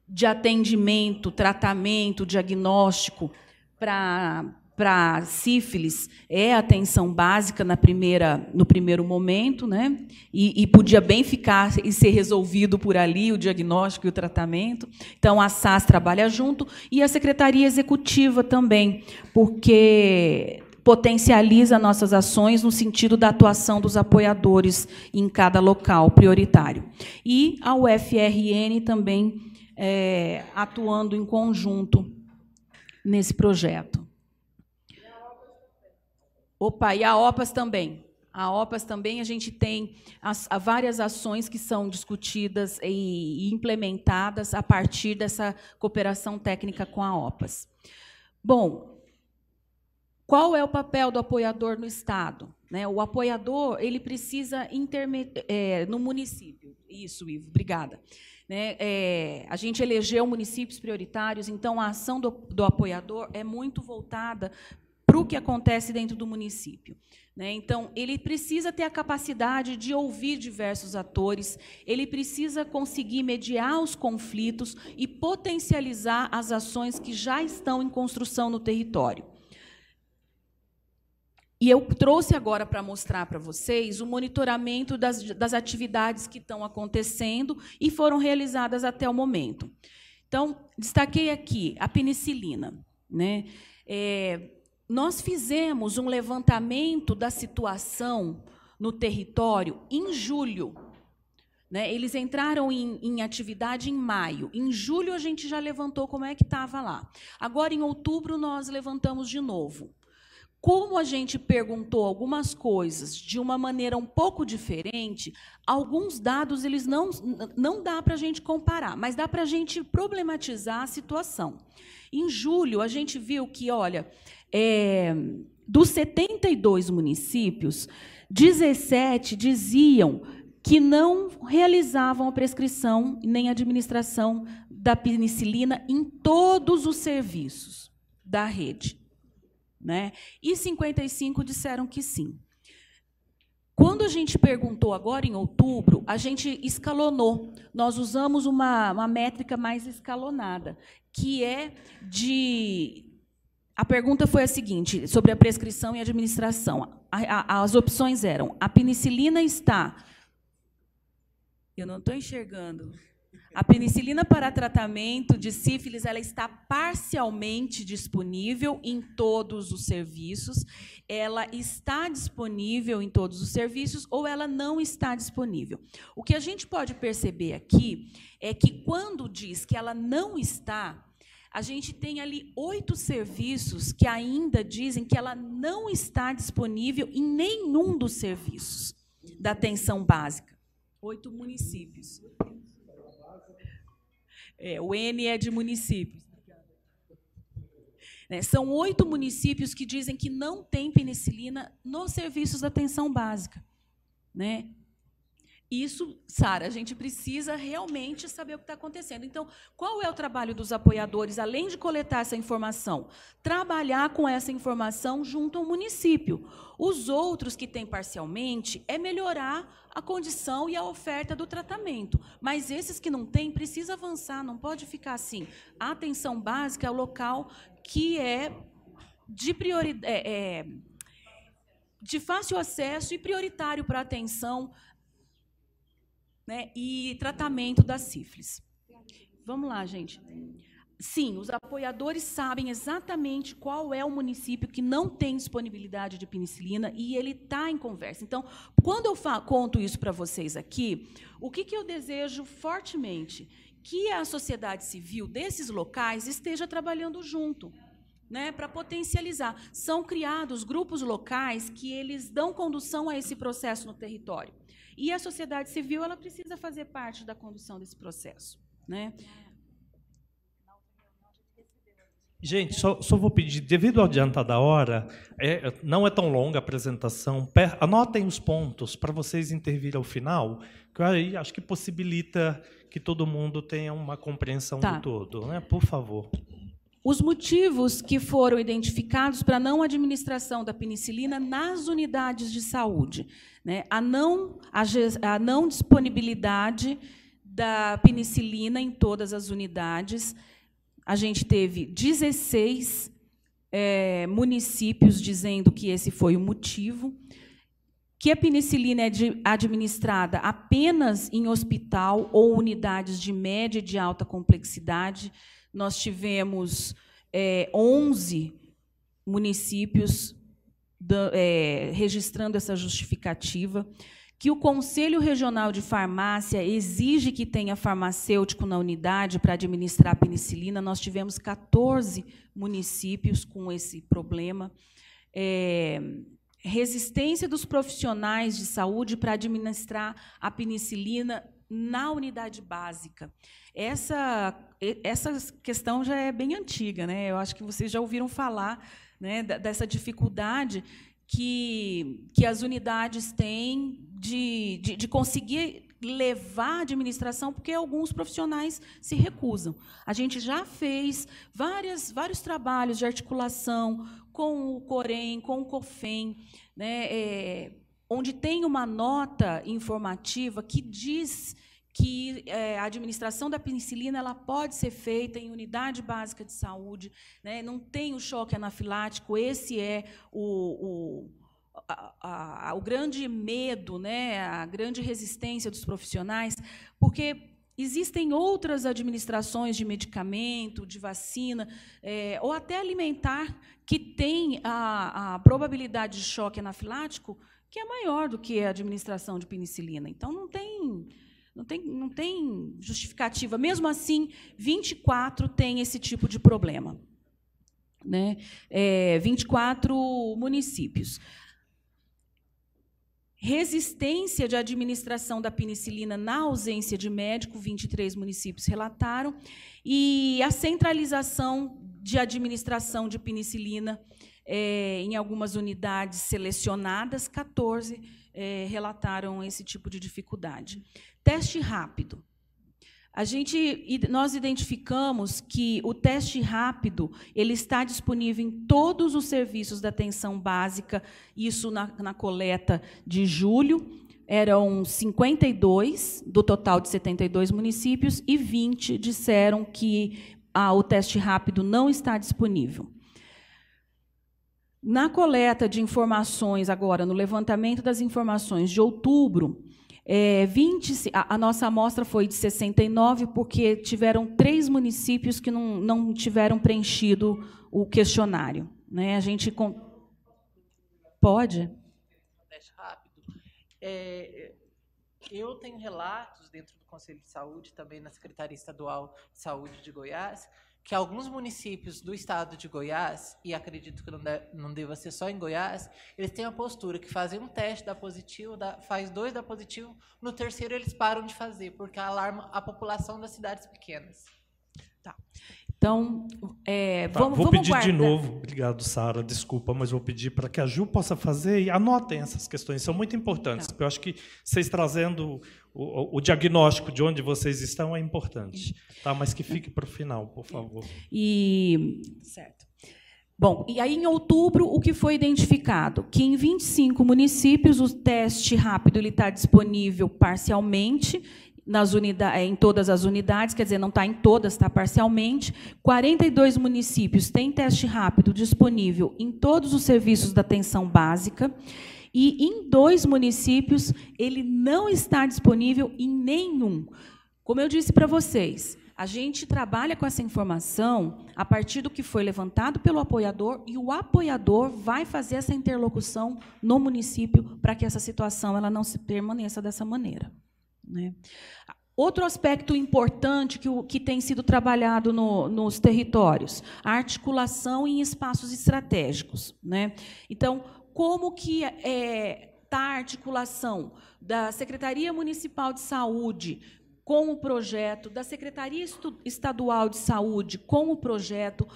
X: de atendimento, tratamento, diagnóstico para para sífilis é atenção básica na primeira, no primeiro momento, né? E, e, podia bem ficar e ser resolvido por ali o diagnóstico e o tratamento. Então a SAS trabalha junto e a secretaria executiva também, porque potencializa nossas ações no sentido da atuação dos apoiadores em cada local prioritário. E a UFRN também é, atuando em conjunto nesse projeto. Opa, e a OPAS também. A OPAS também a gente tem as, a várias ações que são discutidas e, e implementadas a partir dessa cooperação técnica com a OPAS. Bom, qual é o papel do apoiador no Estado? Né, o apoiador ele precisa é, no município. Isso, Ivo, obrigada. Né, é, a gente elegeu municípios prioritários, então a ação do, do apoiador é muito voltada para o que acontece dentro do município. Né? Então, ele precisa ter a capacidade de ouvir diversos atores, ele precisa conseguir mediar os conflitos e potencializar as ações que já estão em construção no território. E eu trouxe agora para mostrar para vocês o monitoramento das, das atividades que estão acontecendo e foram realizadas até o momento. Então, destaquei aqui a penicilina. Né? É, nós fizemos um levantamento da situação no território em julho. Né? Eles entraram em, em, atividade em maio. Em julho a gente já levantou como é que estava lá. Agora em outubro nós levantamos de novo. Como a gente perguntou algumas coisas de uma maneira um pouco diferente, alguns dados eles não não dá para a gente comparar, mas dá para a gente problematizar a situação. Em julho a gente viu que, olha, é, dos 72 municípios, 17 diziam que não realizavam a prescrição nem a administração da penicilina em todos os serviços da rede. Né? E 55 disseram que sim. Quando a gente perguntou agora em outubro, a gente escalonou. Nós usamos uma, uma métrica mais escalonada, que é de a pergunta foi a seguinte, sobre a prescrição e administração. A, as opções eram: a penicilina está. Eu não estou enxergando. A penicilina para tratamento de sífilis ela está parcialmente disponível em todos os serviços. Ela está disponível em todos os serviços ou ela não está disponível. O que a gente pode perceber aqui é que quando diz que ela não está a gente tem ali oito serviços que ainda dizem que ela não está disponível em nenhum dos serviços da atenção básica. Oito municípios. É, o N é de municípios. Né, são oito municípios que dizem que não tem penicilina nos serviços da atenção básica. Né? Isso, Sara, a gente precisa realmente saber o que está acontecendo. Então, qual é o trabalho dos apoiadores, além de coletar essa informação? Trabalhar com essa informação junto ao município. Os outros que têm parcialmente é melhorar a condição e a oferta do tratamento. Mas esses que não têm, precisa avançar, não pode ficar assim. A atenção básica é o local que é de prioridade. É, é, de fácil acesso e prioritário para a atenção né, e tratamento da sífilis. Vamos lá, gente. Sim, os apoiadores sabem exatamente qual é o município que não tem disponibilidade de penicilina e ele está em conversa. Então, quando eu conto isso para vocês aqui, o que, que eu desejo fortemente? Que a sociedade civil desses locais esteja trabalhando junto. Né, para potencializar. São criados grupos locais que eles dão condução a esse processo no território. E a sociedade civil ela precisa fazer parte da condução desse processo. Né?
N: Gente, só, só, vou pedir, devido ao adiantar da hora, é, não é tão longa a apresentação, per, anotem os pontos para vocês intervir ao final, que aí acho que possibilita que todo mundo tenha uma compreensão tá. do todo. Né? Por favor.
X: Os motivos que foram identificados para não administração da penicilina nas unidades de saúde. Né? A, não, a, a não disponibilidade da penicilina em todas as unidades. A gente teve 16 é, municípios dizendo que esse foi o motivo, que a penicilina é administrada apenas em hospital ou unidades de média e de alta complexidade. Nós tivemos é, 11 municípios da, é, registrando essa justificativa, que o Conselho Regional de Farmácia exige que tenha farmacêutico na unidade para administrar a penicilina. Nós tivemos 14 municípios com esse problema. É, resistência dos profissionais de saúde para administrar a penicilina na unidade básica. Essa, essa questão já é bem antiga, né? Eu acho que vocês já ouviram falar né, dessa dificuldade que, que as unidades têm de, de, de conseguir levar a administração, porque alguns profissionais se recusam. A gente já fez várias, vários trabalhos de articulação com o Corém, com o COFEM, né, é, onde tem uma nota informativa que diz que é, a administração da penicilina ela pode ser feita em unidade básica de saúde, né? não tem o choque anafilático, esse é o, o a, a, o grande medo, né, a grande resistência dos profissionais, porque existem outras administrações de medicamento, de vacina, é, ou até alimentar, que tem a, a probabilidade de choque anafilático que é maior do que a administração de penicilina. Então, não tem não tem, não tem justificativa. Mesmo assim, 24 têm esse tipo de problema. Né? É, 24 municípios. Resistência de administração da penicilina na ausência de médico, 23 municípios relataram. E a centralização de administração de penicilina é, em algumas unidades selecionadas, 14 é, relataram esse tipo de dificuldade. Teste rápido. A gente, nós identificamos que o teste rápido ele está disponível em todos os serviços da atenção básica, isso na, na coleta de julho. Eram 52 do total de 72 municípios e 20 disseram que ah, o teste rápido não está disponível. Na coleta de informações agora, no levantamento das informações de outubro, é, 20, a, a, nossa amostra foi de 69, porque tiveram três municípios que não, não tiveram preenchido o questionário. Né? A gente. Pode?
O: É, eu tenho relatos dentro do Conselho de Saúde, também na Secretaria Estadual de Saúde de Goiás, que alguns municípios do estado de Goiás, e acredito que não, deve não deva ser só em Goiás, eles têm a postura que fazem um teste da positivo, dá, faz dois da positivo, no terceiro eles param de fazer, porque alarma a população das cidades pequenas. Tá. Então, é,
X: tá, vamos, vou vamos pedir guardar. de
N: novo, obrigado, Sara, desculpa, mas vou pedir para que a Ju possa fazer e anotem essas questões, são muito importantes, tá. porque eu acho que vocês trazendo o, o, diagnóstico de onde vocês estão é importante, tá? Mas que fique para o final, por favor.
X: E certo. Bom, e aí em outubro o que foi identificado? Que em 25 municípios o teste rápido ele está disponível parcialmente nas unidades, é, em todas as unidades, quer dizer, não está em todas, está parcialmente. 42 municípios têm teste rápido disponível em todos os serviços da atenção básica. E em dois municípios ele não está disponível em nenhum. Como eu disse para vocês, a gente trabalha com essa informação a partir do que foi levantado pelo apoiador e o apoiador vai fazer essa interlocução no município para que essa situação ela não se permaneça dessa maneira. Né? Outro aspecto importante que, que tem sido trabalhado no, nos territórios, a articulação em espaços estratégicos. Né? Então, como que está é, a articulação da Secretaria Municipal de Saúde com o projeto, da Secretaria Estadual de Saúde com o projeto,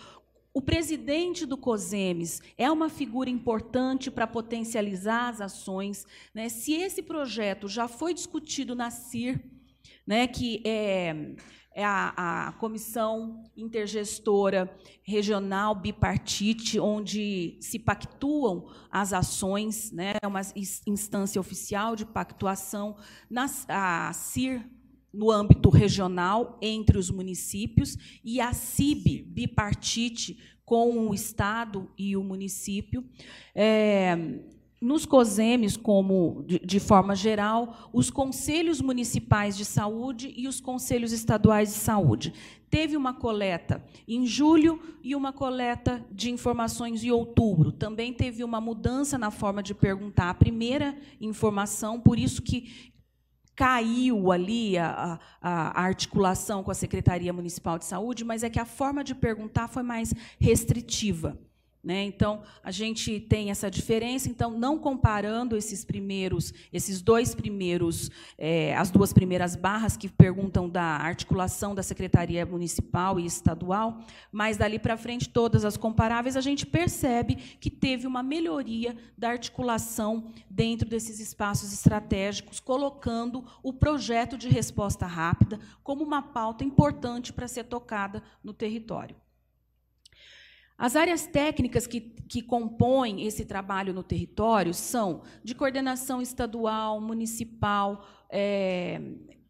X: o presidente do COSEMES é uma figura importante para potencializar as ações. Né? Se esse projeto já foi discutido na CIR, né, que é, é a, a, comissão intergestora regional bipartite, onde se pactuam as ações, né, é uma instância oficial de pactuação, na a CIR, no âmbito regional, entre os municípios, e a CIB, bipartite, com o Estado e o município. É, nos COSEMES, como de, de, forma geral, os conselhos municipais de saúde e os conselhos estaduais de saúde. Teve uma coleta em julho e uma coleta de informações em outubro. Também teve uma mudança na forma de perguntar a primeira informação, por isso que caiu ali a, a, a, articulação com a Secretaria Municipal de Saúde, mas é que a forma de perguntar foi mais restritiva. Né? Então, a gente tem essa diferença. Então, não comparando esses primeiros, esses dois primeiros, é, as duas primeiras barras que perguntam da articulação da Secretaria Municipal e Estadual, mas dali para frente, todas as comparáveis, a gente percebe que teve uma melhoria da articulação dentro desses espaços estratégicos, colocando o projeto de resposta rápida como uma pauta importante para ser tocada no território. As áreas técnicas que, que compõem esse trabalho no território são de coordenação estadual, municipal, é,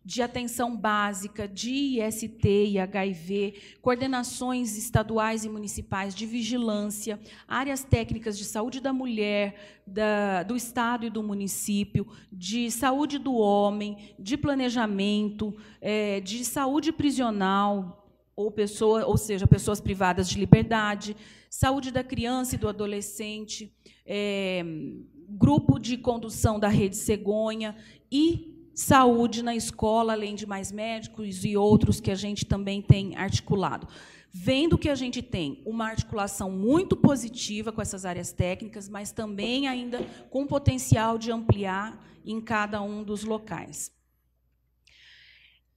X: de atenção básica, de IST e HIV, coordenações estaduais e municipais de vigilância, áreas técnicas de saúde da mulher, da, do Estado e do município, de saúde do homem, de planejamento, é, de saúde prisional, ou pessoa, ou seja, pessoas privadas de liberdade, saúde da criança e do adolescente, é, grupo de condução da rede cegonha e saúde na escola, além de mais médicos e outros que a gente também tem articulado. Vendo que a gente tem uma articulação muito positiva com essas áreas técnicas, mas também ainda com potencial de ampliar em cada um dos locais.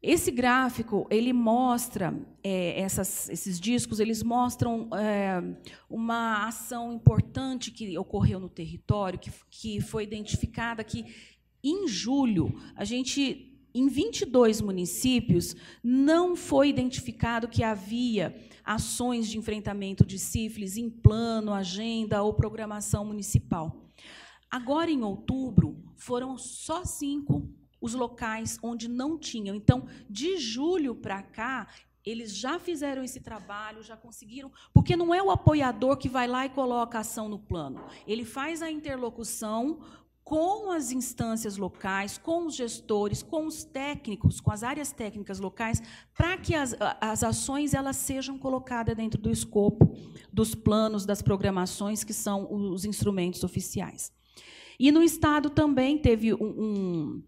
X: Esse gráfico ele mostra é, essas, esses discos, eles mostram é, uma ação importante que ocorreu no território, que, que foi identificada que em julho a gente em 22 municípios não foi identificado que havia ações de enfrentamento de sífilis em plano, agenda ou programação municipal. Agora, em outubro, foram só cinco os locais onde não tinham. Então, de julho para cá, eles já fizeram esse trabalho, já conseguiram, porque não é o apoiador que vai lá e coloca a ação no plano. Ele faz a interlocução com as instâncias locais, com os gestores, com os técnicos, com as áreas técnicas locais, para que as, as ações elas sejam colocadas dentro do escopo dos planos, das programações, que são os instrumentos oficiais. E no Estado também teve um, um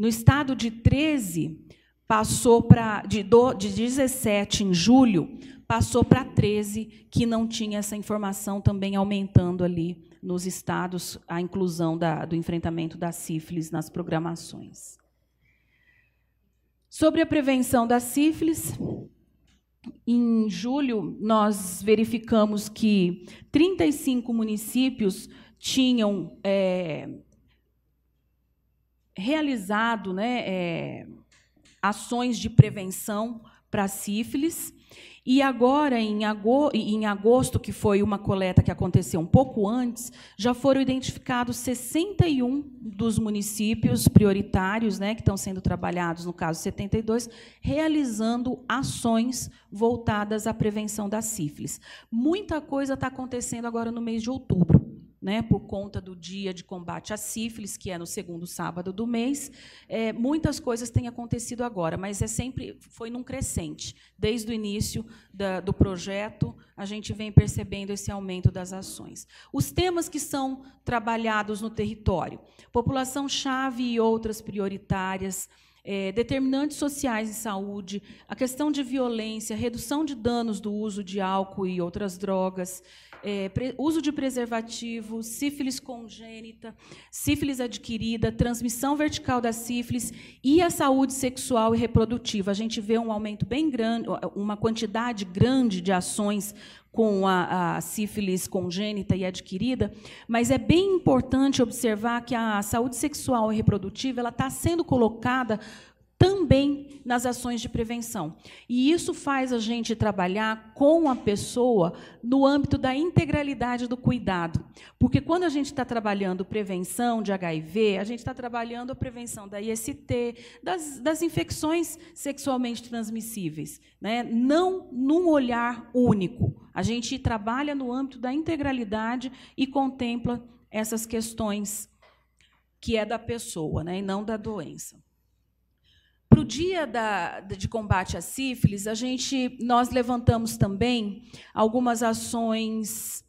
X: no estado de 13, passou para de, do, de 17 em julho, passou para 13, que não tinha essa informação também aumentando ali nos estados a inclusão da, do enfrentamento da sífilis nas programações. Sobre a prevenção da sífilis, em julho nós verificamos que 35 municípios tinham é, realizado né, é, ações de prevenção para sífilis. E agora, em agosto, em agosto, que foi uma coleta que aconteceu um pouco antes, já foram identificados 61 dos municípios prioritários, né, que estão sendo trabalhados, no caso 72, realizando ações voltadas à prevenção da sífilis. Muita coisa está acontecendo agora no mês de outubro né, por conta do dia de combate à sífilis, que é no segundo sábado do mês. É, muitas coisas têm acontecido agora, mas é sempre foi num crescente. Desde o início da, do projeto, a gente vem percebendo esse aumento das ações. Os temas que são trabalhados no território: população-chave e outras prioritárias. É, determinantes sociais e saúde, a questão de violência, redução de danos do uso de álcool e outras drogas, é, uso de preservativo, sífilis congênita, sífilis adquirida, transmissão vertical da sífilis e a saúde sexual e reprodutiva. A gente vê um aumento bem grande, uma quantidade grande de ações com a, a, sífilis congênita e adquirida, mas é bem importante observar que a saúde sexual e reprodutiva ela está sendo colocada também nas ações de prevenção. E isso faz a gente trabalhar com a pessoa no âmbito da integralidade do cuidado. Porque quando a gente está trabalhando prevenção de HIV, a gente está trabalhando a prevenção da IST, das, das infecções sexualmente transmissíveis, né? não num olhar único. A gente trabalha no âmbito da integralidade e contempla essas questões que é da pessoa, né, e não da doença. Para o dia da, de combate à sífilis, a gente, nós levantamos também algumas ações,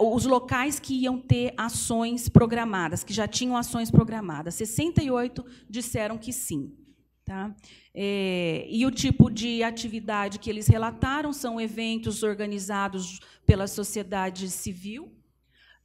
X: os locais que iam ter ações programadas, que já tinham ações programadas. 68 disseram que sim. Tá? É, e o tipo de atividade que eles relataram são eventos organizados pela sociedade civil,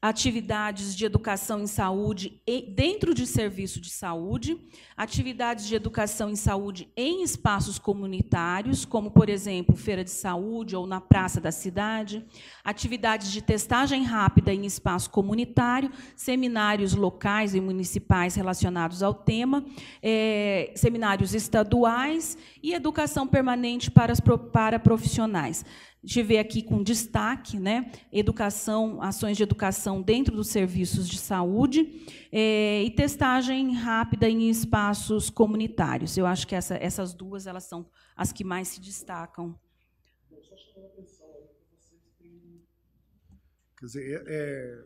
X: atividades de educação em saúde dentro de serviço de saúde, atividades de educação em saúde em espaços comunitários, como, por exemplo, feira de saúde ou na praça da cidade, atividades de testagem rápida em espaço comunitário, seminários locais e municipais relacionados ao tema, é, seminários estaduais e educação permanente para, as, para profissionais gente vê aqui com destaque, né, educação, ações de educação dentro dos serviços de saúde é, e testagem rápida em espaços comunitários. Eu acho que essa, essas duas elas são as que mais se destacam.
M: Quer dizer, é, é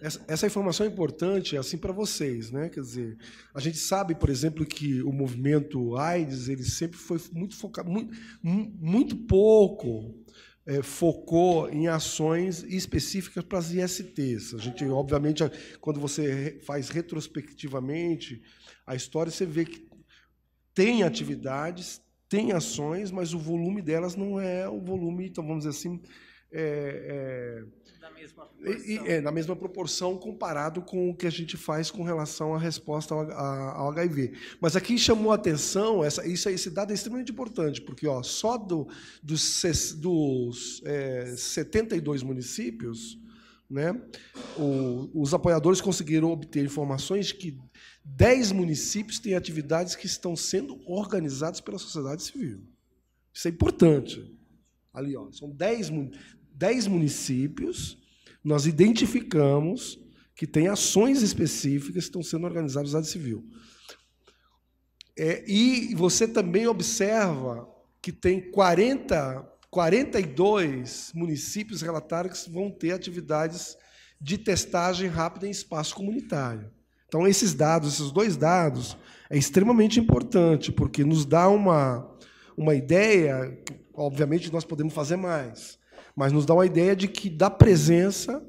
M: essa, essa é informação é importante, assim, para vocês, né? Quer dizer, a gente sabe, por exemplo, que o movimento AIDS ele sempre foi muito focado, muito, muito pouco é, focou em ações específicas para as ISTs. A gente, obviamente, quando você faz retrospectivamente a história, você vê que tem atividades, tem ações, mas o volume delas não é o volume, então vamos dizer assim, é, é, mesma proporção. E, é, na mesma proporção comparado com o que a gente faz com relação à resposta ao, a, ao HIV. Mas aqui chamou a atenção, essa, isso, esse dado é extremamente importante, porque ó, só do, dos, dos é, 72 municípios, né, o, os apoiadores conseguiram obter informações de que 10 municípios têm atividades que estão sendo organizadas pela sociedade civil. Isso é importante. Ali, ó, são 10, 10 municípios nós identificamos que tem ações específicas que estão sendo organizadas na civil. É, e você também observa que tem 40, 42 municípios relatados que vão ter atividades de testagem rápida em espaço comunitário. Então, esses dados, esses dois dados, é extremamente importante, porque nos dá uma, uma ideia, obviamente nós podemos fazer mais, mas nos dá uma ideia de que da presença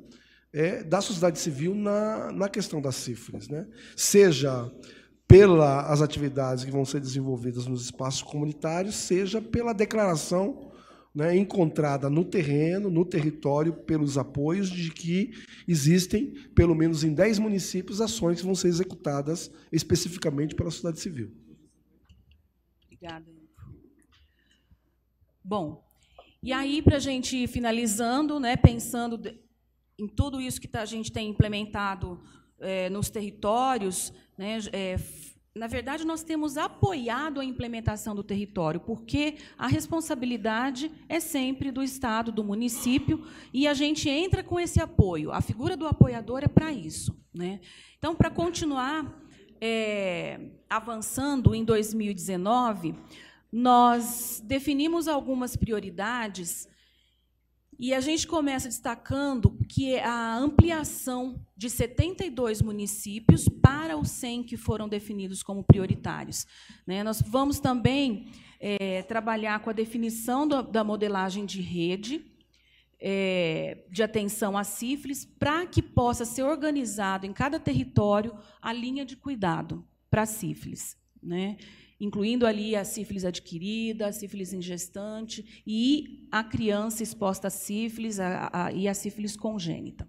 M: é, da sociedade civil na, na questão das sífilis, né? seja pelas atividades que vão ser desenvolvidas nos espaços comunitários, seja pela declaração né, encontrada no terreno, no território, pelos apoios de que existem, pelo menos em 10 municípios, ações que vão ser executadas especificamente pela sociedade civil.
X: Obrigada. Bom, e aí, para a gente ir finalizando, né, pensando em tudo isso que tá, a gente tem implementado é, nos territórios, né, é, na verdade, nós temos apoiado a implementação do território, porque a responsabilidade é sempre do Estado, do município, e a gente entra com esse apoio. A figura do apoiador é para isso. Né? Então, para continuar é, avançando, em 2019, nós definimos algumas prioridades e a gente começa destacando que a ampliação de 72 municípios para os 100 que foram definidos como prioritários. Né? Nós vamos também é, trabalhar com a definição da modelagem de rede é, de atenção à sífilis para que possa ser organizado em cada território a linha de cuidado para a sífilis. Né? incluindo ali a sífilis adquirida, a sífilis ingestante e a criança exposta à sífilis a, a, e a sífilis congênita.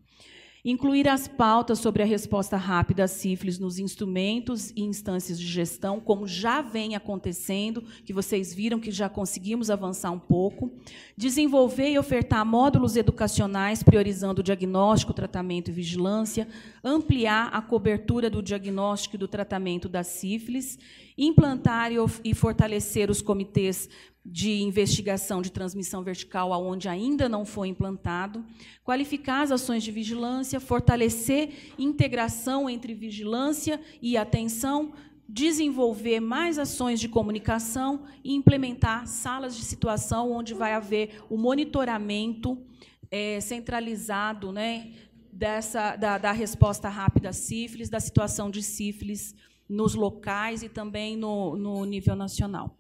X: Incluir as pautas sobre a resposta rápida à sífilis nos instrumentos e instâncias de gestão, como já vem acontecendo, que vocês viram que já conseguimos avançar um pouco. Desenvolver e ofertar módulos educacionais, priorizando o diagnóstico, tratamento e vigilância. Ampliar a cobertura do diagnóstico e do tratamento da sífilis implantar e fortalecer os comitês de investigação de transmissão vertical aonde ainda não foi implantado, qualificar as ações de vigilância, fortalecer integração entre vigilância e atenção, desenvolver mais ações de comunicação e implementar salas de situação onde vai haver o monitoramento é, centralizado né, dessa, da, da resposta rápida à sífilis, da situação de sífilis nos locais e também no, no nível nacional.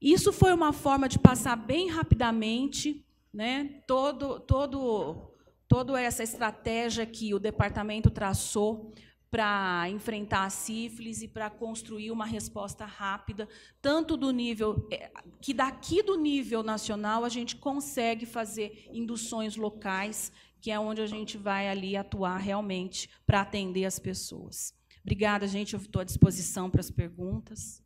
X: Isso foi uma forma de passar bem rapidamente né, todo, todo, toda essa estratégia que o departamento traçou para enfrentar a sífilis e para construir uma resposta rápida, tanto do nível é, que daqui do nível nacional a gente consegue fazer induções locais, que é onde a gente vai ali atuar realmente para atender as pessoas. Obrigada, gente. Eu estou à disposição para as perguntas.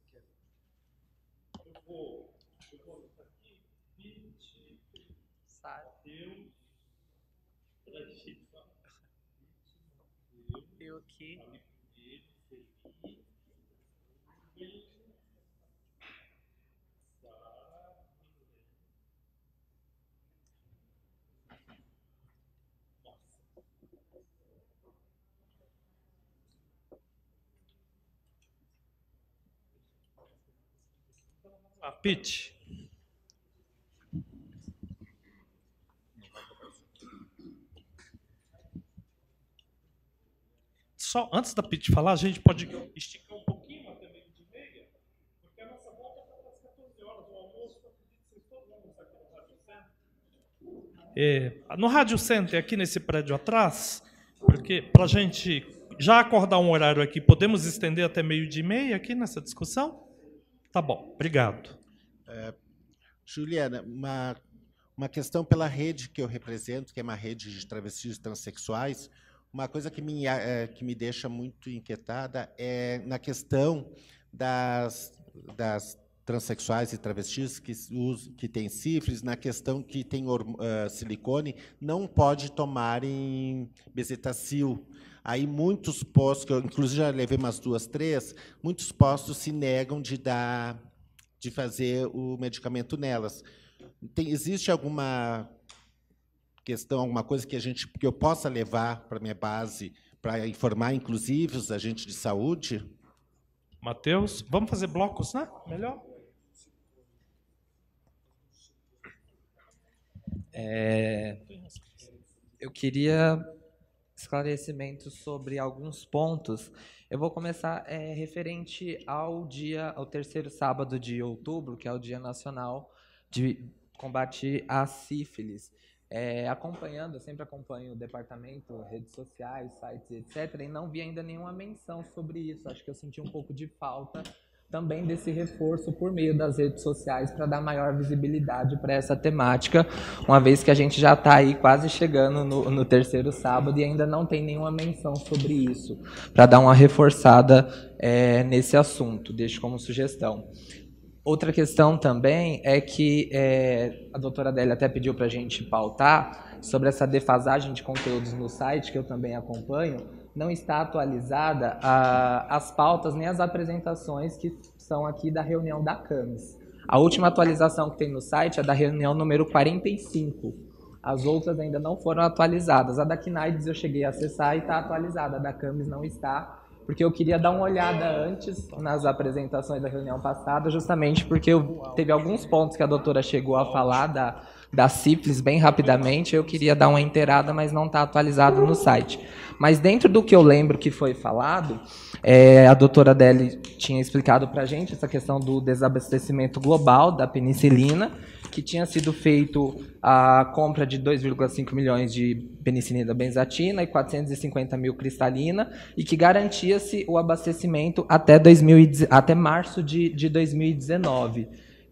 N: A Pete. Só antes da Pete falar, a gente pode esticar um pouquinho até meio de meia, porque a nossa volta está para as 14 horas. O almoço está é, no Rádio Center, aqui nesse prédio atrás, porque para a gente já acordar um horário aqui, podemos estender até meio de meia aqui nessa discussão?
Q: Tá bom, obrigado. É, Juliana, uma, uma questão pela rede que eu represento, que é uma rede de travestis transexuais, uma coisa que me, é, que me deixa muito inquietada é na questão das, das transexuais e travestis que, que têm sífilis, na questão que tem uh, silicone, não pode tomarem bezetacil, Aí muitos postos, que eu inclusive já levei umas duas, três, muitos postos se negam de dar, de fazer o medicamento nelas. Tem, existe alguma questão, alguma coisa que a gente, que eu possa levar para minha base para informar, inclusive, os agentes de saúde?
N: Matheus, vamos fazer blocos, né? Melhor.
R: É, eu queria esclarecimentos sobre alguns pontos. Eu vou começar é, referente ao dia, ao terceiro sábado de outubro, que é o Dia Nacional de Combate à Sífilis. É, acompanhando, eu sempre acompanho o departamento, redes sociais, sites, etc., e não vi ainda nenhuma menção sobre isso. Acho que eu senti um pouco de falta também desse reforço por meio das redes sociais para dar maior visibilidade para essa temática, uma vez que a gente já está aí quase chegando no, no, terceiro sábado e ainda não tem nenhuma menção sobre isso, para dar uma reforçada é, nesse assunto, deixo como sugestão. Outra questão também é que é, a doutora Adélia até pediu para a gente pautar sobre essa defasagem de conteúdos no site, que eu também acompanho, não está atualizada a, as pautas nem as apresentações que são aqui da reunião da CAMES. A última atualização que tem no site é da reunião número 45. As outras ainda não foram atualizadas. A da Knaides eu cheguei a acessar e está atualizada. A da CAMES não está, porque eu queria dar uma olhada antes nas apresentações da reunião passada, justamente porque eu, teve alguns pontos que a doutora chegou a falar da da CIPLES bem rapidamente. Eu queria dar uma inteirada, mas não está atualizado no site. Mas dentro do que eu lembro que foi falado, é, a doutora Deli tinha explicado para a gente essa questão do desabastecimento global da penicilina, que tinha sido feito a compra de 2,5 milhões de penicilina benzatina e 450 mil cristalina, e que garantia-se o abastecimento até, 2000, até março de, de 2019.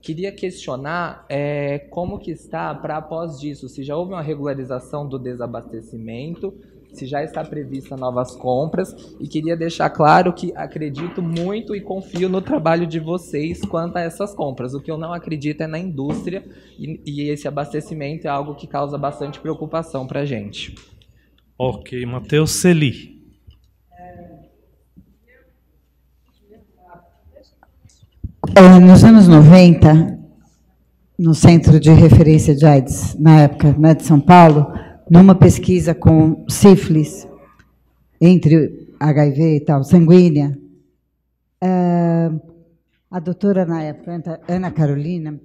R: Queria questionar é, como que está para após disso, se já houve uma regularização do desabastecimento, se já está prevista novas compras e queria deixar claro que acredito muito e confio no trabalho de vocês quanto a essas compras. O que eu não acredito é na indústria e, e esse abastecimento é algo que causa bastante preocupação para a gente.
N: Ok, Matheus Celi.
G: Então, nos anos 90, no Centro de Referência de AIDS, na época né, de São Paulo, numa pesquisa com sífilis, entre HIV e tal, sanguínea, eh, a doutora, na época, Ana Carolina,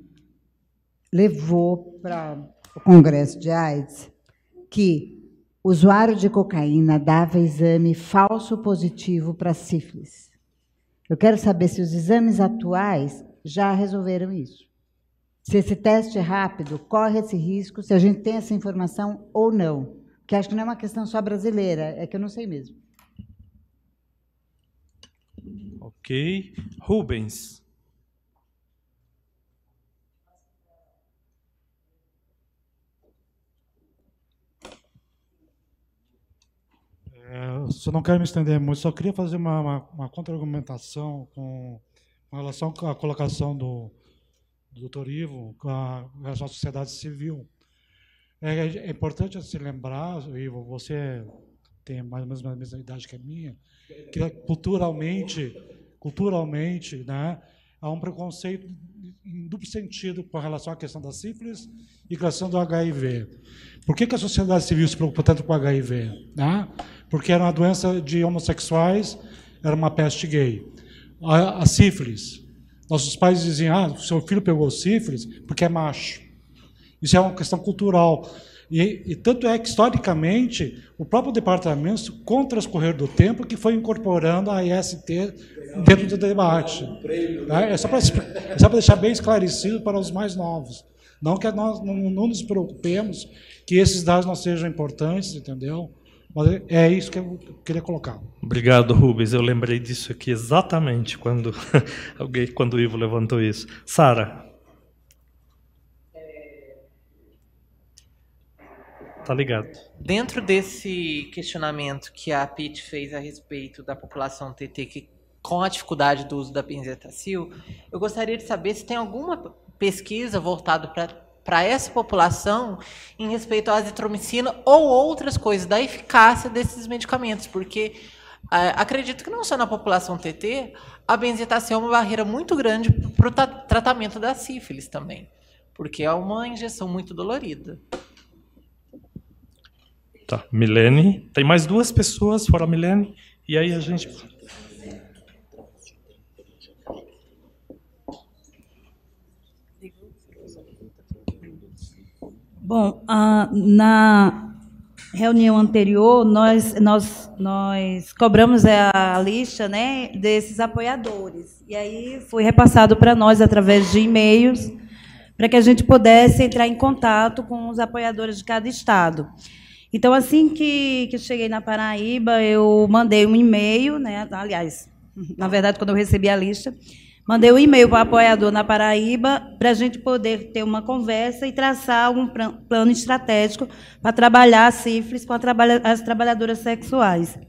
G: levou para o Congresso de AIDS que usuário de cocaína dava exame falso positivo para sífilis. Eu quero saber se os exames atuais já resolveram isso. Se esse teste é rápido, corre esse risco, se a gente tem essa informação ou não. Porque acho que não é uma questão só brasileira, é que eu não sei mesmo.
N: Ok. Rubens.
S: É, só não quero me estender muito, só queria fazer uma, uma, uma contra-argumentação com, com, relação à colocação do, do Dr. Ivo com a, com relação à sociedade civil. É, é, importante se lembrar, Ivo, você tem mais ou menos a mesma idade que a minha, que culturalmente, culturalmente, né, há um preconceito em duplo sentido com relação à questão da sífilis migração do HIV. Por que, que a sociedade civil se preocupa tanto com o HIV? Né? Porque era uma doença de homossexuais, era uma peste gay. A, a sífilis. Nossos pais diziam, ah, seu filho pegou sífilis porque é macho. Isso é uma questão cultural. E, e, tanto é que, historicamente, o próprio departamento, com o transcorrer do tempo, que foi incorporando a IST dentro do debate. Né? É, é só para é deixar bem esclarecido para os mais novos. Não que nós não, não nos preocupemos que esses dados não sejam importantes, entendeu? Mas é isso que eu queria colocar.
N: Obrigado, Rubens. Eu lembrei disso aqui exatamente quando *laughs* alguém, quando o Ivo levantou isso. Sara. Tá ligado.
O: Dentro desse questionamento que a PIT fez a respeito da população TT que, com a dificuldade do uso da Pinzetacil, eu gostaria de saber se tem alguma pesquisa voltado para essa população em respeito à azitromicina ou outras coisas, da eficácia desses medicamentos, porque é, acredito que não só na população TT, a benzitação é uma barreira muito grande para o tratamento da sífilis também, porque é uma injeção muito
N: dolorida. Tá, Milene. Tem mais duas pessoas fora a Milene. E aí a gente.
D: Bom, na reunião anterior, nós, nós, nós cobramos a lista né, desses apoiadores. E aí foi repassado para nós através de e-mails para que a gente pudesse entrar em contato com os apoiadores de cada estado. Então, assim que, que cheguei na Paraíba, eu mandei um e-mail, né, aliás, *laughs* na verdade, quando eu recebi a lista, Mandei um e-mail para o apoiador na Paraíba para a gente poder ter uma conversa e traçar algum plano estratégico para trabalhar a sífilis com a trabalha, as trabalhadoras sexuais.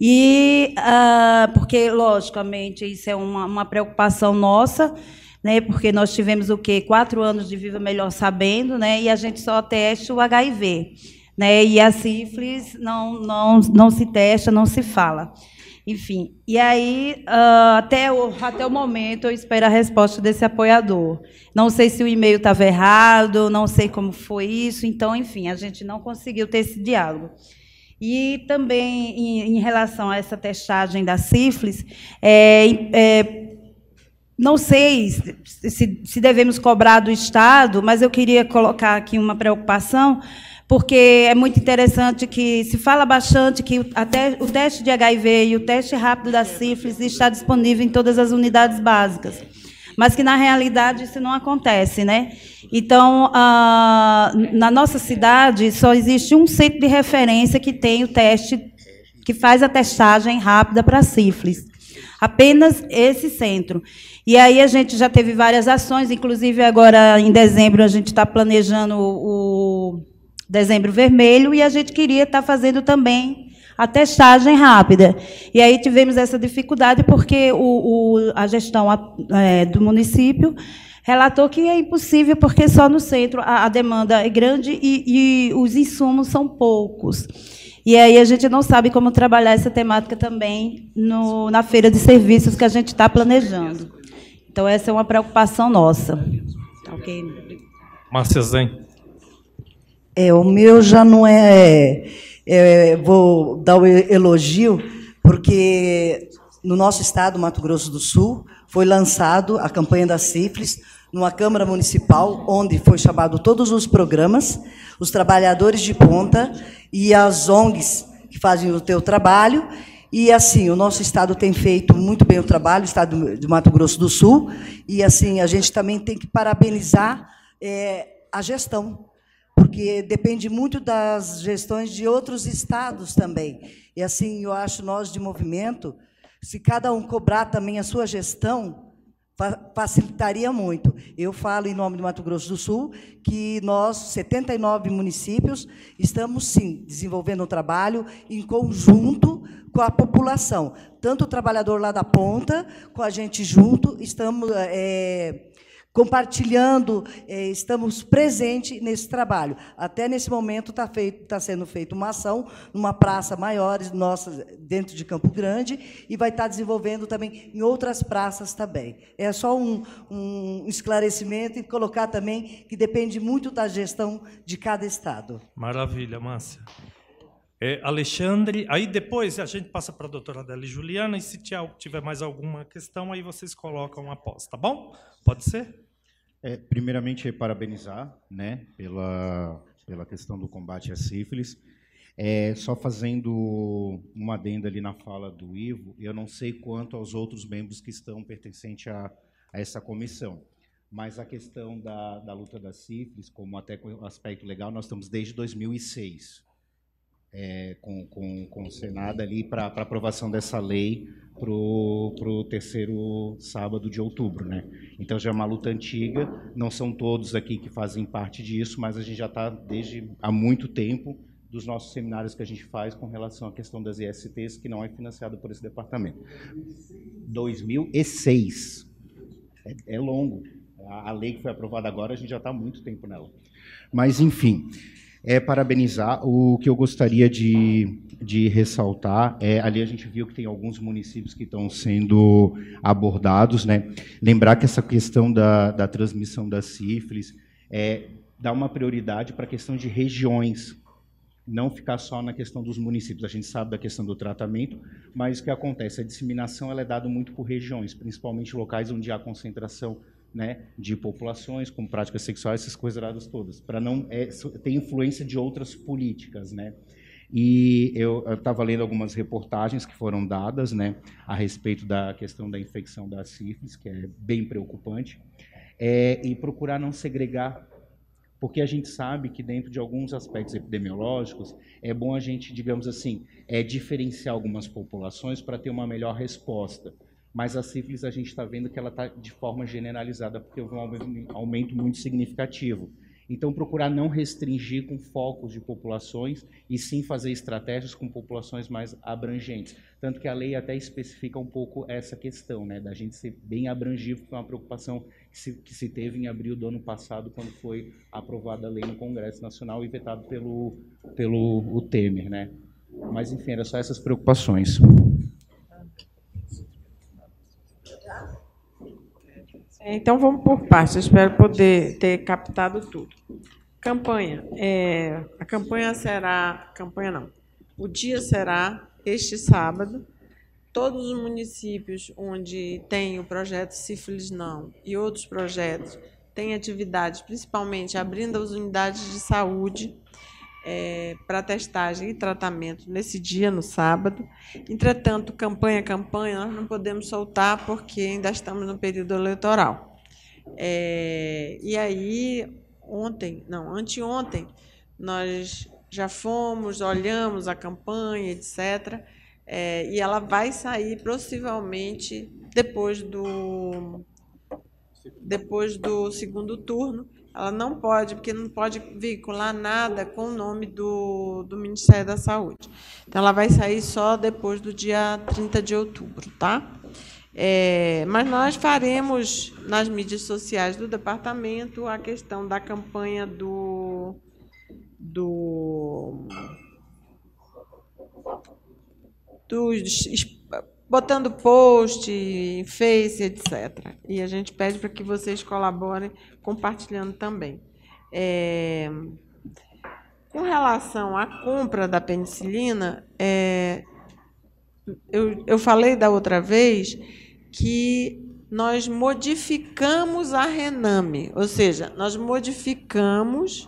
D: E ah, porque, logicamente, isso é uma, uma preocupação nossa, né? Porque nós tivemos o quê? Quatro anos de Viva Melhor Sabendo, né? E a gente só testa o HIV. Né? E a sífilis não, não, não se testa, não se fala. Enfim, e aí, uh, até, o, até o momento, eu espero a resposta desse apoiador. Não sei se o e-mail estava errado, não sei como foi isso, então, enfim, a gente não conseguiu ter esse diálogo. E também, em, em relação a essa testagem da sífilis, é, é não sei se, se, devemos cobrar do Estado, mas eu queria colocar aqui uma preocupação porque é muito interessante que se fala bastante que até o teste de HIV e o teste rápido da sífilis está disponível em todas as unidades básicas, mas que na realidade isso não acontece, né? Então, na nossa cidade só existe um centro de referência que tem o teste que faz a testagem rápida para sífilis. Apenas esse centro. E aí a gente já teve várias ações, inclusive agora em dezembro a gente está planejando o dezembro vermelho, e a gente queria estar tá fazendo também a testagem rápida. E aí tivemos essa dificuldade porque o, o a gestão é, do município relatou que é impossível porque só no centro a, a demanda é grande e, e os insumos são poucos. E aí a gente não sabe como trabalhar essa temática também no, na feira de serviços que a gente está planejando. Então, essa é uma preocupação nossa. Tá ok.
N: Márcia Zen.
U: É, o meu já não é, é, é Vou dar o um elogio, porque no nosso estado, Mato Grosso do Sul, foi lançado a campanha da sífilis numa Câmara Municipal, onde foi chamado todos os programas, os trabalhadores de ponta e as ONGs que fazem o teu trabalho. E, assim, o nosso Estado tem feito muito bem o trabalho, o Estado de Mato Grosso do Sul, e, assim, a gente também tem que parabenizar é, a gestão porque depende muito das gestões de outros estados também. E assim, eu acho nós de movimento, se cada um cobrar também a sua gestão, facilitaria muito. Eu falo em nome do Mato Grosso do Sul que nós, 79 municípios, estamos sim desenvolvendo um trabalho em conjunto com a população, tanto o trabalhador lá da ponta, com a gente junto, estamos é, compartilhando, eh, estamos presentes nesse trabalho. Até nesse momento está tá sendo feita uma ação numa praça maior, nossa, dentro de Campo Grande, e vai estar tá desenvolvendo também em outras praças também. É só um, um, esclarecimento e colocar também que depende muito da gestão de cada estado.
N: Maravilha, Márcia. É, Alexandre, aí depois a gente passa para a doutora Adela e Juliana, e se tiver mais alguma questão, aí vocês colocam após, tá bom? Pode ser?
H: É, primeiramente, parabenizar né, pela, pela questão do combate à sífilis. É, só fazendo uma adenda ali na fala do Ivo, eu não sei quanto aos outros membros que estão pertencentes a, a essa comissão, mas a questão da, da luta da sífilis, como até aspecto legal, nós estamos desde 2006 é, com, com, com o Senado ali para aprovação dessa lei para o terceiro sábado de outubro. Né? Então já é uma luta antiga, não são todos aqui que fazem parte disso, mas a gente já está desde há muito tempo dos nossos seminários que a gente faz com relação à questão das ISTs, que não é financiado por esse departamento. 2006. É, é longo. A, a lei que foi aprovada agora, a gente já está há muito tempo nela. Mas, enfim é parabenizar. O que eu gostaria de, de ressaltar é ali a gente viu que tem alguns municípios que estão sendo abordados, né? Lembrar que essa questão da, da transmissão da sífilis é dar uma prioridade para a questão de regiões, não ficar só na questão dos municípios. A gente sabe da questão do tratamento, mas o que acontece? A disseminação ela é dada muito por regiões, principalmente locais onde há concentração né, de populações, com práticas sexuais, essas coisas todas, para não é, ter influência de outras políticas, né? E eu estava lendo algumas reportagens que foram dadas, né, a respeito da questão da infecção da sífilis, que é bem preocupante, é, e procurar não segregar, porque a gente sabe que dentro de alguns aspectos epidemiológicos é bom a gente, digamos assim, é diferenciar algumas populações para ter uma melhor resposta mas a sífilis a gente está vendo que ela está de forma generalizada, porque houve um aumento muito significativo. Então, procurar não restringir com focos de populações, e sim fazer estratégias com populações mais abrangentes. Tanto que a lei até especifica um pouco essa questão, né, da gente ser bem abrangivo, que é uma preocupação que se, que se teve em abril do ano passado, quando foi aprovada a lei no Congresso Nacional e vetado pelo, pelo o Temer. Né? Mas, enfim, era só essas preocupações.
A: É, então vamos por partes, espero poder ter captado tudo. Campanha. É, a campanha será. Campanha não. O dia será este sábado. Todos os municípios onde tem o projeto Sífilis Não e outros projetos têm atividades, principalmente abrindo as unidades de saúde é, para testagem e tratamento nesse dia, no sábado. Entretanto, campanha, campanha, nós não podemos soltar porque ainda estamos no período eleitoral. É, e aí, ontem, não, anteontem, nós já fomos, olhamos a campanha, etc. É, e ela vai sair possivelmente depois do depois do segundo turno ela não pode, porque não pode veicular nada com o nome do, do Ministério da Saúde. Então, ela vai sair só depois do dia 30 de outubro, tá? É, mas nós faremos nas mídias sociais do departamento a questão da campanha do. do dos botando post, em Face, etc. E a gente pede para que vocês colaborem compartilhando também. É... Com relação à compra da penicilina, é... eu, eu falei da outra vez que nós modificamos a rename, ou seja, nós modificamos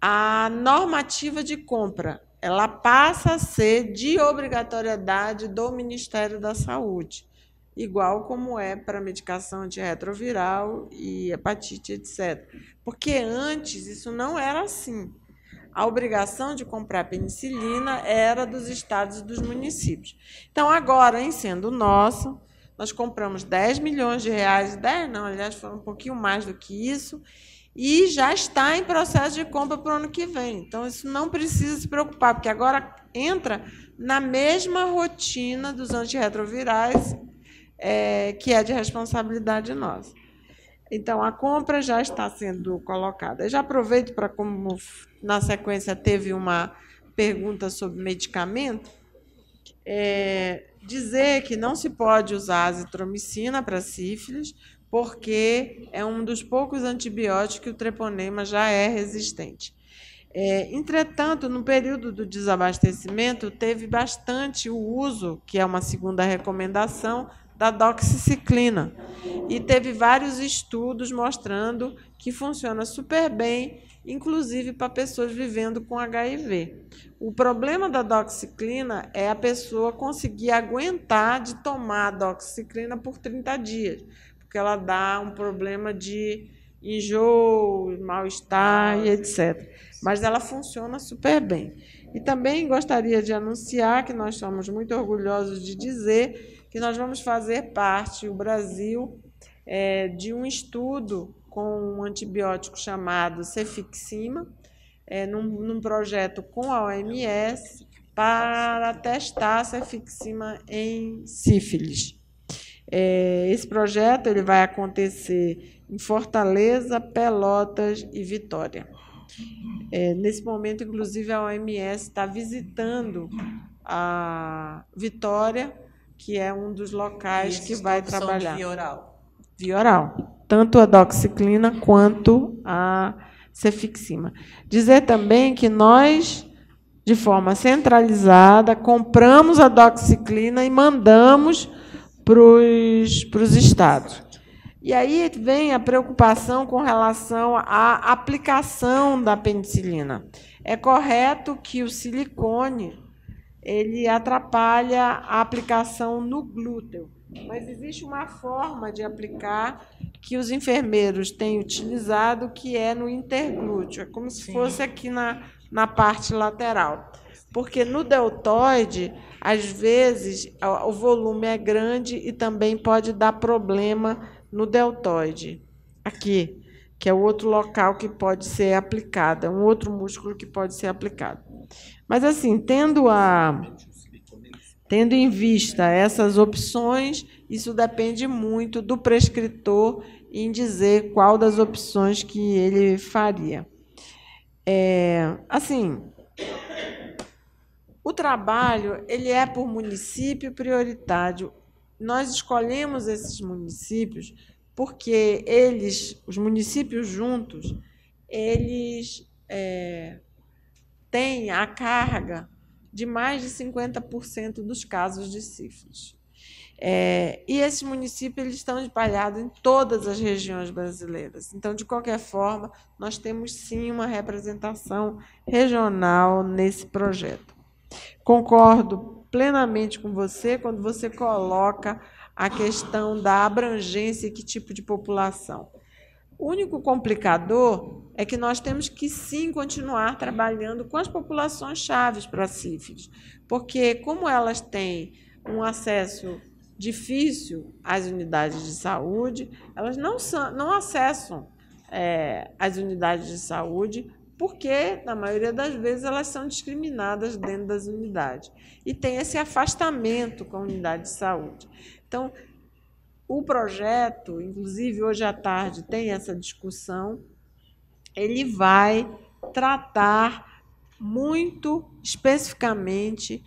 A: a normativa de compra ela passa a ser de obrigatoriedade do Ministério da Saúde, igual como é para medicação antirretroviral e hepatite, etc. Porque antes isso não era assim. A obrigação de comprar penicilina era dos estados e dos municípios. Então, agora, em sendo nosso, nós compramos 10 milhões de reais, 10 não, aliás, foram um pouquinho mais do que isso, e já está em processo de compra para o ano que vem. Então, isso não precisa se preocupar, porque agora entra na mesma rotina dos antirretrovirais, é, que é de responsabilidade nossa. Então, a compra já está sendo colocada. Eu já aproveito para, como na sequência teve uma pergunta sobre medicamento, é, dizer que não se pode usar azitromicina para sífilis, porque é um dos poucos antibióticos que o treponema já é resistente. É, entretanto, no período do desabastecimento, teve bastante o uso, que é uma segunda recomendação, da doxiciclina. E teve vários estudos mostrando que funciona super bem, inclusive para pessoas vivendo com HIV. O problema da doxiciclina é a pessoa conseguir aguentar de tomar a doxiciclina por 30 dias porque ela dá um problema de enjoo, mal-estar e ah, etc. Mas ela funciona super bem. E também gostaria de anunciar que nós somos muito orgulhosos de dizer que nós vamos fazer parte, o Brasil, é, de um estudo com um antibiótico chamado Cefixima, é, num, num projeto com a OMS, para testar a cefixima em sífilis. É, esse projeto ele vai acontecer em Fortaleza, Pelotas e Vitória. É, nesse momento, inclusive, a OMS está visitando a Vitória, que é um dos locais que vai trabalhar. Via oral. Via oral. Tanto a doxiclina quanto a cefixima. Dizer também que nós, de forma centralizada, compramos a doxiclina e mandamos para os estados. E aí vem a preocupação com relação à aplicação da penicilina. É correto que o silicone ele atrapalha a aplicação no glúteo, mas existe uma forma de aplicar que os enfermeiros têm utilizado que é no interglúteo, é como se fosse aqui na, na parte lateral. Porque no deltoide às vezes, o volume é grande e também pode dar problema no deltoide, aqui, que é o outro local que pode ser aplicada, é um outro músculo que pode ser aplicado. Mas assim, tendo a tendo em vista essas opções, isso depende muito do prescritor em dizer qual das opções que ele faria. É, assim, o trabalho ele é por município prioritário. Nós escolhemos esses municípios porque eles, os municípios juntos, eles é, têm a carga de mais de 50% dos casos de sífilis. É, e esses municípios eles estão espalhados em todas as regiões brasileiras. Então, de qualquer forma, nós temos sim uma representação regional nesse projeto. Concordo plenamente com você quando você coloca a questão da abrangência e que tipo de população. O único complicador é que nós temos que sim continuar trabalhando com as populações chaves para a sífilis, porque como elas têm um acesso difícil às unidades de saúde, elas não, são, não acessam é, as unidades de saúde porque na maioria das vezes elas são discriminadas dentro das unidades e tem esse afastamento com a unidade de saúde. Então, o projeto, inclusive hoje à tarde tem essa discussão, ele vai tratar muito especificamente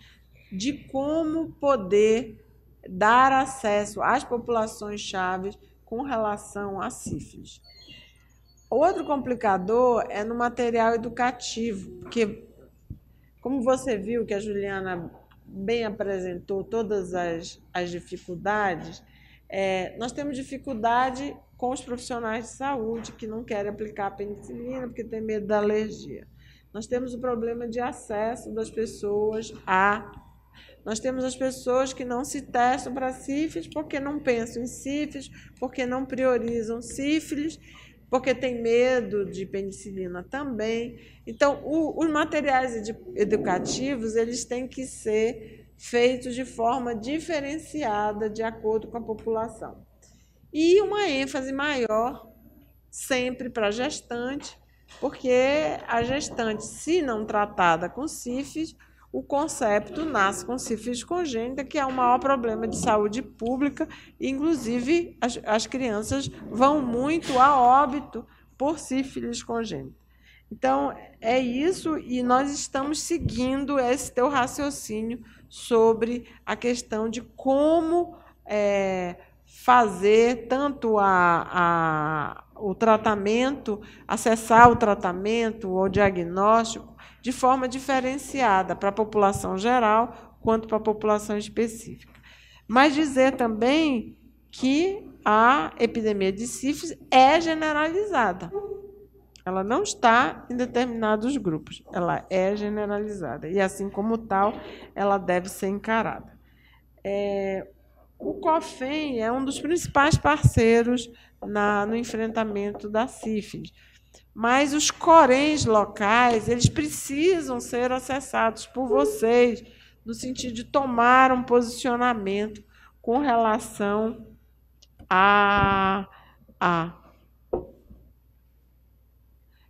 A: de como poder dar acesso às populações chaves com relação à sífilis. Outro complicador é no material educativo, porque, como você viu que a Juliana bem apresentou todas as, as dificuldades, é, nós temos dificuldade com os profissionais de saúde que não querem aplicar a penicilina porque tem medo da alergia. Nós temos o problema de acesso das pessoas a. Nós temos as pessoas que não se testam para sífilis porque não pensam em sífilis, porque não priorizam sífilis porque tem medo de penicilina também. Então, o, os materiais ed, educativos eles têm que ser feitos de forma diferenciada de acordo com a população. E uma ênfase maior sempre para gestante, porque a gestante, se não tratada com sífilis, o concepto nasce com sífilis congênita, que é o maior problema de saúde pública. Inclusive, as, as crianças vão muito a óbito por sífilis congênita. Então, é isso, e nós estamos seguindo esse teu raciocínio sobre a questão de como é, fazer tanto a, a, o tratamento, acessar o tratamento, o diagnóstico, de forma diferenciada para a população geral quanto para a população específica. Mas dizer também que a epidemia de sífilis é generalizada. Ela não está em determinados grupos, ela é generalizada. E, assim como tal, ela deve ser encarada. É, o COFEM é um dos principais parceiros na, no enfrentamento da sífilis mas os coréns locais, eles precisam ser acessados por vocês, no sentido de tomar um posicionamento com relação a. a,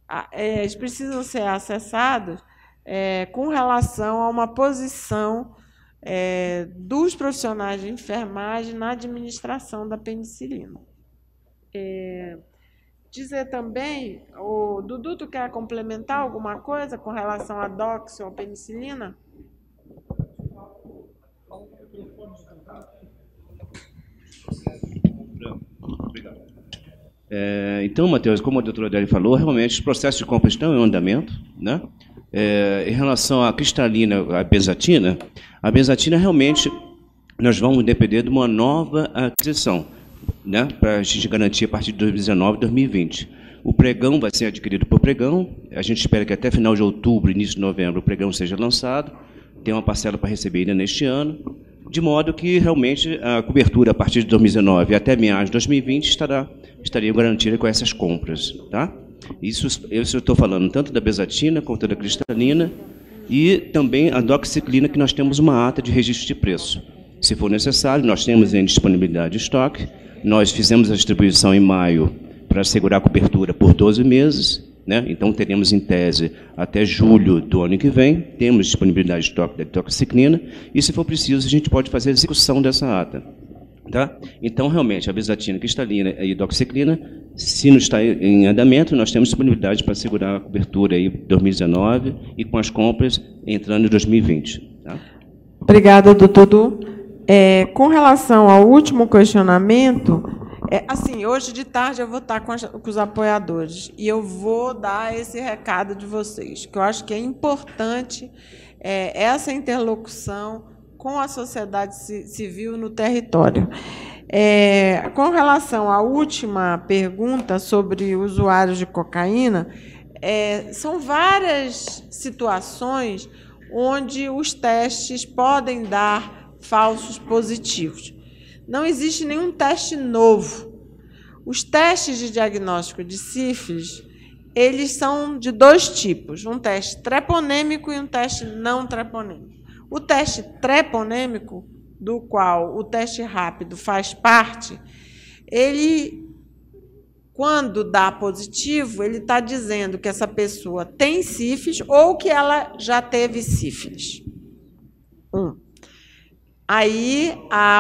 A: a é, eles precisam ser acessados é, com relação a uma posição é, dos profissionais de enfermagem na administração da penicilina. É, dizer também, o Dudu, tu quer complementar alguma coisa com relação a doxo ou penicilina?
V: É, então, Matheus, como a doutora Deli falou, realmente os processos de compra estão em andamento. Né? É, em relação à cristalina, à benzatina, a benzatina realmente nós vamos depender de uma nova aquisição né, para a gente garantir a partir de 2019 e 2020. O pregão vai ser adquirido por pregão, a gente espera que até final de outubro, início de novembro, o pregão seja lançado, tem uma parcela para receber ainda neste ano, de modo que realmente a cobertura a partir de 2019 até meados de 2020 estará, estaria garantida com essas compras. Tá? Isso, isso eu estou falando tanto da besatina quanto da cristalina e também a doxiclina, que nós temos uma ata de registro de preço. Se for necessário, nós temos em disponibilidade de estoque, nós fizemos a distribuição em maio para assegurar a cobertura por 12 meses, né? então teremos em tese até julho do ano que vem, temos disponibilidade de estoque da toxiclina, e se for preciso, a gente pode fazer a execução dessa ata. Tá? Então, realmente, a bisatina, cristalina e doxiclina, se não está em andamento, nós temos disponibilidade para assegurar a cobertura aí 2019 e com as compras entrando em 2020. Tá?
A: Obrigada, doutor é, com relação ao último questionamento, é, assim, hoje de tarde eu vou estar com, as, com, os apoiadores e eu vou dar esse recado de vocês, que eu acho que é importante é, essa interlocução com a sociedade civil no território. É, com relação à última pergunta sobre usuários de cocaína, é, são várias situações onde os testes podem dar falsos positivos. Não existe nenhum teste novo. Os testes de diagnóstico de sífilis, eles são de dois tipos, um teste treponêmico e um teste não treponêmico. O teste treponêmico, do qual o teste rápido faz parte, ele quando dá positivo, ele está dizendo que essa pessoa tem sífilis ou que ela já teve sífilis. Um aí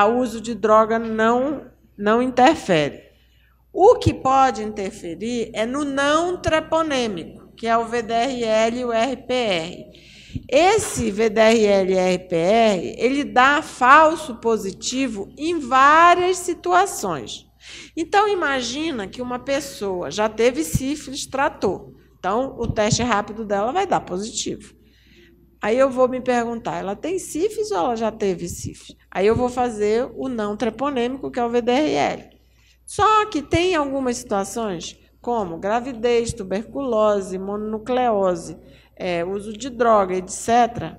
A: o uso de droga não, não interfere. O que pode interferir é no não treponêmico, que é o VDRL e o RPR. Esse VDRL e RPR, ele dá falso positivo em várias situações. Então imagina que uma pessoa já teve sífilis, tratou. Então o teste rápido dela vai dar positivo. Aí eu vou me perguntar, ela tem sífilis ou ela já teve sífilis? Aí eu vou fazer o não treponêmico, que é o VDRL. Só que tem algumas situações, como gravidez, tuberculose, mononucleose, é, uso de droga, etc.,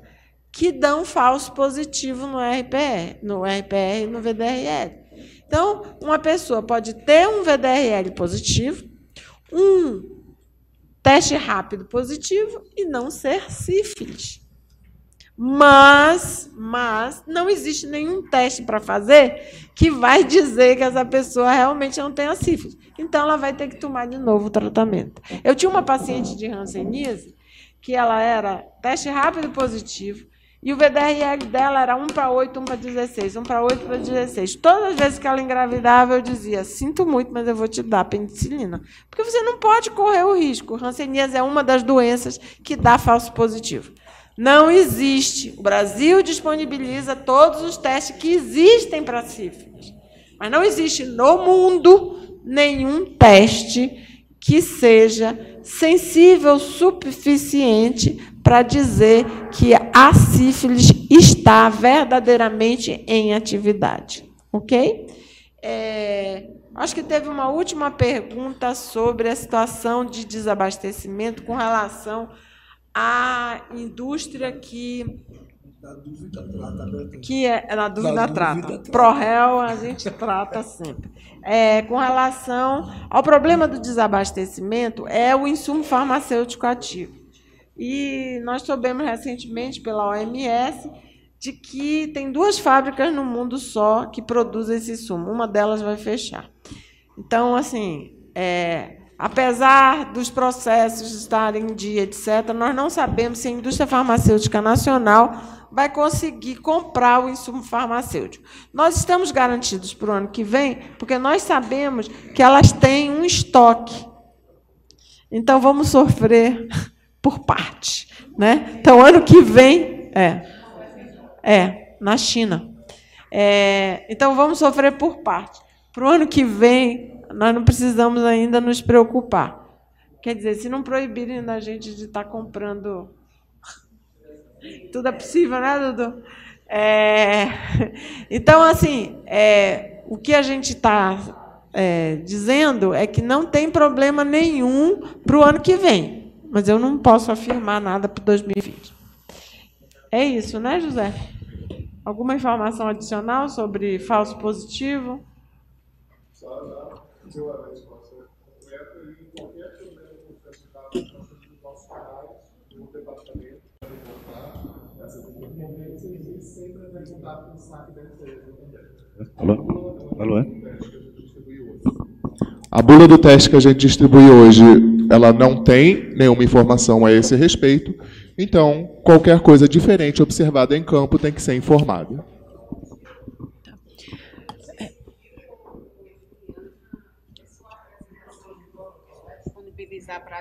A: que dão falso positivo no RPR, no RPR e no VDRL. Então, uma pessoa pode ter um VDRL positivo, um teste rápido positivo e não ser sífilis. Mas, mas não existe nenhum teste para fazer que vai dizer que essa pessoa realmente não tem a sífilis. Então ela vai ter que tomar de novo o tratamento. Eu tinha uma paciente de Hanseníase que ela era teste rápido positivo e o VDRL dela era 1 para 8, 1 para 16, 1 para 8, para 16. Todas as vezes que ela engravidava, eu dizia: Sinto muito, mas eu vou te dar penicilina. Porque você não pode correr o risco. Hanseníase é uma das doenças que dá falso positivo. Não existe. O Brasil disponibiliza todos os testes que existem para sífilis. Mas não existe no mundo nenhum teste que seja sensível suficiente para dizer que a sífilis está verdadeiramente em atividade. Ok? É, acho que teve uma última pergunta sobre a situação de desabastecimento com relação a indústria que. Na dúvida trata, Que é, na é dúvida trata. trata. Pro réu a gente trata sempre. É, com relação ao problema do desabastecimento, é o insumo farmacêutico ativo. E nós soubemos recentemente pela OMS de que tem duas fábricas no mundo só que produzem esse insumo. Uma delas vai fechar. Então, assim, é, Apesar dos processos estarem em dia, etc., nós não sabemos se a indústria farmacêutica nacional vai conseguir comprar o insumo farmacêutico. Nós estamos garantidos para o ano que vem, porque nós sabemos que elas têm um estoque. Então, vamos sofrer por parte. Né? Então, ano que vem. É, é na China. É, então, vamos sofrer por parte. Para o ano que vem, nós não precisamos ainda nos preocupar. Quer dizer, se não proibirem a gente de estar tá comprando. Tudo é possível, né, Dudu? É... Então, assim, é... o que a gente está é, dizendo é que não tem problema nenhum para o ano que vem. Mas eu não posso afirmar nada para 2020. É isso, né, José? Alguma informação adicional sobre falso positivo?
H: Só não a resposta e qualquer problema que nossos canais
C: no departamento para reportar sempre com o da empresa. Alô? Alô? É?
E: A bula do teste que a gente distribui hoje, ela não tem nenhuma informação a esse respeito, então qualquer coisa diferente observada em campo tem que
Q: ser informada.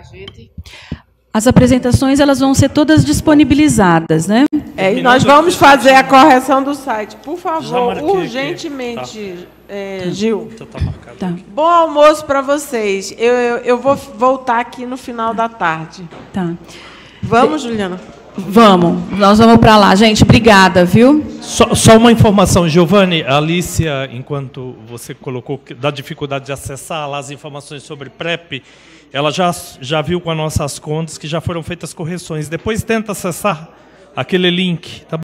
X: gente. As apresentações elas vão ser todas disponibilizadas, né? É, e nós vamos fazer a correção
A: do site, por favor, urgentemente, tá. é, Gil. Então tá. tá. Bom almoço para vocês. Eu, eu, eu, vou voltar aqui no final da tarde. Tá. Vamos, Juliana.
X: Vamos, nós vamos para lá. Gente, obrigada, viu? Só, só uma informação,
N: Giovanni. A Alicia, enquanto você colocou da dificuldade de acessar lá as informações sobre PrEP, ela já, já viu com as nossas contas que já foram feitas correções. Depois tenta acessar aquele link, tá